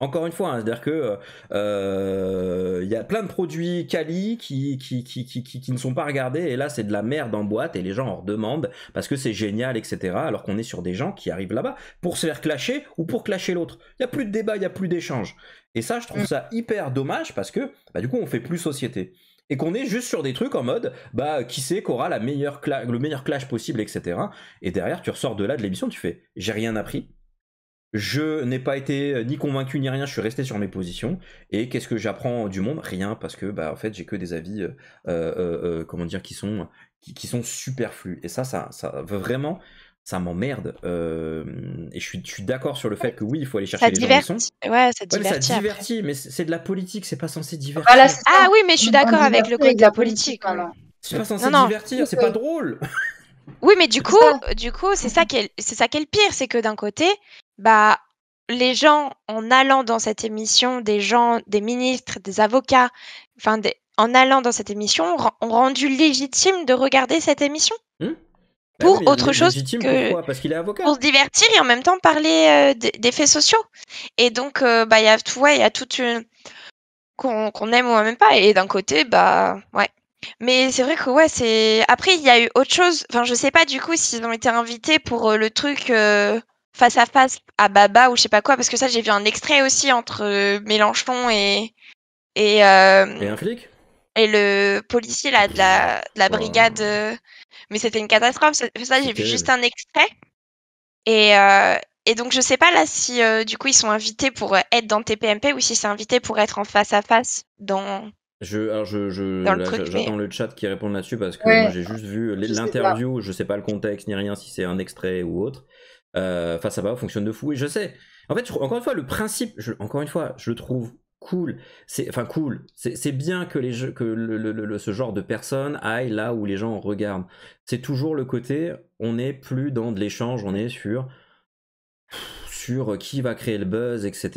Encore une fois, hein, c'est-à-dire que euh, euh, il y a plein de produits quali qui qui, qui, qui, qui, ne sont pas regardés et là c'est de la merde en boîte et les gens en redemandent parce que c'est génial, etc. Alors qu'on est sur des gens qui arrivent là-bas pour se faire clasher ou pour clasher l'autre. Il n'y a plus de débat, il n'y a plus d'échange. Et ça, je trouve mm. ça hyper dommage parce que bah, du coup on fait plus société et qu'on est juste sur des trucs en mode bah qui sait qu'aura la le meilleur clash possible etc et derrière tu ressors de là de l'émission tu fais j'ai rien appris je n'ai pas été euh, ni convaincu ni rien je suis resté sur mes positions et qu'est-ce que j'apprends du monde rien parce que bah en fait j'ai que des avis euh, euh, comment dire qui sont qui sont superflus et ça ça ça veut vraiment ça m'emmerde. Euh, et je suis, d'accord sur le fait que oui, il faut aller chercher des les ça divertit. mais ça divertit, mais c'est de la politique, c'est pas censé divertir. ah oui, mais je suis d'accord avec le côté de la politique. C'est pas censé divertir, c'est pas drôle. Oui, mais du coup, du coup, c'est ça qui est, c'est ça le pire, c'est que d'un côté, bah les gens en allant dans cette émission, des gens, des ministres, des avocats, enfin en allant dans cette émission, ont rendu légitime de regarder cette émission. Hmm bah pour autre chose Parce qu'il pour se divertir et en même temps parler euh, des faits sociaux. Et donc, euh, bah, il y a tout, ouais, il y a toute une qu'on aime ou même pas. Et d'un côté, bah, ouais. Mais c'est vrai que ouais, c'est après il y a eu autre chose. Enfin, je sais pas du coup s'ils ont été invités pour euh, le truc face à face à Baba ou je sais pas quoi, parce que ça j'ai vu un extrait aussi entre Mélenchon et et, et un flic et le policier là de la, oh. brigade. Mais c'était une catastrophe. Ça, j'ai vu juste un extrait. Et, euh, et donc, je sais pas là si euh, du coup ils sont invités pour euh, être dans TPMP ou si c'est invité pour être en face à face dans. Je, alors je, j'attends le chat qui répond là-dessus parce que j'ai juste vu l'interview, je sais pas le contexte ni rien, si c'est un extrait ou autre. Euh, face à bas fonctionne de fou et je sais. En fait, encore une fois, le principe, encore une fois, je le trouve cool. C'est enfin cool. C'est bien que ce genre de personne aille là où les gens regardent. C'est toujours le côté. On n'est plus dans de l'échange. On est sur sur euh, qui va créer le buzz, etc.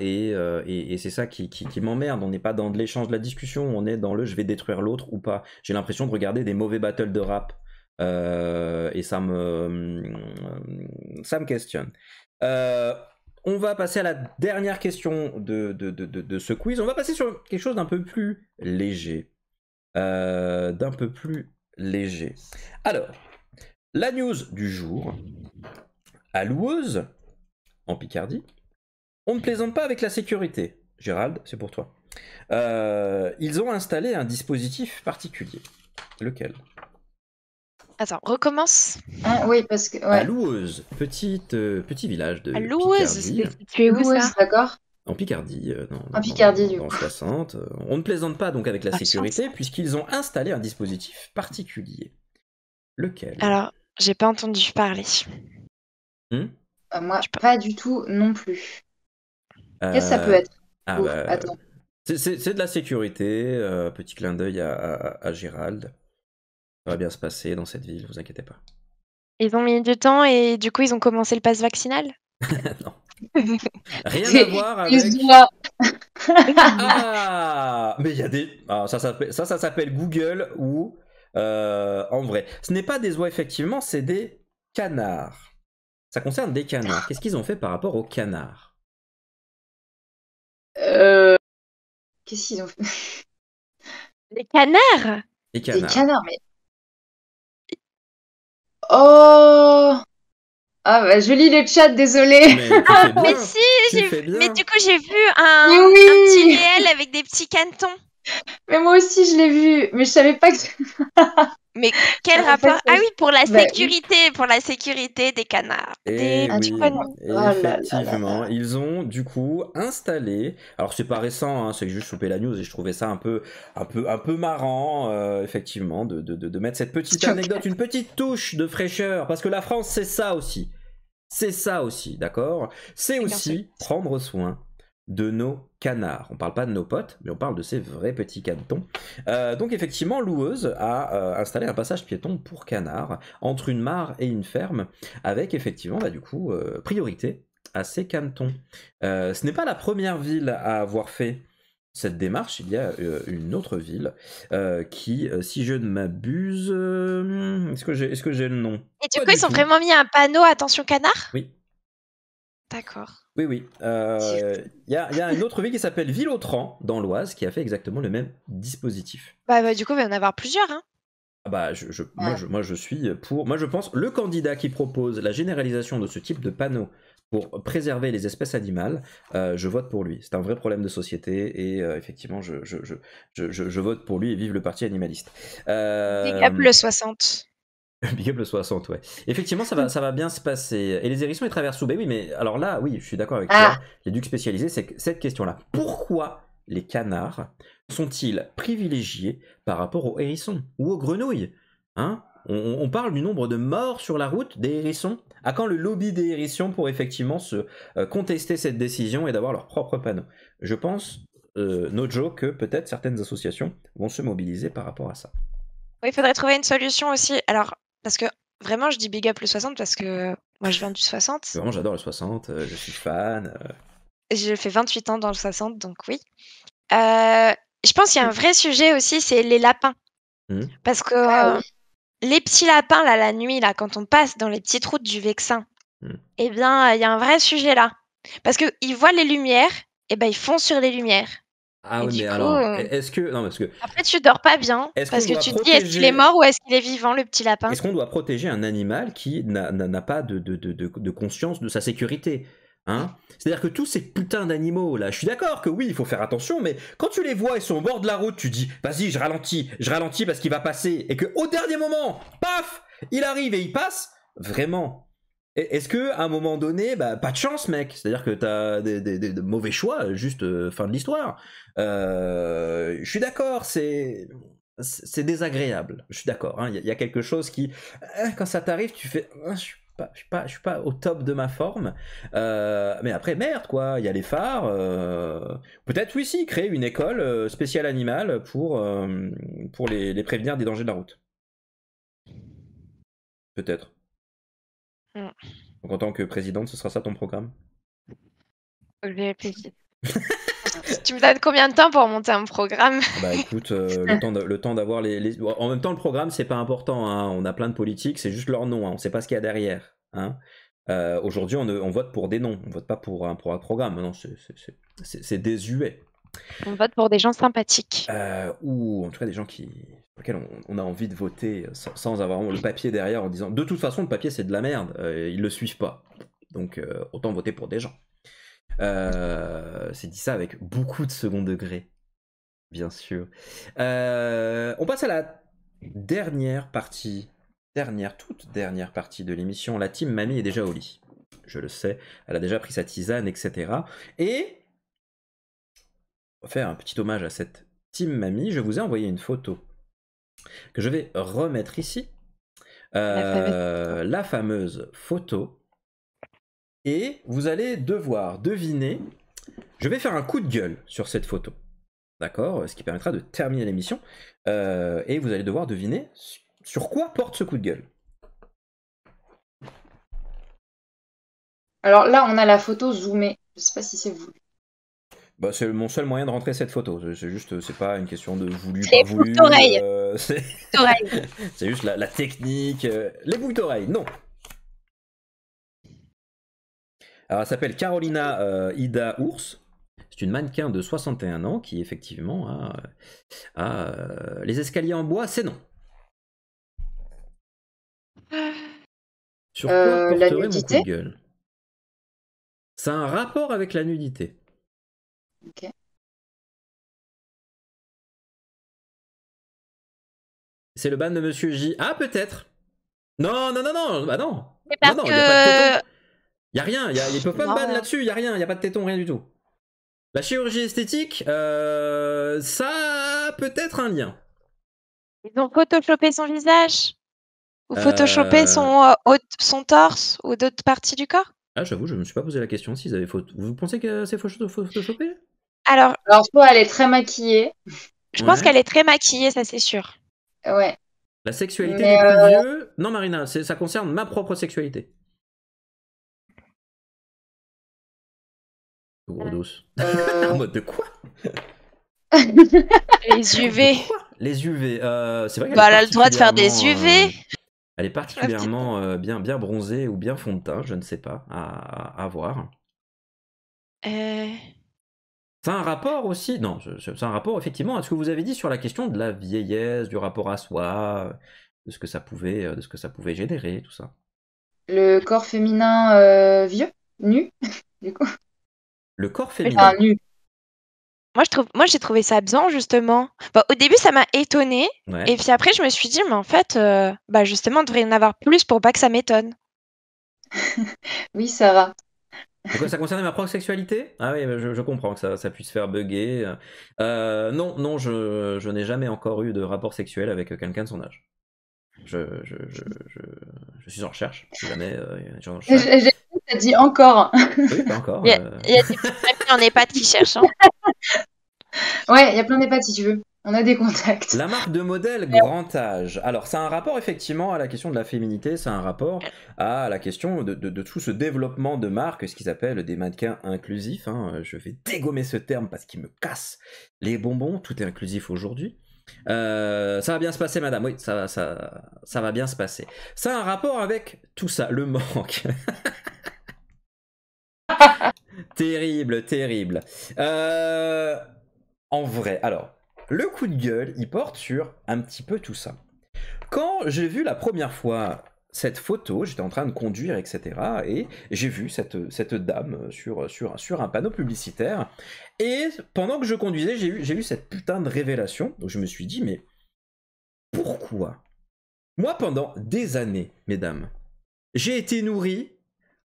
Euh, et, c'est ça qui, m'emmerde. On n'est pas dans de l'échange, de la discussion. On est dans le je vais détruire l'autre ou pas. J'ai l'impression de regarder des mauvais battles de rap. Euh, et ça me, ça me questionne. Euh, on va passer à la dernière question de, de, ce quiz. On va passer sur quelque chose d'un peu plus léger. Euh, d'un peu plus léger. Alors, la news du jour. À Loueuse, en Picardie, on ne plaisante pas avec la sécurité. Gérald, c'est pour toi. Euh, ils ont installé un dispositif particulier. Lequel Attends, recommence. Ah oui, parce que. À Loueuse, petite, euh, petit village de. À Loueuse, tu es où D'accord. En Picardie, euh, non, en Picardie, du coup. 60. on ne plaisante pas donc avec la ah, sécurité puisqu'ils ont installé un dispositif particulier. Lequel Alors, j'ai pas entendu parler. Hmm euh, moi, pas. du tout non plus. Qu'est-ce que ça peut être ah, bah, C'est de la sécurité. petit clin d'œil à, Gérald va bien se passer dans cette ville, vous inquiétez pas. Ils ont mis du temps et du coup, ils ont commencé le pass vaccinal (laughs) Non. Rien à (laughs) voir avec. (laughs) ah Mais il y a des. ça, ça, s'appelle Google ou. Euh, en vrai. Ce n'est pas des oies, effectivement, c'est des canards. Ça concerne des canards. Qu'est-ce qu'ils ont fait par rapport aux canards euh... Qu'est-ce qu'ils ont fait Des canards Des canards. Oh ah bah, je lis le chat, désolé. Mais, (laughs) mais si, mais du coup j'ai vu un, petit réel avec des petits cantons. Mais moi aussi je l'ai vu, mais je savais pas que. (laughs) Mais quel rapport Ah oui, pour la sécurité, pour la sécurité des canards. effectivement, ils ont du coup installé. Alors c'est pas récent, hein, c'est que j'ai juste chopé la news et je trouvais ça un peu, un peu, un peu marrant, euh, effectivement, de, mettre cette petite anecdote, une petite touche de fraîcheur, parce que la France, c'est ça aussi. C'est ça aussi, d'accord C'est aussi prendre soin de nos canards. On parle pas de nos potes, mais on parle de ces vrais petits canetons. Euh, donc effectivement, Loueuse a euh, installé un passage piéton pour canards entre une mare et une ferme, avec effectivement, bah, du coup, euh, priorité à ces canetons. ce n'est pas la première ville à avoir fait cette démarche, il y a une autre ville qui, si je ne m'abuse, hmm, est-ce que j'ai le nom Et du coup, ils ont vraiment mis un panneau attention canard Oui, D'accord. Oui, oui. Euh, il y, a, une autre ville qui s'appelle Villotran, dans l'Oise, qui a fait exactement le même dispositif. Bah, bah du coup, il va y en avoir plusieurs. Hein. Ah bah, je, je, moi, je, suis pour. Moi, je pense le candidat qui propose la généralisation de ce type de panneau pour préserver les espèces animales, euh, je vote pour lui. C'est un vrai problème de société et euh, effectivement, je, je, vote pour lui et vive le parti animaliste. Euh... le 60. (laughs) Big up le 60, ouais. Effectivement, ça va, ça va bien se passer. Et les hérissons, ils traversent sous. Ben oui, mais alors là, oui, je suis d'accord avec toi. Ah. Les ducs spécialisés, c'est cette question-là. Pourquoi les canards sont-ils privilégiés par rapport aux hérissons ou aux grenouilles hein on, parle du nombre de morts sur la route des hérissons. À quand le lobby des hérissons pour effectivement se euh, contester cette décision et d'avoir leur propre panneau Je pense, euh, no que peut-être certaines associations vont se mobiliser par rapport à ça. Oui, il faudrait trouver une solution aussi. Alors, parce que vraiment, je dis big up le 60 parce que moi, je viens du 60. Vraiment, j'adore le 60, euh, je suis fan. Euh. Je fais 28 ans dans le 60, donc oui. Euh, je pense qu'il y a un vrai sujet aussi, c'est les lapins. Hmm. Parce que ah les petits lapins, là, la nuit, là, quand on passe dans les petites routes du Vexin, hmm. eh bien, il y a un vrai sujet là. Parce qu'ils voient les lumières, et eh ben, ils font sur les lumières. Ah alors, euh, est-ce que. parce Après, tu dors pas bien. Parce que tu te dis, est-ce qu'il est mort ou est-ce qu'il est vivant, le petit lapin Est-ce qu'on doit protéger un animal qui n'a pas de, de, conscience de sa sécurité Hein C'est-à-dire que tous ces putains d'animaux là, je suis d'accord que oui, il faut faire attention, mais quand tu les vois, ils sont au bord de la route, tu dis vas-y, je ralentis, je ralentis parce qu'il va passer, et que au dernier moment, paf, il arrive et il passe. Vraiment, est-ce que un moment donné, bah, pas de chance, mec. C'est-à-dire que t'as des, mauvais choix, juste euh, fin de l'histoire. Euh, je suis d'accord, c'est c'est désagréable. Je suis d'accord. Hein. Il y, a quelque chose qui, euh, quand ça t'arrive, tu fais. Ah, je suis pas, je suis pas, au top de ma forme. mais après, merde, quoi. Il y a les phares. Peut-être, oui, si, créer une école spéciale animale pour, pour les, prévenir des dangers de la route. Peut-être. Donc en tant que présidente, ce sera ça ton programme (laughs) tu me donnes combien de temps pour monter un programme Bah écoute, euh, le temps d'avoir les, En même temps, le programme, c'est pas important. Hein. On a plein de politiques, c'est juste leur nom. On hein. On sait pas ce qu'il y a derrière. Hein. Euh, aujourd'hui, on, vote pour des noms. On vote pas pour un, programme. Non, c'est désuet. On vote pour des gens sympathiques. Euh, ou en tout cas des gens qui lequel on, a envie de voter sans, avoir le papier derrière en disant de toute façon le papier c'est de la merde, euh, ils le suivent pas. Donc euh, autant voter pour des gens. Euh, c'est dit ça avec beaucoup de second degré, bien sûr. on passe à la dernière partie, dernière, toute dernière partie de l'émission. La team Mamie est déjà au lit. Je le sais, elle a déjà pris sa tisane, etc. Et on va faire un petit hommage à cette team Mamie. Je vous ai envoyé une photo que je vais remettre ici. Euh, la, fameuse. photo. Et vous allez devoir deviner. Je vais faire un coup de gueule sur cette photo. D'accord Ce qui permettra de terminer l'émission. Euh, et vous allez devoir deviner sur quoi porte ce coup de gueule. Alors là, on a la photo zoomée. Je ne sais pas si c'est vous. Bah, c'est mon seul moyen de rentrer cette photo. C'est juste, c'est pas une question de voulu, pas voulu. Euh, (laughs) (laughs) c'est juste la, technique. Euh, les boucles d'oreilles, non. Alors, elle s'appelle Carolina euh, Ida Ours. C'est une mannequin de 61 ans qui, effectivement, a. Euh, les escaliers en bois, c'est non. Sur quoi porterait mon coup C'est un rapport avec la nudité. Ok. C'est le ban de Monsieur J. Ah, peut-être Non, non, non, non Bah non Non, non, il n'y a rien, Il rien, pas ban là-dessus, il n'y a rien, il n'y a pas de téton, rien du tout. La chirurgie esthétique, euh, ça peut-être un lien. Ils ont photoshopé son visage Ou euh, photoshopé son, euh, son torse ou d'autres parties du corps Ah, j'avoue, je me suis pas posé la question s'ils avaient Vous pensez que c'est photoshopé alors, Alors elle est très maquillée. Je pense qu'elle est très maquillée, ça c'est sûr. Ouais. La sexualité du des euh, plus vieux. Non, Marina, ça concerne ma propre sexualité. Euh, douce euh. douce. (laughs) en mode de quoi (laughs) Les UV. Les UV. c'est vrai bah, a le droit de faire des UV. elle est particulièrement bien, bien bronzée ou bien fond de teint, je ne sais pas, à, à voir. Euh. C'est un rapport aussi, non, c'est un rapport effectivement à ce que vous avez dit sur la question de la vieillesse, du rapport à soi, de ce que ça pouvait, euh, de ce que ça pouvait générer, tout ça. Le corps féminin euh, vieux, nu, (laughs) du coup. Le corps féminin. Enfin, nu. Moi, je trouve, moi, j'ai trouvé ça absent justement. Bah, au début, ça m'a étonnée, et puis après, je me suis dit, mais en fait, euh, bah justement, il devrait y en avoir plus pour pas que ça m'étonne. (laughs) oui, ça va ça concernait ma propre sexualité Ah oui, je, comprends que ça, puisse faire bugger. Euh, non, non, je, je n'ai jamais encore eu de rapport sexuel avec quelqu'un de son âge. Je, je, je suis en recherche. jamais, euh, J'ai vu que dit encore. Oui, pas encore. Il y a, euh... il en (laughs) qui cherchent. Hein. ouais, il y a plein d'EHPAD si tu veux. On a des contacts. La marque de modèle grand âge. Alors, c'est un rapport effectivement à la question de la féminité, c'est un rapport à la question de, tout ce développement de marques, ce qu'ils appellent des mannequins inclusifs. Hein. Je vais dégommer ce terme parce qu'il me casse les bonbons. Tout est inclusif aujourd'hui. Euh, ça va bien se passer, madame. Oui, ça, ça, ça va bien se passer. Ça a un rapport avec tout ça, le manque. (laughs) terrible, terrible. Euh, en vrai, alors, le coup de gueule, il porte sur un petit peu tout ça. Quand j'ai vu la première fois cette photo, j'étais en train de conduire, etc. Et j'ai vu cette, dame sur, sur, un panneau publicitaire. Et pendant que je conduisais, j'ai eu, j'ai eu cette putain de révélation. Donc je me suis dit, mais pourquoi Moi, pendant des années, mesdames, j'ai été nourri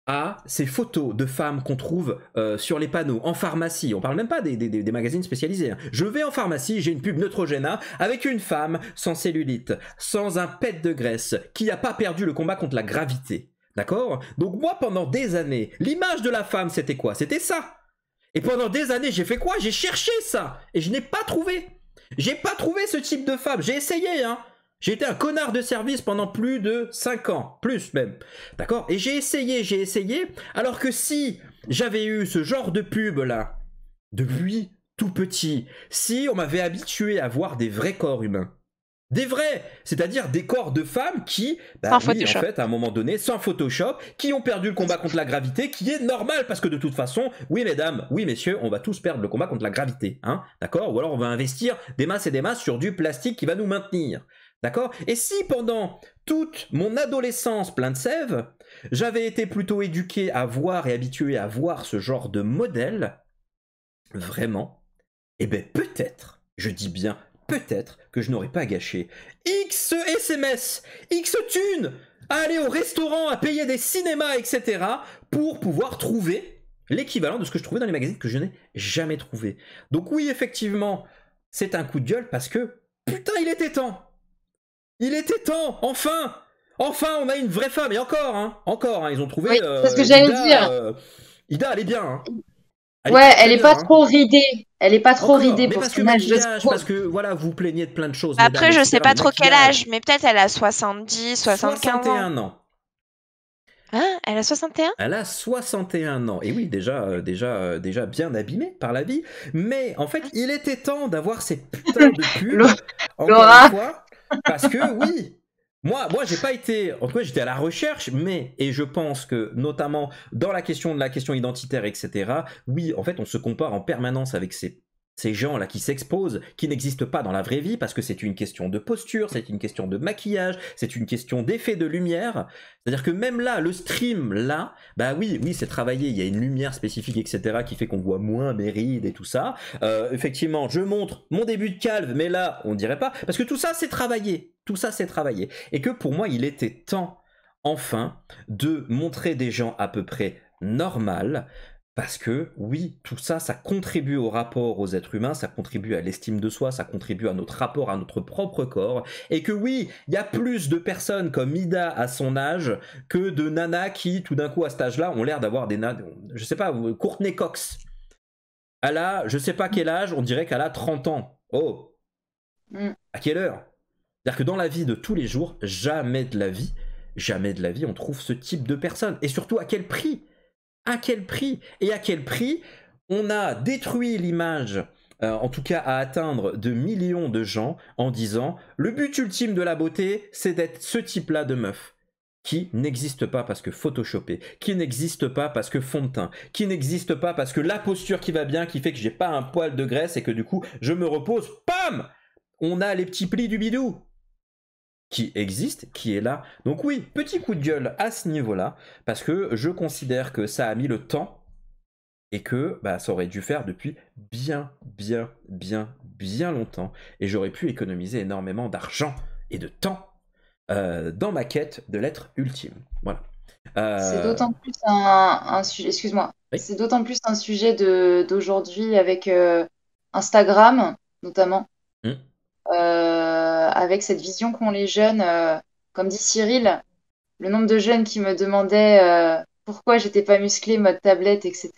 à ces photos de femmes qu'on trouve euh, sur les panneaux en pharmacie. On parle même pas des, magazines spécialisés. Hein. Je vais en pharmacie, j'ai une pub Neutrogena avec une femme sans cellulite, sans un pet de graisse, qui n'a pas perdu le combat contre la gravité. D'accord Donc moi, pendant des années, l'image de la femme, c'était quoi C'était ça. Et pendant des années, j'ai fait quoi J'ai cherché ça. Et je n'ai pas trouvé. J'ai pas trouvé ce type de femme. J'ai essayé, hein. J'ai été un connard de service pendant plus de 5 ans, plus même. D'accord Et j'ai essayé, j'ai essayé, alors que si j'avais eu ce genre de pub là, depuis tout petit, si on m'avait habitué à voir des vrais corps humains, des vrais, c'est-à-dire des corps de femmes qui, bah en fait, à un moment donné, sans Photoshop, qui ont perdu le combat contre la gravité, qui est normal parce que de toute façon, oui mesdames, oui messieurs, on va tous perdre le combat contre la gravité, hein, d'accord Ou alors on va investir des masses et des masses sur du plastique qui va nous maintenir. D'accord Et si pendant toute mon adolescence plein de sève, j'avais été plutôt éduqué à voir et habitué à voir ce genre de modèle, vraiment, eh bien peut-être, je dis bien peut-être que je n'aurais pas gâché X SMS, X thunes, à aller au restaurant, à payer des cinémas, etc. pour pouvoir trouver l'équivalent de ce que je trouvais dans les magazines que je n'ai jamais trouvé. Donc oui, effectivement, c'est un coup de gueule parce que putain, il était temps il était temps, enfin Enfin, on a une vraie femme, et encore, hein, encore, hein, ils ont trouvé... Euh, c'est ce que j'allais dire. Euh, Ida, elle est bien. Ouais, hein. Elle est pas hein. trop ridée. Elle est pas trop ridée pour son âge Parce que voilà, vous plaignez de plein de choses. Après, je sais pas trop quel âge, mais peut-être elle a 70, 75 61 ans. ans. Hein Elle a 61 Elle a 61 ans. Et oui, déjà, euh, déjà, déjà bien abîmée par la vie. Mais en fait, ah. il était temps d'avoir cette putain de (laughs) pulls Laura. Parce que oui, moi, moi, j'ai pas été. En tout cas, j'étais à la recherche, mais et je pense que notamment dans la question de la question identitaire, etc. Oui, en fait, on se compare en permanence avec ces ces gens-là qui s'exposent, qui n'existent pas dans la vraie vie, parce que c'est une question de posture, c'est une question de maquillage, c'est une question d'effet de lumière. C'est-à-dire que même là, le stream, là, bah oui, oui, c'est travaillé, il y a une lumière spécifique, etc., qui fait qu'on voit moins mes rides et tout ça. Euh, effectivement, je montre mon début de calve, mais là, on dirait pas, parce que tout ça, c'est travaillé. Tout ça, c'est travaillé. Et que pour moi, il était temps, enfin, de montrer des gens à peu près normales, parce que oui, tout ça, ça contribue au rapport aux êtres humains, ça contribue à l'estime de soi, ça contribue à notre rapport à notre propre corps. Et que oui, il y a plus de personnes comme Ida à son âge que de nanas qui, tout d'un coup, à cet âge-là, ont l'air d'avoir des nanas, je sais pas, Courtney Cox. Elle a, je sais pas quel âge, on dirait qu'elle a 30 ans. Oh mm. À quelle heure C'est-à-dire que dans la vie de tous les jours, jamais de la vie, jamais de la vie, on trouve ce type de personne. Et surtout, à quel prix à quel prix Et à quel prix on a détruit l'image euh, en tout cas à atteindre de millions de gens en disant le but ultime de la beauté, c'est d'être ce type-là de meuf qui n'existe pas parce que photoshopé, qui n'existe pas parce que fond de teint, qui n'existe pas parce que la posture qui va bien, qui fait que j'ai pas un poil de graisse et que du coup je me repose, pam On a les petits plis du bidou qui existe, qui est là. Donc oui, petit coup de gueule à ce niveau-là, parce que je considère que ça a mis le temps et que bah, ça aurait dû faire depuis bien, bien, bien, bien longtemps. Et j'aurais pu économiser énormément d'argent et de temps euh, dans ma quête de l'être ultime. Voilà. Euh, C'est d'autant plus un, sujet. Excuse-moi. C'est d'autant plus un sujet de d'aujourd'hui avec euh, Instagram notamment. Mmh avec cette vision qu'ont les jeunes. Euh, comme dit Cyril, le nombre de jeunes qui me demandaient euh, pourquoi j'étais pas musclé, mode tablette, etc.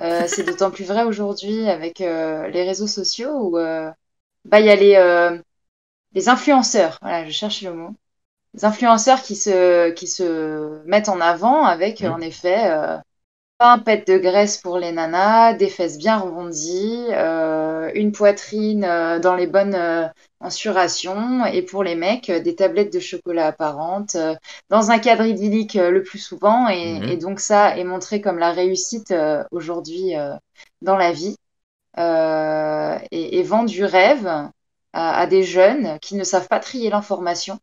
Euh, (laughs) c'est d'autant plus vrai aujourd'hui avec les réseaux sociaux où bah, il y a les, influenceurs, voilà, je cherche le mot, les influenceurs qui se, qui se mettent en avant avec, en effet, un pet de graisse pour les nanas, des fesses bien rebondies, euh, une poitrine euh, dans les bonnes euh, insurations, et pour les mecs, des tablettes de chocolat apparentes, dans un cadre idyllique le plus souvent, mhm. et, donc ça est montré comme la réussite aujourd'hui dans la vie, et, vend du rêve à, des jeunes qui ne savent pas trier l'information,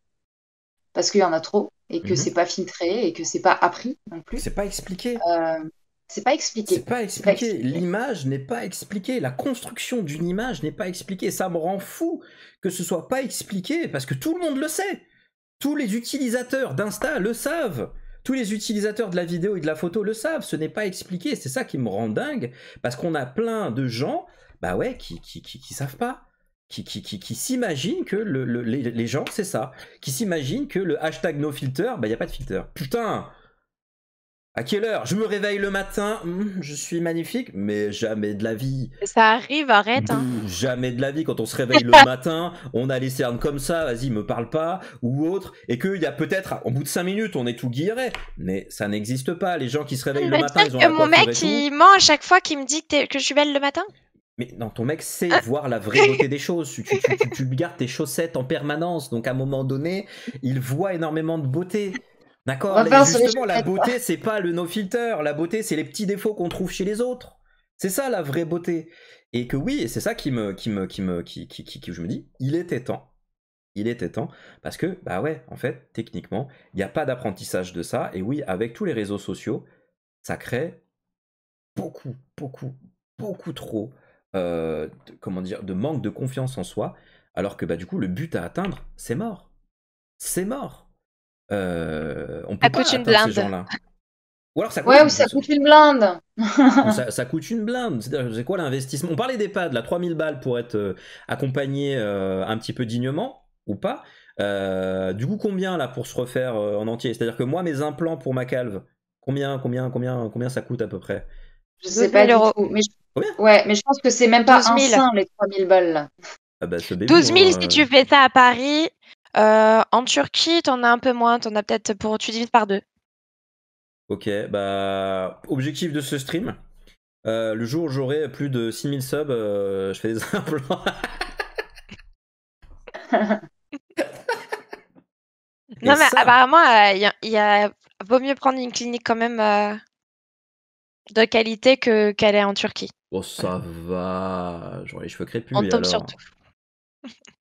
parce qu'il y en a trop, et que mhm. c'est pas filtré, et que c'est pas appris non plus. C'est pas expliqué. C'est pas expliqué. C'est pas expliqué. L'image n'est pas expliquée. La construction d'une image n'est pas expliquée. Ça me rend fou que ce soit pas expliqué parce que tout le monde le sait. Tous les utilisateurs d'Insta le savent. Tous les utilisateurs de la vidéo et de la photo le savent. Ce n'est pas expliqué. C'est ça qui me rend dingue parce qu'on a plein de gens, bah ouais, qui, qui, savent pas qui, qui, qui, qui s'imaginent que le, les, gens, c'est ça, qui s'imaginent que le hashtag no filter, bah, il n'y a pas de filter. Putain, à quelle heure Je me réveille le matin, hmm, je suis magnifique, mais jamais de la vie. Ça arrive, arrête. Hein. Hmm, jamais de la vie quand on se réveille le (laughs) matin, on a les cernes comme ça, vas-y, me parle pas, ou autre, et qu'il y a peut-être, au bout de 5 minutes, on est tout guilleré, Mais ça n'existe pas, les gens qui se réveillent le, matin, ils ont Mon mec, il ment à chaque fois qu'il me dit que, je suis belle le matin mais non, ton mec sait ah. voir la vraie beauté des (laughs) choses. Tu, tu, gardes tes chaussettes en permanence, donc à un moment donné, il voit énormément de beauté. D'accord, justement, la beauté, c'est pas le no filter. La beauté, c'est les petits défauts qu'on trouve chez les autres. C'est ça la vraie beauté. Et que oui, et c'est ça qui me, qui me, qui me, qui, qui, qui, je me dis, il était temps. Il était temps parce que bah ouais, en fait, techniquement, il n'y a pas d'apprentissage de ça. Et oui, avec tous les réseaux sociaux, ça crée beaucoup, beaucoup, beaucoup trop, euh, de, comment dire, de manque de confiance en soi. Alors que bah du coup, le but à atteindre, c'est mort. C'est mort. Euh, on peut ça coûte une blinde. Ou alors ça coûte, ouais, ça coûte une blinde. ça, coûte une blinde. C'est quoi l'investissement On parlait des pads, là, 3000 balles pour être euh, accompagné euh, un petit peu dignement ou pas. du coup, combien là pour se refaire en entier C'est-à-dire que moi, mes implants pour ma calve, combien, combien, combien, combien ça coûte à peu près Je sais pas l'euro Mais je... Ouais, mais je pense que c'est même pas un sein les 3000 balles. Là. 12 ah 000 bah, si tu fais ça à Paris, euh, en Turquie, t'en as un peu moins, t'en as peut-être pour tu divises par deux. Ok, bah objectif de ce stream. Euh, le jour où j'aurai plus de 6000 subs, euh, je fais des (laughs) implants. non, mais apparemment, il Vaut mieux prendre une clinique quand même de qualité que qu'elle est en Turquie. Oh, ça va. J'aurai les cheveux crépus. On tombe alors.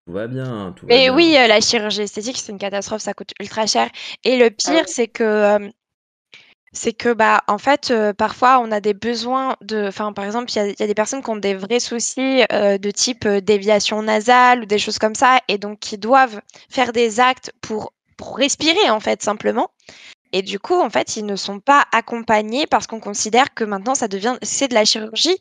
Tout va bien, Mais oui, euh, la chirurgie esthétique, c'est une catastrophe, ça coûte ultra cher. Et le ah pire, c'est que euh, c'est que bah en fait euh, parfois on a des besoins de enfin par exemple il y a, des personnes qui ont des vrais soucis de type déviation nasale ou des choses comme ça et donc qui doivent faire des actes pour, pour respirer en fait simplement et du coup en fait ils ne sont pas accompagnés parce qu'on considère que maintenant ça devient c'est de la chirurgie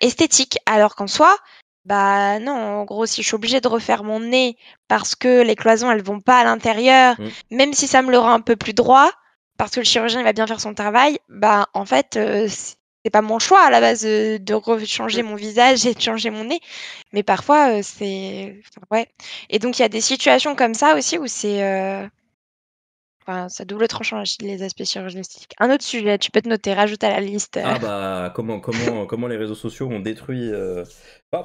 esthétique alors qu'en soi bah non, en gros, si je suis obligée de refaire mon nez parce que les cloisons, elles vont pas à l'intérieur, mm. même si ça me le rend un peu plus droit, parce que le chirurgien, il va bien faire son travail, bah en fait, euh, c'est pas mon choix à la base euh, de, changer mm. mon visage et de changer mon nez. Mais parfois, euh, c'est. ouais. Et donc, il y a des situations comme ça aussi où c'est. Enfin, ça double tranchant les aspects chirurgistiques. Un autre sujet, tu peux te noter, rajoute à la liste. Ah bah comment comment (laughs) comment les réseaux sociaux ont détruit euh,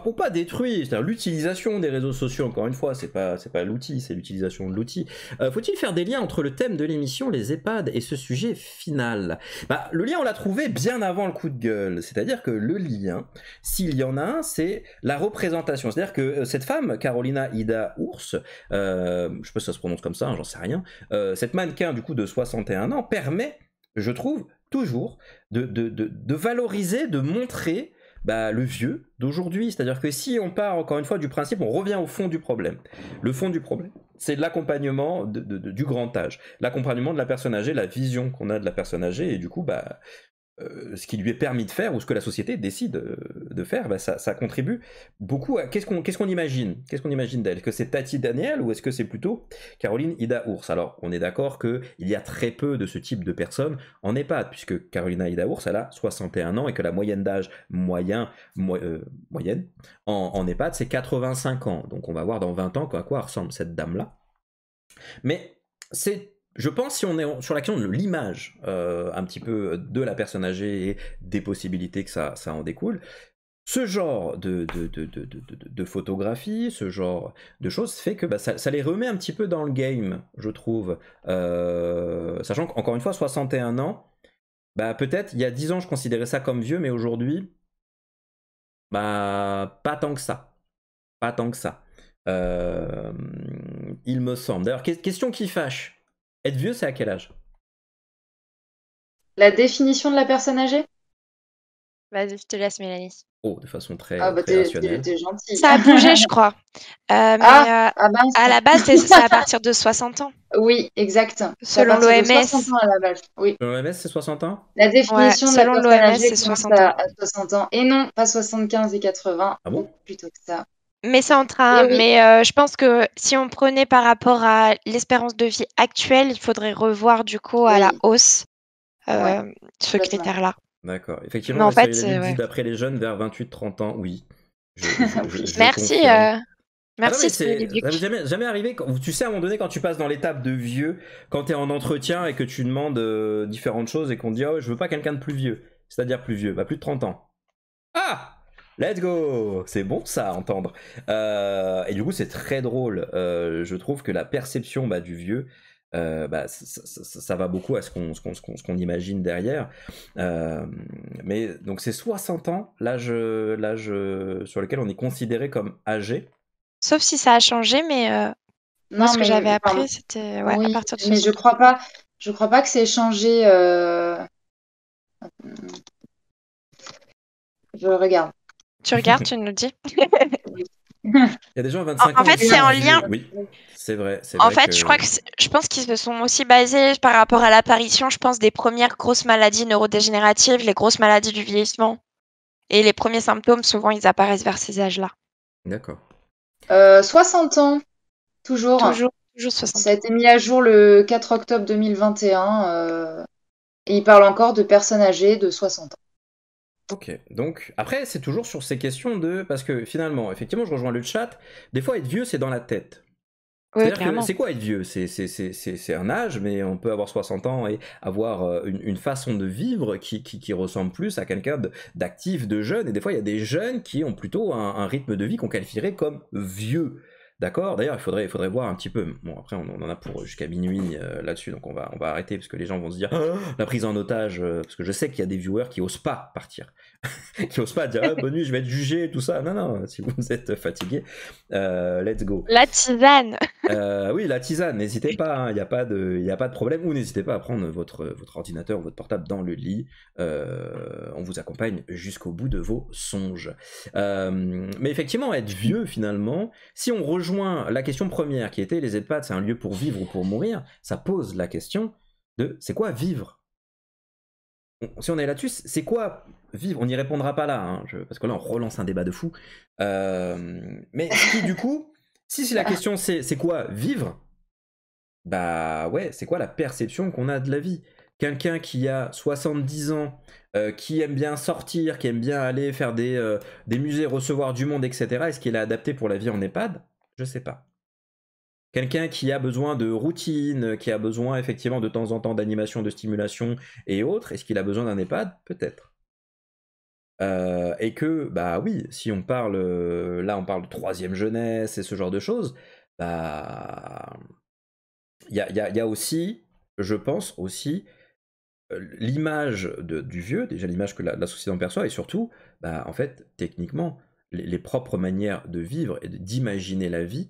pour pas détruire c'est-à-dire l'utilisation des réseaux sociaux. Encore une fois, c'est pas c'est pas l'outil, c'est l'utilisation de l'outil. Euh, faut-il faire des liens entre le thème de l'émission, les EHPAD et ce sujet final Bah le lien on l'a trouvé bien avant le coup de gueule. C'est-à-dire que le lien, s'il y en a un, c'est la représentation. C'est-à-dire que euh, cette femme, Carolina Ida Ours, je sais pas si ça se prononce comme ça, hein, j'en sais rien. cette manne du coup de 61 ans permet, je trouve, toujours de, de, valoriser, de montrer bah, le vieux d'aujourd'hui. C'est-à-dire que si on part encore une fois du principe, on revient au fond du problème. Le fond du problème, c'est l'accompagnement du grand âge, l'accompagnement de la personne âgée, la vision qu'on a de la personne âgée, et du coup, bah, euh, ce qui lui est permis de faire ou ce que la société décide euh, de faire, bah, ça, contribue beaucoup à qu'est-ce qu'on imagine, qu'est-ce qu'on imagine d'elle. que c'est Tati Daniel ou est-ce que c'est plutôt Caroline Ida Ours Alors on est d'accord que il y a très peu de ce type de personnes en EHPAD puisque Carolina Ida Ours elle a 61 ans et que la moyenne d'âge euh, moyenne en, en EHPAD c'est 85 ans. Donc on va voir dans 20 ans à quoi ressemble cette dame là. Mais c'est je pense si on est sur la question de l'image euh, un petit peu euh, de la personne âgée et des possibilités que ça, ça en découle, ce genre de, de, de, de, photographie, ce genre de choses fait que bah, ça, les remet un petit peu dans le game, je trouve. Euh, sachant qu'encore une fois, 61 ans, bah, peut-être il y a 10 ans je considérais ça comme vieux, mais aujourd'hui, bah, pas tant que ça. Pas tant que ça. il me semble. D'ailleurs, question qui fâche. Être vieux, c'est à quel âge La définition de la personne âgée Vas-y, je te laisse, Mélanie. Oh, de façon très, ah, bah très rationnelle. gentille. Ça a (laughs) bougé, je crois. Euh, mais, ah, euh, ah, à la base, c'est à partir de 60 ans. Oui, exact. Selon l'OMS. Oui. Selon l'OMS, c'est 60 ans La définition ouais, de selon l'OMS, c'est 60 ans. 60 ans. Et non, pas 75 et 80. Ah bon Plutôt que ça. Mais c'est en train. Mais euh, je pense que si on prenait par rapport à l'espérance de vie actuelle, il faudrait revoir du coup à la hausse euh, ce critère-là. D'accord. Effectivement, en fait, d'après euh, les jeunes vers 28-30 ans, oui. (laughs) merci. Merci. Ah non, ça jamais, jamais arrivé. Tu sais, à un moment donné, quand tu passes dans l'étape de vieux, quand tu es en entretien et que tu demandes différentes choses et qu'on te dit oh, je veux pas quelqu'un de plus vieux, c'est-à-dire plus vieux, bah, plus de 30 ans. Ah Let's go C'est bon ça à entendre. Euh, et du coup, c'est très drôle. Euh, je trouve que la perception bah, du vieux, euh, bah, ça, va beaucoup à ce qu'on imagine derrière. mais donc, c'est 60 ans, l'âge sur lequel on est considéré comme âgé. Sauf si ça a changé, mais non, ce que j'avais appris, c'était à partir de. Mais je crois pas. Je crois pas que c'est changé. Je regarde. Tu regardes, tu nous dis. (laughs) Il y a des gens à 25 en, ans. En fait, c'est en lien. Oui, c'est vrai. En fait, je crois que je pense qu'ils se sont aussi basés par rapport à l'apparition, je pense, des premières grosses maladies neurodégénératives, les grosses maladies du vieillissement. Et les premiers symptômes, souvent, ils apparaissent vers ces âges-là. D'accord. 60 euh, ans, toujours. Toujours, toujours 60 Ça a été mis à jour le 4 octobre 2021. et euh, il parle encore de personnes âgées de 60 ans. Ok, donc après c'est toujours sur ces questions de parce que finalement, effectivement, je rejoins le chat. Des fois, être vieux, c'est dans la tête. c'est quoi être vieux C'est un âge, mais on peut avoir 60 ans et avoir euh, une, façon de vivre qui, ressemble plus à quelqu'un d'actif, de, jeune. Et des fois, il y a des jeunes qui ont plutôt un rythme de vie qu'on qualifierait comme vieux d'accord. D'ailleurs, il faudrait, il faudrait voir un petit peu. Bon, après, on, en a pour jusqu'à minuit euh, là-dessus, donc on va, on va arrêter parce que les gens vont se dire (gasps) la prise en otage. Euh, parce que je sais qu'il y a des viewers qui osent pas partir, (laughs) qui osent pas dire (laughs) ah, bonus je vais être jugé, tout ça. Non, non. Si vous (laughs) êtes fatigué, euh, let's go. La tisane. oui, la tisane. N'hésitez pas. Hein. Il n'y a pas de, a pas de problème. Ou n'hésitez pas à prendre votre, votre ordinateur votre portable dans le lit. on vous accompagne jusqu'au bout de vos songes. mais effectivement, être vieux finalement, si on rejoint la question première qui était les EHPAD, c'est un lieu pour vivre ou pour mourir. Ça pose la question de c'est quoi vivre Si on est là-dessus, c'est quoi vivre On n'y répondra pas là, hein, parce que là on relance un débat de fou. Euh, mais du coup, si, la question c'est c'est quoi vivre Bah ouais, c'est quoi la perception qu'on a de la vie quelqu'un qui a 70 ans, euh, qui aime bien sortir, qui aime bien aller faire des, euh, des musées, recevoir du monde, etc., est-ce qu'il est adapté pour la vie en EHPAD je sais pas. Quelqu'un qui a besoin de routine, qui a besoin effectivement de temps en temps d'animation, de stimulation et autres, est-ce qu'il a besoin d'un EHPAD Peut-être. Euh, et que, bah oui, si on parle, euh, là on parle de troisième jeunesse et ce genre de choses, bah. Il y a, aussi, je pense aussi, euh, l'image du vieux, déjà l'image que la, la, société en perçoit, et surtout, bah, en fait, techniquement, les, propres manières de vivre et d'imaginer la vie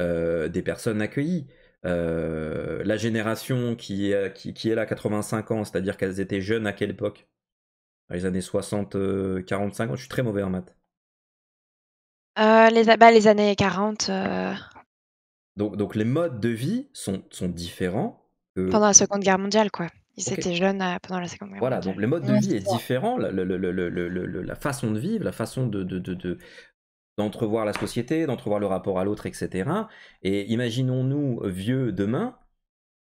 euh, des personnes accueillies. Euh, la génération qui est, qui, qui est là 85 ans, c'est-à-dire qu'elles étaient jeunes à quelle époque les années 60, 45 euh, ans, je suis très mauvais en maths. les, bah, les, années 40. Donc, donc les modes de vie sont, sont différents. Pendant la Seconde Guerre mondiale, quoi. Ils okay. étaient euh, pendant la Seconde Guerre Voilà, donc le mode de vie est différent, la, façon de vivre, la façon de, de, d'entrevoir la société, d'entrevoir le rapport à l'autre, etc. Et imaginons-nous vieux demain,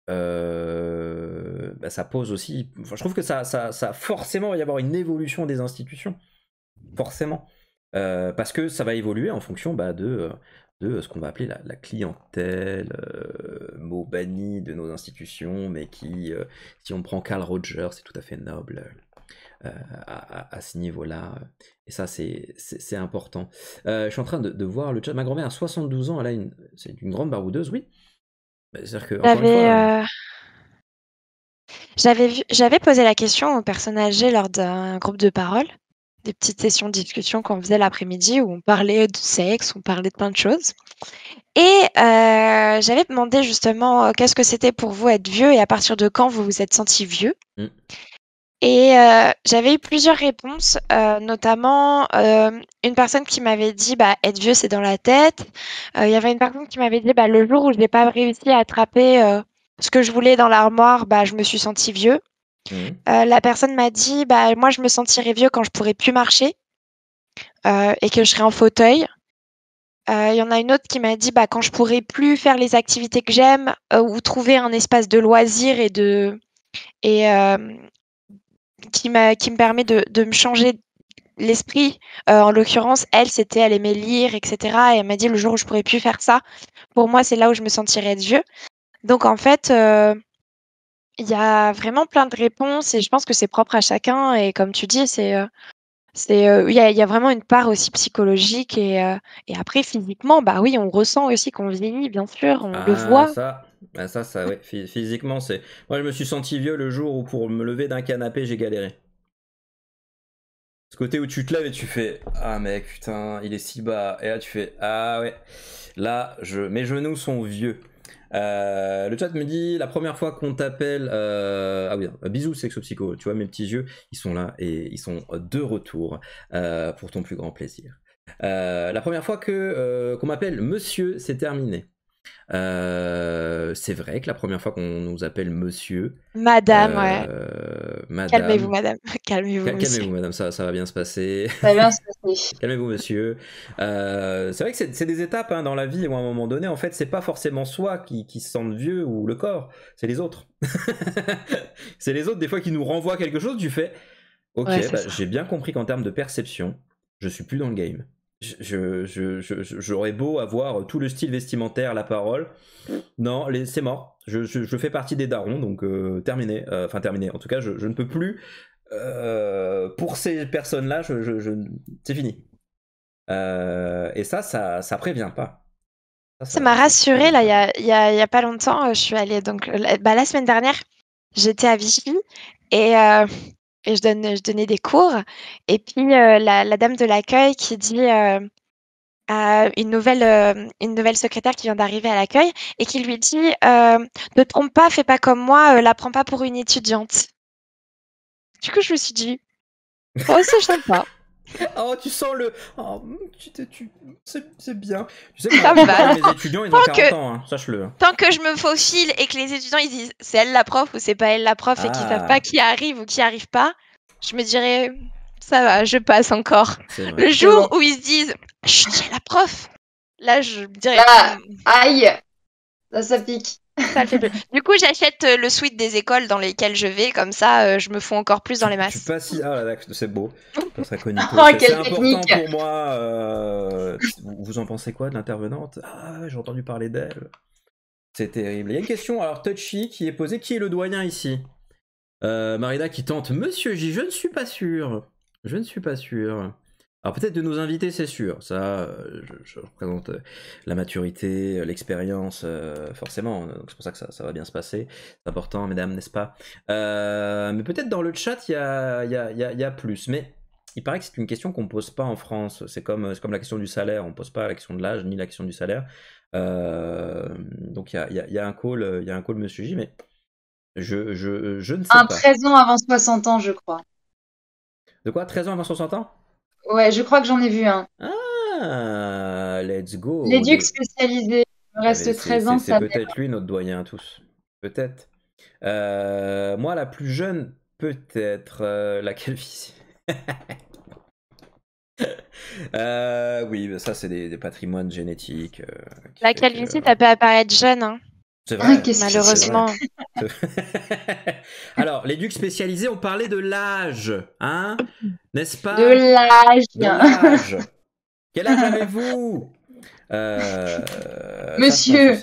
euh, bah, ça pose aussi. je trouve que ça, ça, ça forcément va y avoir une évolution des institutions, forcément, euh, parce que ça va évoluer en fonction bah, de de euh, ce qu'on va appeler la, clientèle, euh, mot banni de nos institutions, mais qui, euh, si on prend Carl Rogers, c'est tout à fait noble euh, à, ce niveau-là. Et ça, c'est important. je suis en train de, voir le chat. Ma grand-mère a 72 ans, elle a une, c'est une grande baroudeuse, oui. Bah, cest à j'avais posé la question aux personnes âgées lors d'un groupe de parole des petites sessions de discussion qu'on faisait l'après-midi où on parlait de sexe, on parlait de plein de choses. Et euh, j'avais demandé justement euh, qu'est-ce que c'était pour vous être vieux et à partir de quand vous vous êtes senti vieux. Mmh. Et euh, j'avais eu plusieurs réponses, notamment une personne qui m'avait dit bah, être vieux c'est dans la tête. Il y avait une personne qui m'avait dit bah, le jour où je n'ai pas réussi à attraper ce que je voulais dans l'armoire, bah, je me suis senti vieux. Mmh. Euh, la personne m'a dit bah, Moi, je me sentirais vieux quand je pourrais plus marcher euh, et que je serai en fauteuil. Euh, il y en a une autre qui m'a dit bah, Quand je pourrais plus faire les activités que j'aime ou trouver un espace de loisir et de. Et, qui, qui me permet de, me changer l'esprit. en l'occurrence, elle, c'était elle aimait lire, etc. Et elle m'a dit Le jour où je pourrais plus faire ça, pour moi, c'est là où je me sentirais vieux. Donc, en fait il y a vraiment plein de réponses et je pense que c'est propre à chacun. Et comme tu dis, c'est euh, c'est euh, il y, a, vraiment une part aussi psychologique et, euh, et après physiquement, bah oui, on ressent aussi qu'on vieillit, bien sûr, on le ah, voit. Ça. Ah, ça, ça, physiquement, c'est. Moi, je me suis senti vieux le jour où pour me lever d'un canapé, j'ai galéré. Ce côté où tu te lèves et tu fais Ah mec, putain, il est si bas. Et là, tu fais Ah ouais, là, je... mes genoux sont vieux. Euh, le chat me dit la première fois qu'on t'appelle. Euh, ah oui, euh, bisous psycho Tu vois, mes petits yeux, ils sont là et ils sont de retour pour ton plus grand plaisir. la première fois que qu'on m'appelle Monsieur, c'est terminé. Euh, c'est vrai que la première fois qu'on nous appelle monsieur. Madame, ouais. Euh, calmez-vous, madame. (laughs) Calmez-vous. madame, ça, ça, va bien se passer. Ça va bien se (laughs) passer. calmez-vous, monsieur. Euh, c'est vrai que c'est des étapes hein, dans la vie où à un moment donné, en fait, c'est pas forcément soi qui, se sent vieux ou le corps, c'est les autres. (laughs) c'est les autres, des fois, qui nous renvoient quelque chose, du fait Ok, bah, j'ai bien compris qu'en termes de perception, je suis plus dans le game je, j'aurais beau avoir tout le style vestimentaire, la parole. Non, c'est mort. Je, fais partie des darons, donc euh, terminé. Euh, enfin, terminé. En tout cas, je, ne peux plus. Euh, pour ces personnes-là, c'est fini. et ça, ça, ça prévient pas. Ça m'a rassuré là, il y a, pas longtemps, je suis allée. Donc, bah, la semaine dernière, j'étais à Vichy et et je, donnais des cours. Et puis euh, la, dame de l'accueil qui dit euh, à une nouvelle, euh, une nouvelle secrétaire qui vient d'arriver à l'accueil et qui lui dit Ne trompe pas, fais pas comme moi, la prends pas pour une étudiante. Du coup, je me suis dit Oh, c'est pas. Oh, tu sens le. Oh, c'est bien. Tu sais, (laughs) ça les étudiants, ils ont hein, Tant que je me faufile et que les étudiants, ils disent c'est elle la prof ou c'est pas elle la prof et qu'ils ah. savent pas qui arrive ou qui arrive pas, je me dirais ça va, je passe encore. Le jour où ils se disent chut, la prof, là, je dirais. Hmm. aïe, là, ça pique. Du coup, j'achète euh, le suite des écoles dans lesquelles je vais, comme ça, euh, je me fous encore plus dans les masses. Ah, c'est beau. Oh, c'est important pour moi. Euh, vous en pensez quoi de l'intervenante Ah, j'ai entendu parler d'elle. C'est terrible. Il y a une question, alors Touchy, qui est posée. Qui est le doyen ici Marina qui tente. Monsieur J, je ne suis pas sûr. Je ne suis pas sûr. Alors peut-être de nous inviter, c'est sûr. Ça, euh, je, représente euh, la maturité, euh, l'expérience, forcément. c'est pour ça que ça, va bien se passer. C'est important, mesdames, n'est-ce pas Mais peut-être dans le chat, il y a, plus. Mais il paraît que c'est une question qu'on ne pose pas en France. C'est comme, comme la question du salaire. On ne pose pas la question de l'âge ni la question du salaire. donc il y a, un call, il y a un call Monsieur J, mais je, ne sais pas. Un 13 ans avant 60 ans, je crois. De quoi 13 ans avant 60 ans Ouais, je crois que j'en ai vu un. Ah, let's go. Les ducs spécialisés reste 13 ans. C'est peut-être lui notre doyen à tous. Peut-être. Euh, moi, la plus jeune, peut-être euh, la calvitie. (laughs) Euh, oui, ça, c'est des, patrimoines génétiques. la calvitie, ça peut apparaître jeune. Hein. C'est vrai. Ah, Malheureusement. (laughs) Alors, les ducs spécialisés, ont parlé de l'âge, hein N'est-ce pas De l'âge. Quel âge avez-vous euh, Monsieur.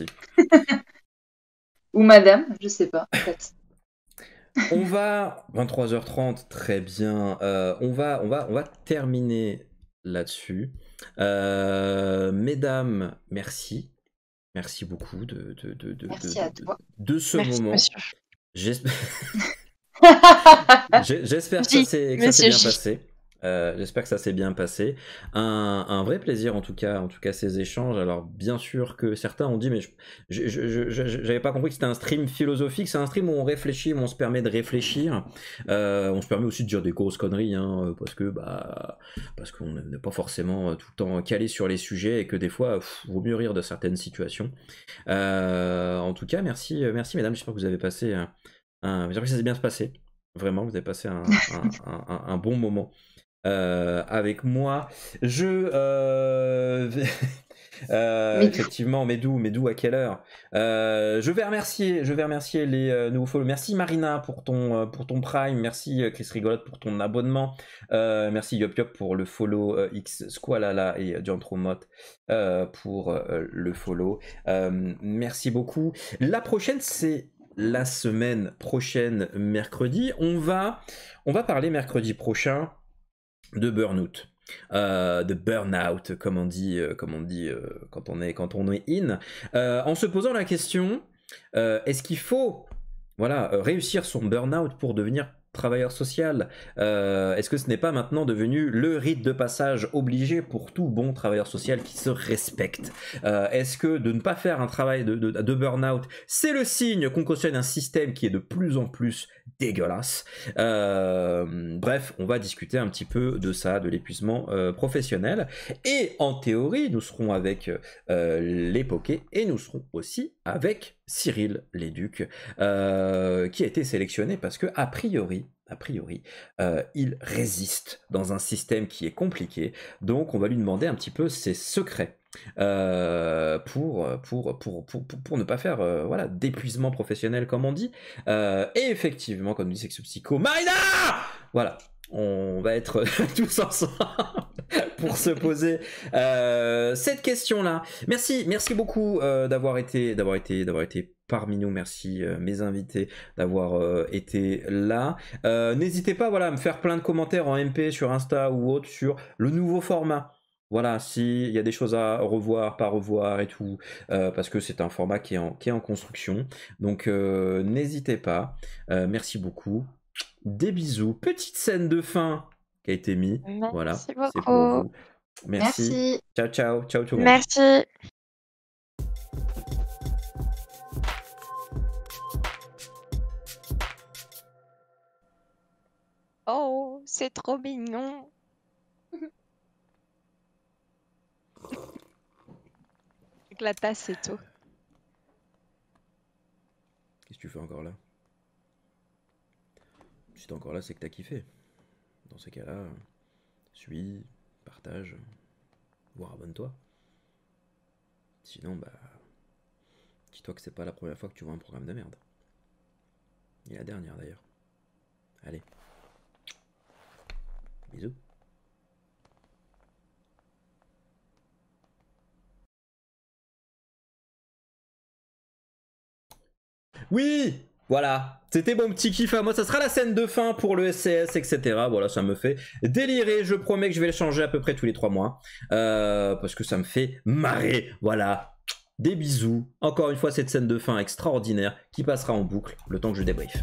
Ou madame, je sais pas. on va 23h30, très bien. Euh, on va, on va, on va terminer là-dessus. Euh, mesdames, merci Merci beaucoup de, de, de, de, de, ce moment. (laughs) (laughs) J'espère que ça s'est bien passé. Euh, j'espère que ça s'est bien passé. Un, vrai plaisir en tout cas, en tout cas ces échanges. Alors bien sûr que certains ont dit, mais je n'avais pas compris que c'était un stream philosophique. C'est un stream où on réfléchit, où on se permet de réfléchir. Euh, on se permet aussi de dire des grosses conneries, hein, parce que bah parce qu'on n'est pas forcément tout le temps calé sur les sujets et que des fois il vaut mieux rire de certaines situations. Euh, en tout cas, merci, merci mesdames. J'espère que vous avez passé, j'espère que ça s'est bien passé. Vraiment, vous avez passé un bon moment. Euh, avec moi. Je. Euh... (laughs) euh, effectivement, Medou à quelle heure euh, Je vais remercier, je vais remercier les euh, nouveaux follow. Merci Marina pour ton pour ton Prime, merci Chris Rigolote pour ton abonnement, merci Yop Yop pour le follow X Squalala et John euh, pour le follow. merci beaucoup. La prochaine c'est la semaine prochaine mercredi. On va on va parler mercredi prochain de burn-out. Euh, de burn-out, comme on dit, euh, comme on dit euh, quand, on est, quand on est in, en se posant la question, est-ce qu'il faut voilà, réussir son burn-out pour devenir travailleur social Est-ce que ce n'est pas maintenant devenu le rite de passage obligé pour tout bon travailleur social qui se respecte Est-ce que de ne pas faire un travail de, de, burn-out, c'est le signe qu'on cautionne un système qui est de plus en plus dégueulasse. Euh, bref, on va discuter un petit peu de ça, de l'épuisement euh, professionnel. Et en théorie, nous serons avec euh, les et nous serons aussi avec Cyril Léduc, euh, qui a été sélectionné parce que, a priori, a priori, il résiste dans un système qui est compliqué. Donc, on va lui demander un petit peu ses secrets. Euh, pour, pour, pour, pour, pour, ne pas faire euh, voilà, d'épuisement professionnel, comme on dit. Euh, et effectivement, comme dit Sexo Psycho, Marina Voilà, on va être (laughs) tous ensemble pour se poser cette question-là. Merci, merci beaucoup d'avoir été, d'avoir été, d'avoir été parmi nous. Merci mes invités d'avoir été là. N'hésitez pas, voilà, à me faire plein de commentaires en MP sur Insta ou autre sur le nouveau format. Voilà, s'il y a des choses à revoir, pas revoir et tout, euh, parce que c'est un format qui est en, construction. Donc euh, n'hésitez pas. Euh, merci beaucoup. Des bisous. Petite scène de fin qui a été mise. Merci voilà, Merci. merci. Ciao, ciao. Ciao tout le monde. Merci. Oh, c'est trop mignon. la tasse, et tout. Qu'est-ce que tu fais encore là Si t'es encore là, c'est que t'as kiffé. Dans ces cas-là, suis, partage, voire abonne-toi. Sinon, bah. Dis-toi que c'est pas la première fois que tu vois un programme de merde. Et la dernière d'ailleurs. Allez. Bisous. Oui Voilà c'était mon petit kiff à moi, ça sera la scène de fin pour le SCS, etc. Voilà, ça me fait délirer, je promets que je vais le changer à peu près tous les trois mois, euh, parce que ça me fait marrer, voilà. Des bisous, encore une fois cette scène de fin extraordinaire qui passera en boucle le temps que je débriefe.